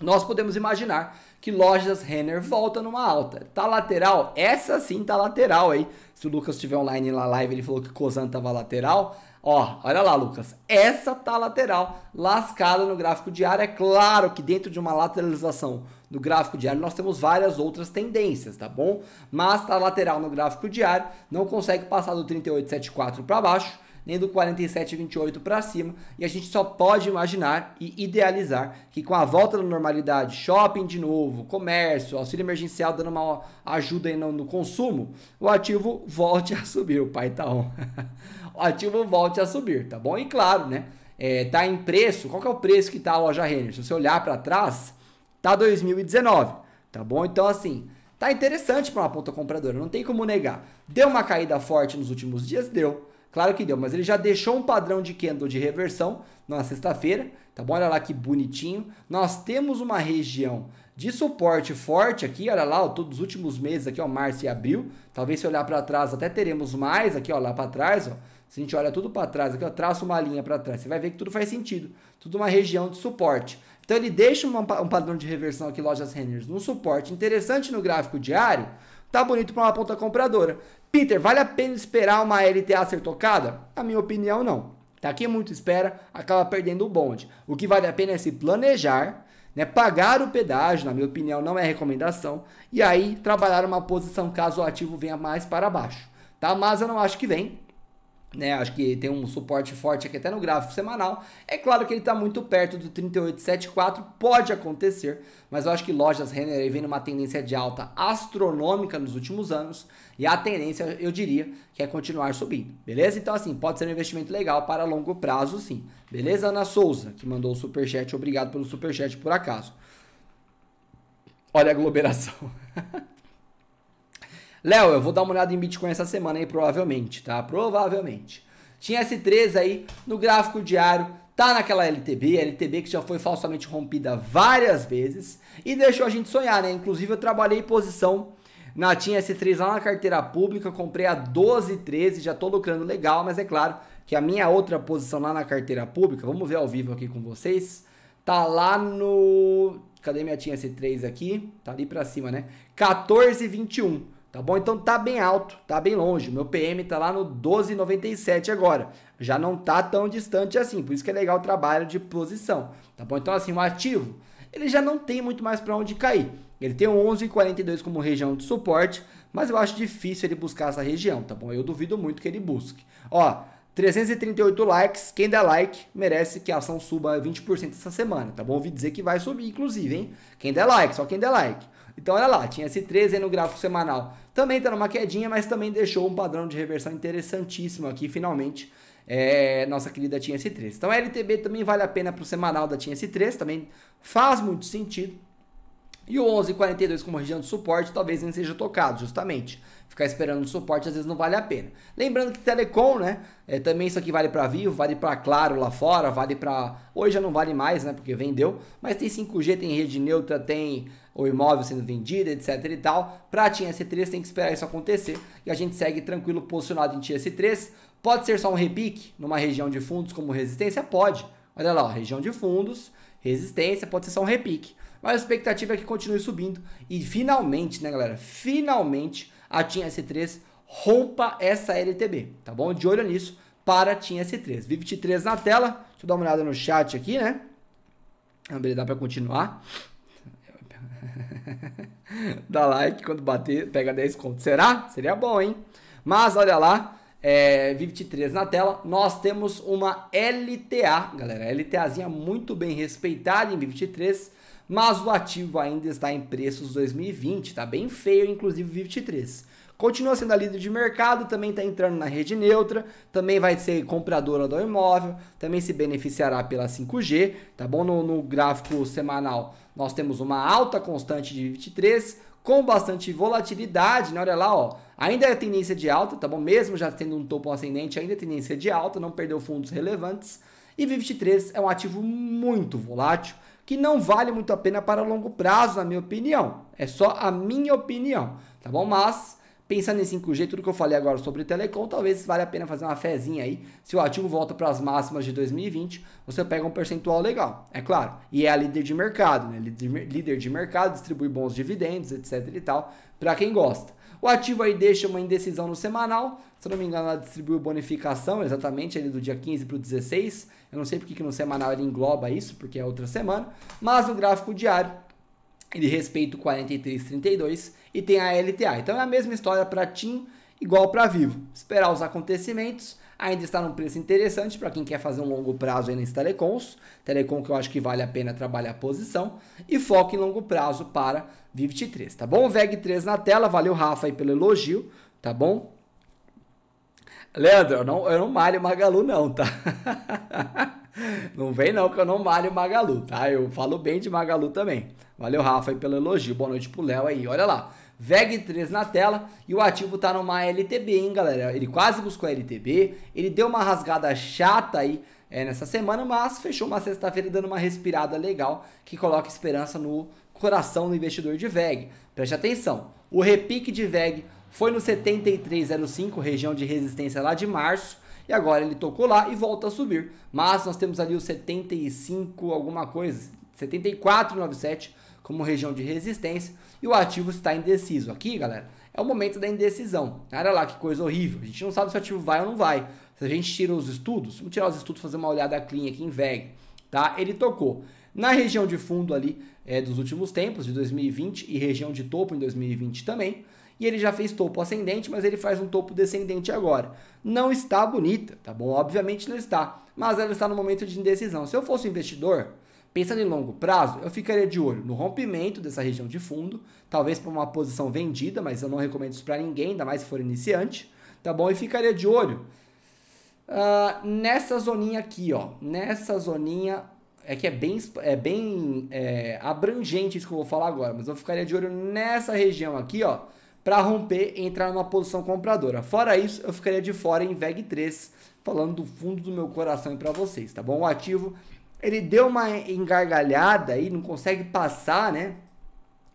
nós podemos imaginar que lojas Renner volta numa alta. Tá lateral? Essa sim tá lateral aí. Se o Lucas estiver online na live, ele falou que Cozan tava lateral. Ó, olha lá, Lucas. Essa tá lateral, lascada no gráfico diário. É claro que dentro de uma lateralização no gráfico diário nós temos várias outras tendências, tá bom? Mas a lateral no gráfico diário não consegue passar do 38,74 para baixo, nem do 47,28 para cima, e a gente só pode imaginar e idealizar que com a volta da normalidade, shopping de novo, comércio, auxílio emergencial dando uma ajuda aí no, no consumo, o ativo volte a subir, o pai tá on. o ativo volte a subir, tá bom? E claro, né? É, tá em preço, qual que é o preço que tá a loja Renner? Se você olhar para trás, tá 2019, tá bom? Então, assim, tá interessante para uma ponta compradora, não tem como negar. Deu uma caída forte nos últimos dias? Deu. Claro que deu, mas ele já deixou um padrão de candle de reversão na sexta-feira, tá bom? Olha lá que bonitinho. Nós temos uma região de suporte forte aqui, olha lá, ó, todos os últimos meses aqui, ó, março e abril. Talvez se olhar para trás até teremos mais aqui, ó, lá para trás, ó. Se a gente olha tudo para trás aqui, ó, traça uma linha para trás, você vai ver que tudo faz sentido. Tudo uma região de suporte. Então ele deixa uma, um padrão de reversão aqui, lojas Renners, num suporte interessante no gráfico diário, tá bonito para uma ponta compradora. Peter, vale a pena esperar uma LTA ser tocada? Na minha opinião, não. Tá? aqui muito espera acaba perdendo o bonde. O que vale a pena é se planejar, né? pagar o pedágio, na minha opinião, não é recomendação, e aí trabalhar uma posição caso o ativo venha mais para baixo. Tá? Mas eu não acho que vem, né? Acho que tem um suporte forte aqui até no gráfico semanal. É claro que ele está muito perto do 3874, pode acontecer, mas eu acho que lojas Renner vem numa tendência de alta astronômica nos últimos anos e a tendência, eu diria, que é continuar subindo, beleza? Então, assim, pode ser um investimento legal para longo prazo, sim. Beleza? Ana Souza, que mandou o superchat, obrigado pelo superchat por acaso. Olha a aglomeração. Léo, eu vou dar uma olhada em Bitcoin essa semana aí, provavelmente, tá? Provavelmente. Tinha S3 aí no gráfico diário, tá naquela LTB, LTB que já foi falsamente rompida várias vezes e deixou a gente sonhar, né? Inclusive eu trabalhei posição na Tinha S3 lá na carteira pública, comprei a 12,13 já tô lucrando legal, mas é claro que a minha outra posição lá na carteira pública, vamos ver ao vivo aqui com vocês, tá lá no... Cadê minha Tinha S3 aqui? Tá ali pra cima, né? 14,21. Tá bom? Então tá bem alto, tá bem longe. Meu PM tá lá no 12,97 agora. Já não tá tão distante assim, por isso que é legal o trabalho de posição, tá bom? Então assim, o ativo, ele já não tem muito mais para onde cair. Ele tem 11,42 como região de suporte, mas eu acho difícil ele buscar essa região, tá bom? Eu duvido muito que ele busque. Ó, 338 likes, quem der like merece que a ação suba 20% essa semana, tá bom? Ouvi dizer que vai subir, inclusive, hein? Quem der like, só quem der like. Então, olha lá, tinha esse 13 no gráfico semanal também está numa quedinha, mas também deixou um padrão de reversão interessantíssimo aqui, finalmente. É, nossa querida Tinha S3. Então a LTB também vale a pena para o semanal da Tinha S3, também faz muito sentido. E o 1142 como região de suporte talvez nem seja tocado, justamente. Ficar esperando o suporte às vezes não vale a pena. Lembrando que Telecom, né? É, também isso aqui vale para Vivo, vale para Claro lá fora, vale para... Hoje já não vale mais, né? Porque vendeu. Mas tem 5G, tem rede neutra, tem o imóvel sendo vendido, etc e tal. Pra TIM S3 tem que esperar isso acontecer. E a gente segue tranquilo posicionado em TIM S3. Pode ser só um repique numa região de fundos como resistência? Pode. Olha lá, ó, região de fundos, resistência, pode ser só um repique. Mas a expectativa é que continue subindo e finalmente, né, galera? Finalmente a TIM S3 rompa essa LTB, tá bom? De olho nisso para a TIM S3. Vivid 3 na tela. Deixa eu dar uma olhada no chat aqui, né? Ver, dá para continuar. Dá like quando bater, pega 10 conto. Será? Seria bom, hein? Mas olha lá, é, Vivid 3 na tela, nós temos uma LTA, galera. LTAzinha muito bem respeitada em Vivid 3 mas o ativo ainda está em preços 2020, está bem feio, inclusive 23. Continua sendo a líder de mercado, também está entrando na rede neutra, também vai ser compradora do imóvel, também se beneficiará pela 5G, tá bom? No, no gráfico semanal nós temos uma alta constante de 23, com bastante volatilidade, né? Olha lá, ó. Ainda é tendência de alta, tá bom? Mesmo já tendo um topo ascendente, ainda é tendência de alta, não perdeu fundos relevantes. E 23 é um ativo muito volátil, que não vale muito a pena para longo prazo, na minha opinião. É só a minha opinião, tá bom? Mas pensando em 5G, tudo que eu falei agora sobre telecom, talvez valha a pena fazer uma fezinha aí. Se o ativo volta para as máximas de 2020, você pega um percentual legal, é claro. E é a líder de mercado, né? Líder de mercado, distribui bons dividendos, etc e tal, para quem gosta. O ativo aí deixa uma indecisão no semanal. Se não me engano, ela distribuiu bonificação exatamente ali do dia 15 para o 16. Eu não sei porque que no semanal ele engloba isso, porque é outra semana. Mas no gráfico diário, ele respeita o 43,32 e tem a LTA. Então é a mesma história para TIM igual para Vivo. Esperar os acontecimentos Ainda está num preço interessante para quem quer fazer um longo prazo aí nas telecoms. Telecom que eu acho que vale a pena trabalhar a posição. E foco em longo prazo para VIV3, tá bom? VEG 3 na tela. Valeu, Rafa, aí pelo elogio, tá bom? Leandro, eu não, eu não malho Magalu não, tá? não vem não que eu não malho Magalu, tá? Eu falo bem de Magalu também. Valeu, Rafa, aí pelo elogio. Boa noite pro Léo aí. Olha lá. VEG3 na tela e o ativo tá numa LTB, hein, galera? Ele quase buscou a LTB, ele deu uma rasgada chata aí é, nessa semana, mas fechou uma sexta-feira dando uma respirada legal que coloca esperança no coração do investidor de VEG. Preste atenção, o repique de VEG foi no 73,05, região de resistência lá de março, e agora ele tocou lá e volta a subir. Mas nós temos ali o 75 alguma coisa, 74,97 como região de resistência e o ativo está indeciso. Aqui, galera, é o momento da indecisão. Olha lá que coisa horrível. A gente não sabe se o ativo vai ou não vai. Se a gente tira os estudos, vamos tirar os estudos, fazer uma olhada clean aqui em VEG, tá? Ele tocou na região de fundo ali é, dos últimos tempos, de 2020, e região de topo em 2020 também. E ele já fez topo ascendente, mas ele faz um topo descendente agora. Não está bonita, tá bom? Obviamente não está, mas ela está no momento de indecisão. Se eu fosse investidor, Pensando em longo prazo, eu ficaria de olho no rompimento dessa região de fundo, talvez para uma posição vendida, mas eu não recomendo isso para ninguém, ainda mais se for iniciante, tá bom? E ficaria de olho uh, nessa zoninha aqui, ó, nessa zoninha é que é bem, é bem é, abrangente isso que eu vou falar agora, mas eu ficaria de olho nessa região aqui, ó, para romper e entrar numa posição compradora. Fora isso, eu ficaria de fora em VEG 3, falando do fundo do meu coração para vocês, tá bom? O ativo ele deu uma engargalhada aí, não consegue passar, né?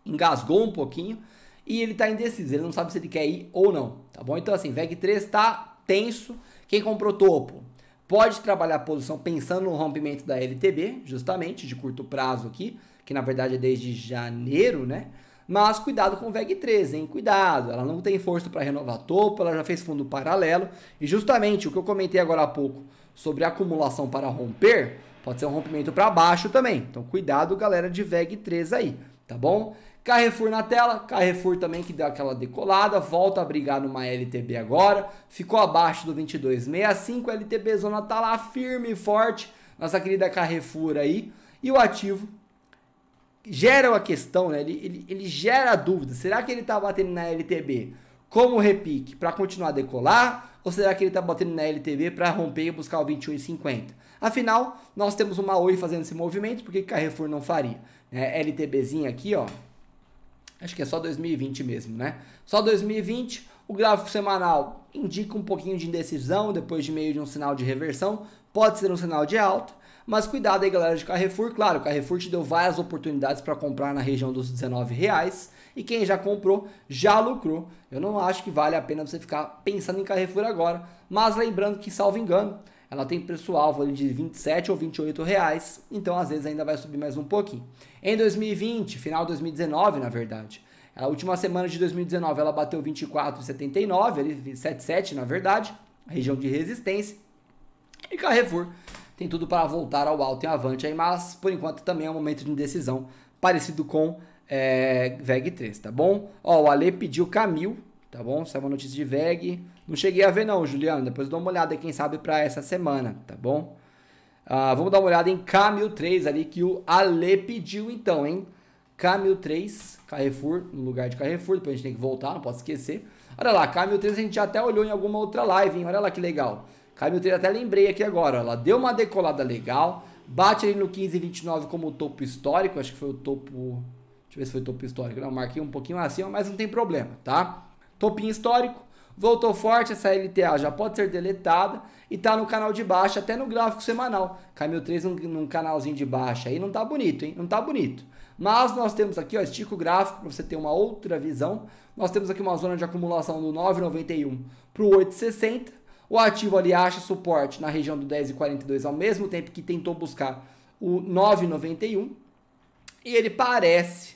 Engasgou um pouquinho e ele tá indeciso, ele não sabe se ele quer ir ou não, tá bom? Então assim, VEG 3 tá tenso. Quem comprou topo pode trabalhar a posição pensando no rompimento da LTB, justamente de curto prazo aqui, que na verdade é desde janeiro, né? Mas cuidado com o VEG 3, hein? Cuidado, ela não tem força para renovar topo, ela já fez fundo paralelo. E justamente o que eu comentei agora há pouco sobre acumulação para romper, Pode ser um rompimento para baixo também. Então cuidado, galera de VEG 3 aí, tá bom? Carrefour na tela, Carrefour também que deu aquela decolada, volta a brigar numa LTB agora, ficou abaixo do 22,65, LTB zona tá lá firme e forte, nossa querida Carrefour aí, e o ativo gera uma questão, né? ele, ele, ele gera dúvida, será que ele tá batendo na LTB como repique para continuar a decolar, ou será que ele tá batendo na LTB para romper e buscar o 21,50? Afinal, nós temos uma Oi fazendo esse movimento, por que Carrefour não faria? É, LTBzinho aqui, ó. Acho que é só 2020 mesmo, né? Só 2020, o gráfico semanal indica um pouquinho de indecisão depois de meio de um sinal de reversão, pode ser um sinal de alta, mas cuidado aí, galera de Carrefour. Claro, Carrefour te deu várias oportunidades para comprar na região dos 19 reais e quem já comprou já lucrou. Eu não acho que vale a pena você ficar pensando em Carrefour agora, mas lembrando que, salvo engano, ela tem preço-alvo de 27 ou 28 reais, então às vezes ainda vai subir mais um pouquinho. Em 2020, final de 2019 na verdade, a última semana de 2019 ela bateu 24,79, ali 77 na verdade, região de resistência. E Carrefour tem tudo para voltar ao alto e avante aí, mas por enquanto também é um momento de indecisão, parecido com é, eh, VEG3, tá bom? Ó, o Ale pediu Camil, tá bom? Saiu uma notícia de VEG. Não cheguei a ver não, Juliano. Depois eu dou uma olhada, quem sabe, para essa semana, tá bom? Ah, vamos dar uma olhada em K1003 ali, que o Ale pediu então, hein? K1003, Carrefour, no lugar de Carrefour. Depois a gente tem que voltar, não posso esquecer. Olha lá, K1003 a gente já até olhou em alguma outra live, hein? Olha lá que legal. K1003 até lembrei aqui agora, ela deu uma decolada legal. Bate ali no 15,29 como topo histórico. Acho que foi o topo... Deixa eu ver se foi topo histórico. Não, marquei um pouquinho acima, mas não tem problema, tá? Topinho histórico, voltou forte, essa LTA já pode ser deletada e tá no canal de baixa, até no gráfico semanal. Caiu 3 num, num, canalzinho de baixa aí, não tá bonito, hein? Não tá bonito. Mas nós temos aqui, ó, estica o gráfico para você ter uma outra visão. Nós temos aqui uma zona de acumulação do 9,91 para o 8,60. O ativo ali acha suporte na região do 10,42 ao mesmo tempo que tentou buscar o 9,91. E ele parece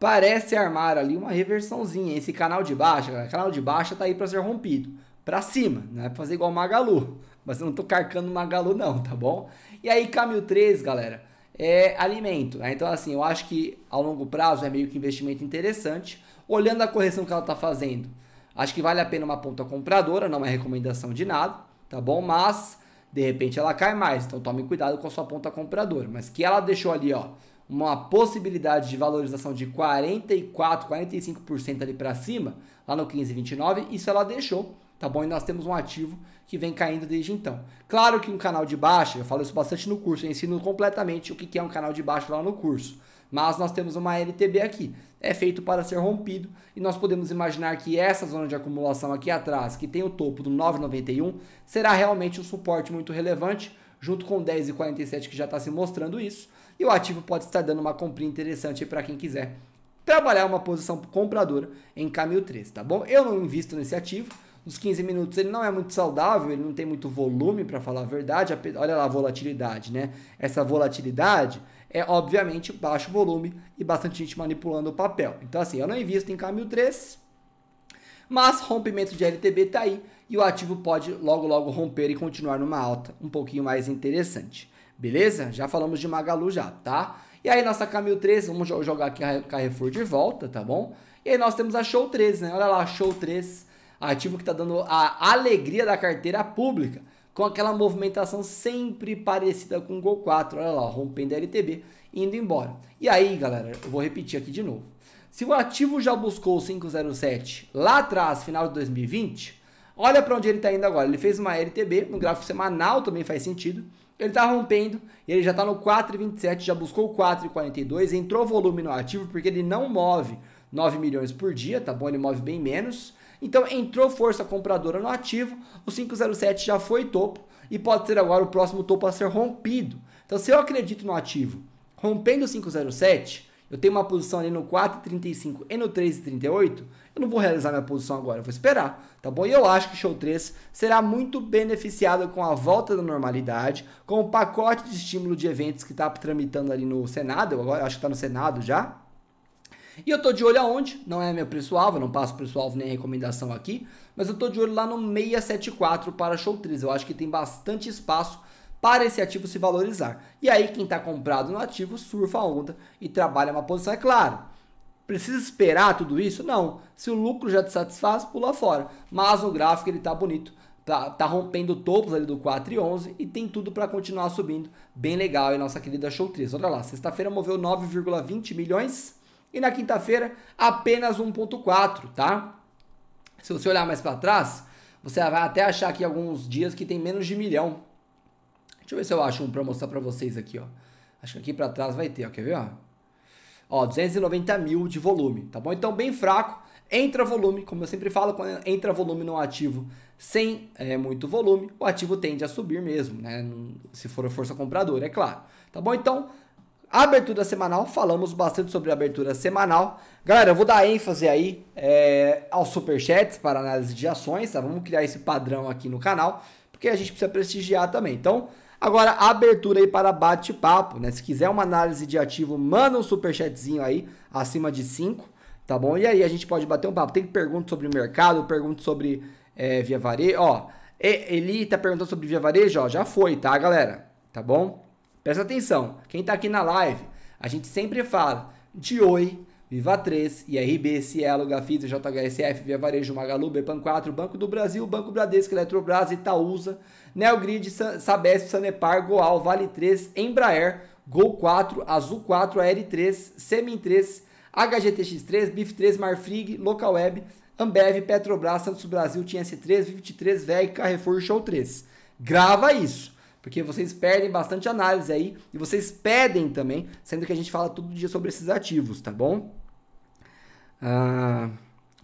parece armar ali uma reversãozinha. Esse canal de baixa, canal de baixa tá aí para ser rompido. Para cima, não é fazer igual Magalu, mas eu não tô carcando Magalu não, tá bom? E aí Camil 3, galera, é alimento, né? Então assim, eu acho que ao longo prazo é meio que investimento interessante. Olhando a correção que ela tá fazendo, acho que vale a pena uma ponta compradora, não é recomendação de nada, tá bom? Mas de repente ela cai mais, então tome cuidado com a sua ponta compradora, mas que ela deixou ali, ó, uma possibilidade de valorização de 44, 45% ali para cima, lá no 15,29, isso ela deixou, tá bom? E nós temos um ativo que vem caindo desde então. Claro que um canal de baixa, eu falo isso bastante no curso, eu ensino completamente o que é um canal de baixa lá no curso. Mas nós temos uma LTB aqui, é feito para ser rompido e nós podemos imaginar que essa zona de acumulação aqui atrás, que tem o topo do 9,91, será realmente um suporte muito relevante, junto com 10,47 que já está se mostrando isso e o ativo pode estar dando uma compra interessante para quem quiser trabalhar uma posição compradora em Camil 1013 tá bom? Eu não invisto nesse ativo, nos 15 minutos ele não é muito saudável, ele não tem muito volume para falar a verdade, olha lá a volatilidade, né? Essa volatilidade é obviamente baixo volume e bastante gente manipulando o papel. Então assim, eu não invisto em Camil 3. mas rompimento de LTB tá aí e o ativo pode logo logo romper e continuar numa alta um pouquinho mais interessante. Beleza? Já falamos de Magalu já, tá? E aí nossa Camil 13, vamos jogar aqui a Carrefour de volta, tá bom? E aí nós temos a Show 13, né? Olha lá, Show 3, ativo que tá dando a alegria da carteira pública, com aquela movimentação sempre parecida com o Gol 4, olha lá, rompendo a LTB, indo embora. E aí, galera, eu vou repetir aqui de novo. Se o ativo já buscou o 507 lá atrás, final de 2020, olha para onde ele tá indo agora. Ele fez uma LTB, no gráfico semanal também faz sentido ele está rompendo, ele já está no 4,27, já buscou 4,42, entrou volume no ativo porque ele não move 9 milhões por dia, tá bom? Ele move bem menos. Então entrou força compradora no ativo, o 507 já foi topo e pode ser agora o próximo topo a ser rompido. Então se eu acredito no ativo, rompendo o 507, eu tenho uma posição ali no 4,35 e no 3,38, eu não vou realizar minha posição agora, eu vou esperar, tá bom? E eu acho que o show 3 será muito beneficiado com a volta da normalidade, com o pacote de estímulo de eventos que está tramitando ali no Senado, eu agora acho que está no Senado já, e eu tô de olho aonde? Não é meu preço-alvo, não passo preço-alvo nem recomendação aqui, mas eu tô de olho lá no 674 para show 3. Eu acho que tem bastante espaço para esse ativo se valorizar. E aí quem está comprado no ativo surfa a onda e trabalha uma posição, é claro. Precisa esperar tudo isso? Não. Se o lucro já te satisfaz, pula fora. Mas o gráfico ele está bonito. Tá, tá, rompendo topos ali do 411 e e tem tudo para continuar subindo. Bem legal, e nossa querida Show 3. Olha lá, sexta-feira moveu 9,20 milhões e na quinta-feira apenas 1,4, tá? Se você olhar mais para trás, você vai até achar aqui alguns dias que tem menos de milhão. Deixa eu ver se eu acho um para mostrar para vocês aqui, ó. Acho que aqui para trás vai ter, ó. Quer ver, ó? Ó, 290 mil de volume, tá bom? Então, bem fraco. Entra volume, como eu sempre falo, quando entra volume no ativo sem é, muito volume, o ativo tende a subir mesmo, né? Se for força compradora, é claro. Tá bom? Então, abertura semanal, falamos bastante sobre abertura semanal. Galera, eu vou dar ênfase aí é, aos superchats para análise de ações, tá? Vamos criar esse padrão aqui no canal, porque a gente precisa prestigiar também. Então, Agora, abertura aí para bate-papo, né? Se quiser uma análise de ativo, manda um superchatzinho aí, acima de 5, tá bom? E aí a gente pode bater um papo. Tem pergunta sobre o mercado, pergunta sobre é, via varejo, ó. Eli tá perguntando sobre via varejo, ó, já foi, tá, galera? Tá bom? Presta atenção, quem tá aqui na live, a gente sempre fala de oi, Viva 3, IRB, Cielo, Gafisa, JHSF, Via Varejo, Magalu, Bepan 4, Banco do Brasil, Banco Bradesco, Eletrobras, Itaúsa, Neogrid, Sabesp, Sanepar, Goal, Vale 3, Embraer, Gol 4, Azul 4, AR 3, Semin 3, HGTX 3, BIF 3, Marfrig, Localweb, Ambev, Petrobras, Santos Brasil, ts 3, Vivit 3, VEG, Carrefour, Show 3. Grava isso! porque vocês perdem bastante análise aí e vocês pedem também, sendo que a gente fala todo dia sobre esses ativos, tá bom? Ah,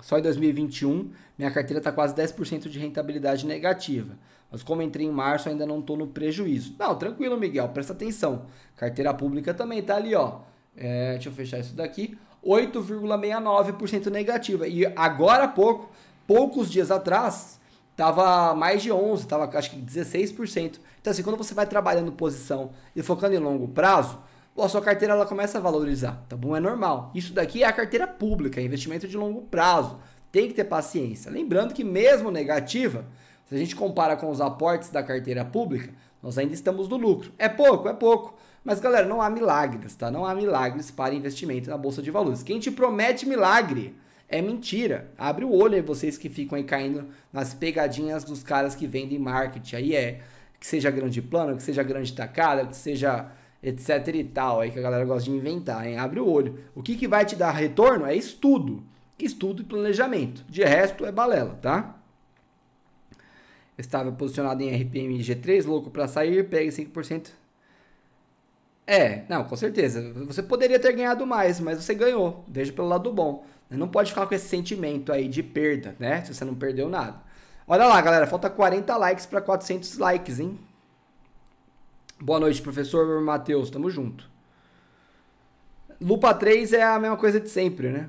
só em 2021, minha carteira está quase 10% de rentabilidade negativa. Mas como entrei em março, ainda não estou no prejuízo. Não, tranquilo, Miguel, presta atenção. Carteira pública também está ali, ó. É, deixa eu fechar isso daqui. 8,69% negativa. E agora há pouco, poucos dias atrás, estava mais de 11, estava acho que 16%. Então assim, quando você vai trabalhando posição e focando em longo prazo, a sua carteira ela começa a valorizar, tá bom? É normal. Isso daqui é a carteira pública, é investimento de longo prazo. Tem que ter paciência. Lembrando que mesmo negativa, se a gente compara com os aportes da carteira pública, nós ainda estamos no lucro. É pouco, é pouco. Mas galera, não há milagres, tá? Não há milagres para investimento na bolsa de valores. Quem te promete milagre é mentira. Abre o olho aí vocês que ficam aí caindo nas pegadinhas dos caras que vendem marketing. Aí é que seja grande plano, que seja grande tacada, que seja etc e tal, aí que a galera gosta de inventar, hein? Abre o olho. O que, que vai te dar retorno é estudo. Estudo e planejamento. De resto é balela, tá? Estava posicionado em RPM G3, louco para sair, pega 5%. É, não, com certeza. Você poderia ter ganhado mais, mas você ganhou. Veja pelo lado bom. Não pode ficar com esse sentimento aí de perda, né? Se você não perdeu nada. Olha lá, galera, falta 40 likes para 400 likes, hein? Boa noite, professor Matheus. Tamo junto. Lupa 3 é a mesma coisa de sempre, né?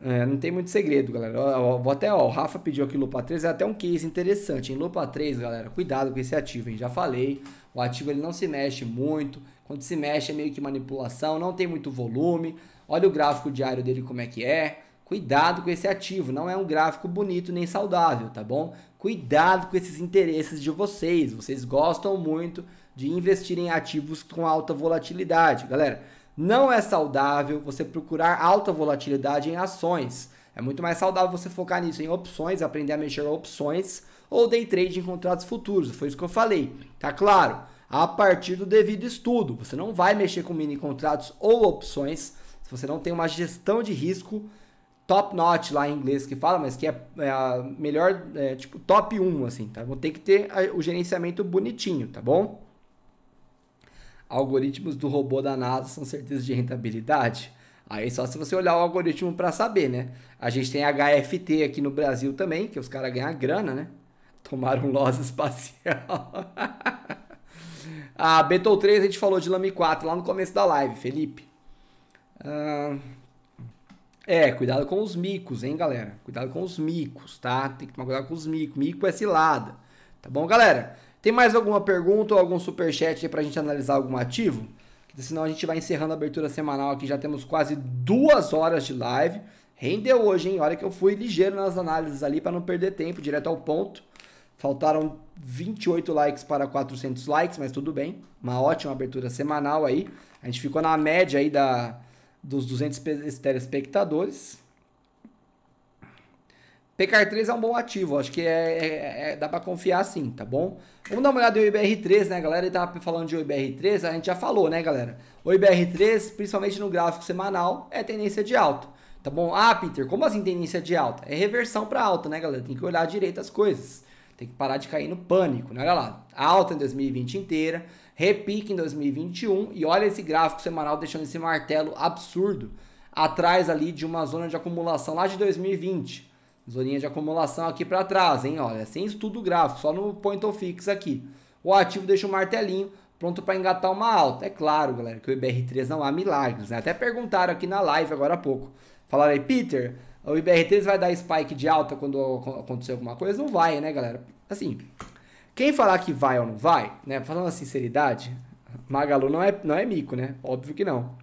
É, não tem muito segredo, galera. Eu, eu vou até, ó, o Rafa pediu aqui Lupa 3, é até um case interessante. Em Lupa 3, galera, cuidado com esse ativo, hein? Já falei, o ativo ele não se mexe muito. Quando se mexe é meio que manipulação, não tem muito volume. Olha o gráfico diário dele como é que é. Cuidado com esse ativo, não é um gráfico bonito nem saudável, tá bom? Cuidado com esses interesses de vocês. Vocês gostam muito de investir em ativos com alta volatilidade. Galera, não é saudável você procurar alta volatilidade em ações. É muito mais saudável você focar nisso em opções, aprender a mexer em opções ou day trade em contratos futuros. Foi isso que eu falei. Tá claro? A partir do devido estudo. Você não vai mexer com mini contratos ou opções se você não tem uma gestão de risco top notch lá em inglês que fala, mas que é, é a melhor, é, tipo top 1 assim, tá? ter que ter o gerenciamento bonitinho, tá bom? algoritmos do robô da NASA são certezas de rentabilidade? Aí só se você olhar o algoritmo para saber, né? A gente tem HFT aqui no Brasil também, que os caras ganham grana, né? Tomaram loss espacial. a Betul 3 a gente falou de Lame 4 lá no começo da live, Felipe. Ah, é, cuidado com os micos, hein, galera? Cuidado com os micos, tá? Tem que tomar cuidado com os micos. Mico é cilada. Tá bom, galera? Tem mais alguma pergunta ou algum superchat aí pra gente analisar algum ativo? Senão a gente vai encerrando a abertura semanal aqui. Já temos quase duas horas de live. Rendeu hoje, hein? Olha que eu fui ligeiro nas análises ali para não perder tempo, direto ao ponto. Faltaram 28 likes para 400 likes, mas tudo bem. Uma ótima abertura semanal aí. A gente ficou na média aí da, dos 200 telespectadores. PCAR3 é um bom ativo, acho que é, é, é dá para confiar sim, tá bom? Vamos dar uma olhada em IBR3, né, galera? Ele tava tá falando de IBR3, a gente já falou, né, galera? O IBR3, principalmente no gráfico semanal, é tendência de alta, tá bom? Ah, Peter, como assim tendência de alta? É reversão para alta, né, galera? Tem que olhar direito as coisas, tem que parar de cair no pânico, né, galera? Alta em 2020 inteira, repique em 2021 e olha esse gráfico semanal deixando esse martelo absurdo atrás ali de uma zona de acumulação lá de 2020, Zoninha de acumulação aqui para trás, hein? Olha, sem estudo gráfico, só no point of fix aqui. O ativo deixa um martelinho pronto para engatar uma alta. É claro, galera, que o IBR3 não há milagres, né? Até perguntaram aqui na live agora há pouco. Falaram aí, Peter, o IBR3 vai dar spike de alta quando acontecer alguma coisa? Não vai, né, galera? Assim, quem falar que vai ou não vai, né? Falando a sinceridade, Magalu não é, não é mico, né? Óbvio que não.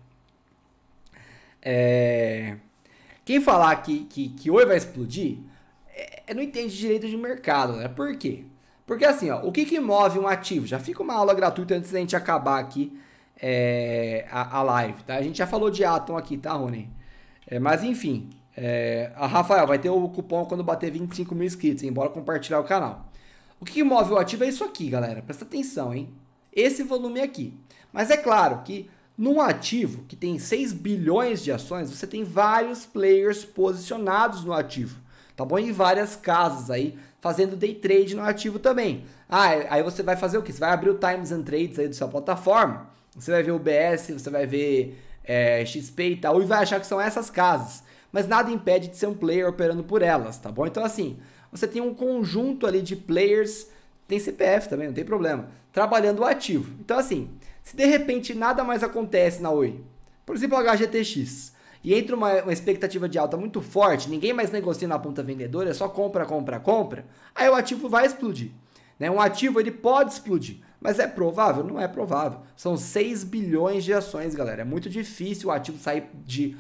É... Quem falar que, que, que oi vai explodir, é, é, não entende direito de mercado, né? Por quê? Porque assim, ó, o que, que move um ativo? Já fica uma aula gratuita antes da gente acabar aqui é, a, a, live, tá? A gente já falou de Atom aqui, tá, Rony? É, mas enfim, é, a Rafael vai ter o cupom quando bater 25 mil inscritos, hein? Bora compartilhar o canal. O que, que move o ativo é isso aqui, galera. Presta atenção, hein? Esse volume aqui. Mas é claro que num ativo que tem 6 bilhões de ações, você tem vários players posicionados no ativo, tá bom? Em várias casas aí, fazendo day trade no ativo também. Ah, aí você vai fazer o que? Você vai abrir o Times and Trades aí da sua plataforma, você vai ver o BS, você vai ver é, XP e tal, e vai achar que são essas casas. Mas nada impede de ser um player operando por elas, tá bom? Então assim, você tem um conjunto ali de players, tem CPF também, não tem problema, trabalhando o ativo. Então assim, se de repente nada mais acontece na Oi, por exemplo, a HGTX, e entra uma, uma, expectativa de alta muito forte, ninguém mais negocia na ponta vendedora, é só compra, compra, compra, aí o ativo vai explodir. Né? Um ativo ele pode explodir, mas é provável? Não é provável. São 6 bilhões de ações, galera. É muito difícil o ativo sair de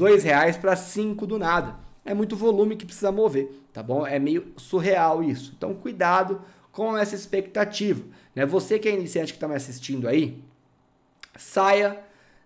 R$ reais para 5 do nada. É muito volume que precisa mover, tá bom? É meio surreal isso. Então, cuidado com essa expectativa. Né? Você que é iniciante que está me assistindo aí, Saia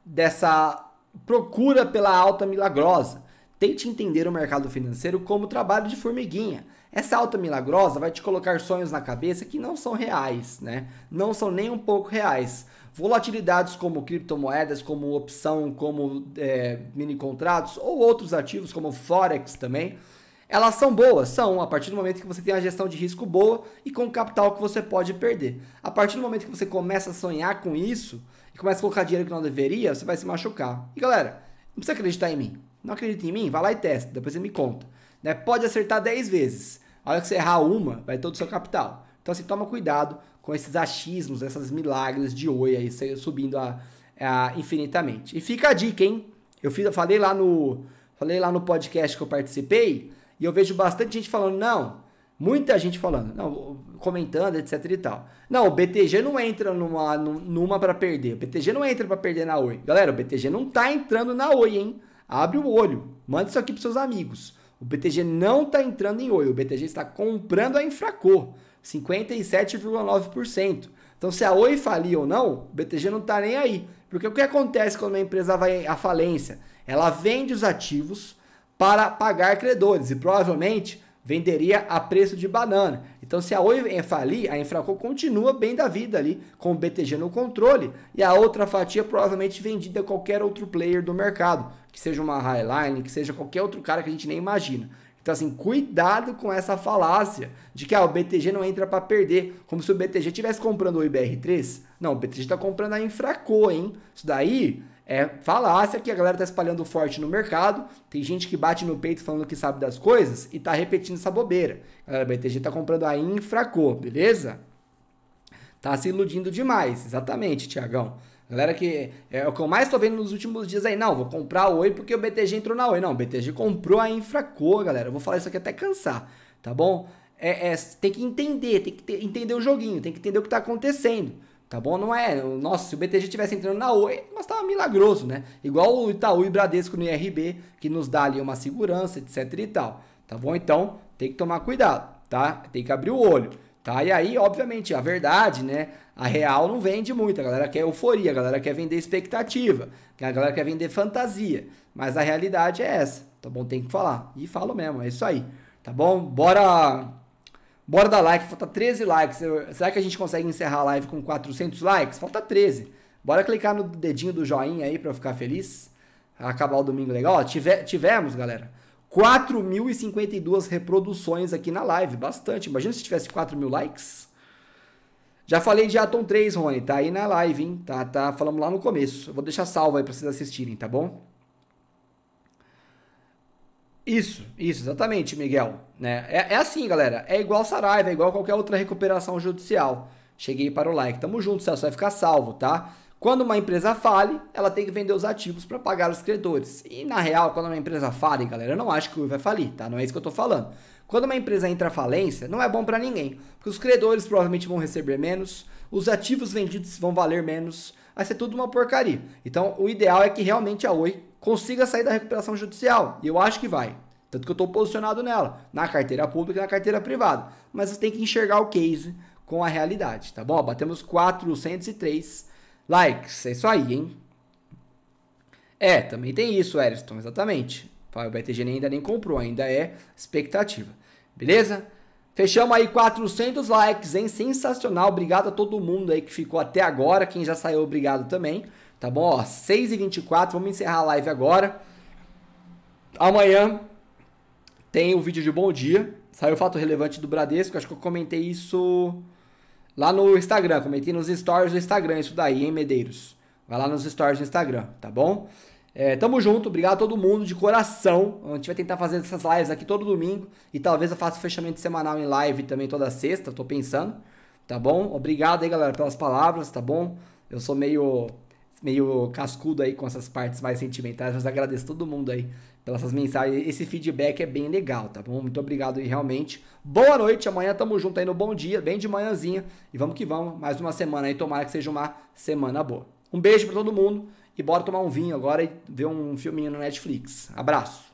dessa procura pela alta milagrosa. Tente entender o mercado financeiro como trabalho de formiguinha. Essa alta milagrosa vai te colocar sonhos na cabeça que não são reais, né? Não são nem um pouco reais. Volatilidades como criptomoedas, como opção, como é, mini contratos ou outros ativos como forex também, elas são boas, são, a partir do momento que você tem a gestão de risco boa e com o capital que você pode perder. A partir do momento que você começa a sonhar com isso, e começa a colocar dinheiro que não deveria, você vai se machucar. E galera, não precisa acreditar em mim. Não acredita em mim? Vai lá e testa, depois você me conta. Né? Pode acertar 10 vezes. A hora que você errar uma, vai todo o seu capital. Então assim, toma cuidado com esses achismos, essas milagres de oi aí, subindo a, a infinitamente. E fica a dica, hein? Eu fiz, eu falei lá no falei lá no podcast que eu participei, e eu vejo bastante gente falando, não, muita gente falando, não, comentando, etc e tal. Não, o BTG não entra numa, numa para perder. O BTG não entra para perder na Oi. Galera, o BTG não tá entrando na Oi, hein? Abre o olho. Manda isso aqui para seus amigos. O BTG não tá entrando em Oi. O BTG está comprando a Infracor. 57,9%. Então, se a Oi falir ou não, o BTG não tá nem aí. Porque o que acontece quando uma empresa vai à falência? Ela vende os ativos para pagar credores. E provavelmente venderia a preço de banana. Então, se a Oi é falir, a Infraco continua bem da vida ali, com o BTG no controle, e a outra fatia provavelmente vendida a qualquer outro player do mercado, que seja uma Highline, que seja qualquer outro cara que a gente nem imagina. Então, assim, cuidado com essa falácia de que ah, o BTG não entra para perder, como se o BTG estivesse comprando o IBR3. Não, o BTG está comprando a Infraco, hein? Isso daí é falácia que a galera tá espalhando forte no mercado. Tem gente que bate no peito falando que sabe das coisas e tá repetindo essa bobeira. galera BTG tá comprando a Infraco, beleza? Tá se iludindo demais, exatamente, Tiagão. Galera que é, é o que eu mais tô vendo nos últimos dias aí, não, vou comprar a Oi porque o BTG entrou na Oi. Não, o BTG comprou a Infraco, galera. Eu vou falar isso aqui até cansar, tá bom? É, é tem que entender, tem que ter, entender o joguinho, tem que entender o que tá acontecendo. Tá bom? Não é. Nossa, se o BTG tivesse entrando na é, Oi, mas tava milagroso, né? Igual o Itaú e Bradesco no IRB, que nos dá ali uma segurança, etc e tal. Tá bom? Então, tem que tomar cuidado, tá? Tem que abrir o olho, tá? E aí, obviamente, a verdade, né? A real não vende muito. A galera quer euforia, a galera quer vender expectativa, a galera quer vender fantasia. Mas a realidade é essa, tá bom? Tem que falar. E falo mesmo, é isso aí. Tá bom? Bora Bora dar like, falta 13 likes. Será que a gente consegue encerrar a live com 400 likes? Falta 13. Bora clicar no dedinho do joinha aí para ficar feliz. Acabar o domingo legal. Ó, tive, tivemos, galera, 4.052 reproduções aqui na live. Bastante. Imagina se tivesse 4.000 likes. Já falei de Atom 3, Rony. Tá aí na live, hein? Tá, tá Falamos lá no começo. Eu vou deixar salvo aí pra vocês assistirem, tá bom? Isso, isso, exatamente, Miguel. Né? É, é, assim, galera. É igual Saraiva, é igual qualquer outra recuperação judicial. Cheguei para o like. Tamo junto, Celso. Vai ficar salvo, tá? Quando uma empresa fale, ela tem que vender os ativos para pagar os credores. E na real, quando uma empresa fale, galera, eu não acho que o vai falir, tá? Não é isso que eu tô falando. Quando uma empresa entra falência, não é bom para ninguém, porque os credores provavelmente vão receber menos, os ativos vendidos vão valer menos, vai ser tudo uma porcaria. Então, o ideal é que realmente a Oi consiga sair da recuperação judicial. E eu acho que vai. Tanto que eu estou posicionado nela, na carteira pública e na carteira privada. Mas você tem que enxergar o case com a realidade, tá bom? Batemos 403 likes. É isso aí, hein? É, também tem isso, Eriston, exatamente. O BTG ainda nem comprou, ainda é expectativa. Beleza? Fechamos aí 400 likes, hein? Sensacional. Obrigado a todo mundo aí que ficou até agora. Quem já saiu, obrigado também. Tá bom? Ó, 6h24, vamos encerrar a live agora. Amanhã tem o um vídeo de bom dia. Saiu o fato relevante do Bradesco. Acho que eu comentei isso lá no Instagram. Comentei nos stories do Instagram, isso daí, hein, Medeiros? Vai lá nos stories do Instagram, tá bom? É, tamo junto, obrigado a todo mundo de coração. A gente vai tentar fazer essas lives aqui todo domingo e talvez eu faça o fechamento semanal em live também toda sexta, tô pensando, tá bom? Obrigado aí, galera, pelas palavras, tá bom? Eu sou meio meio cascudo aí com essas partes mais sentimentais, mas agradeço todo mundo aí pelas essas mensagens. Esse feedback é bem legal, tá bom? Muito obrigado aí realmente. Boa noite, amanhã tamo junto aí no Bom Dia, bem de manhãzinha. E vamos que vamos, mais uma semana aí, tomara que seja uma semana boa. Um beijo para todo mundo e bora tomar um vinho agora e ver um filminho no Netflix. Abraço.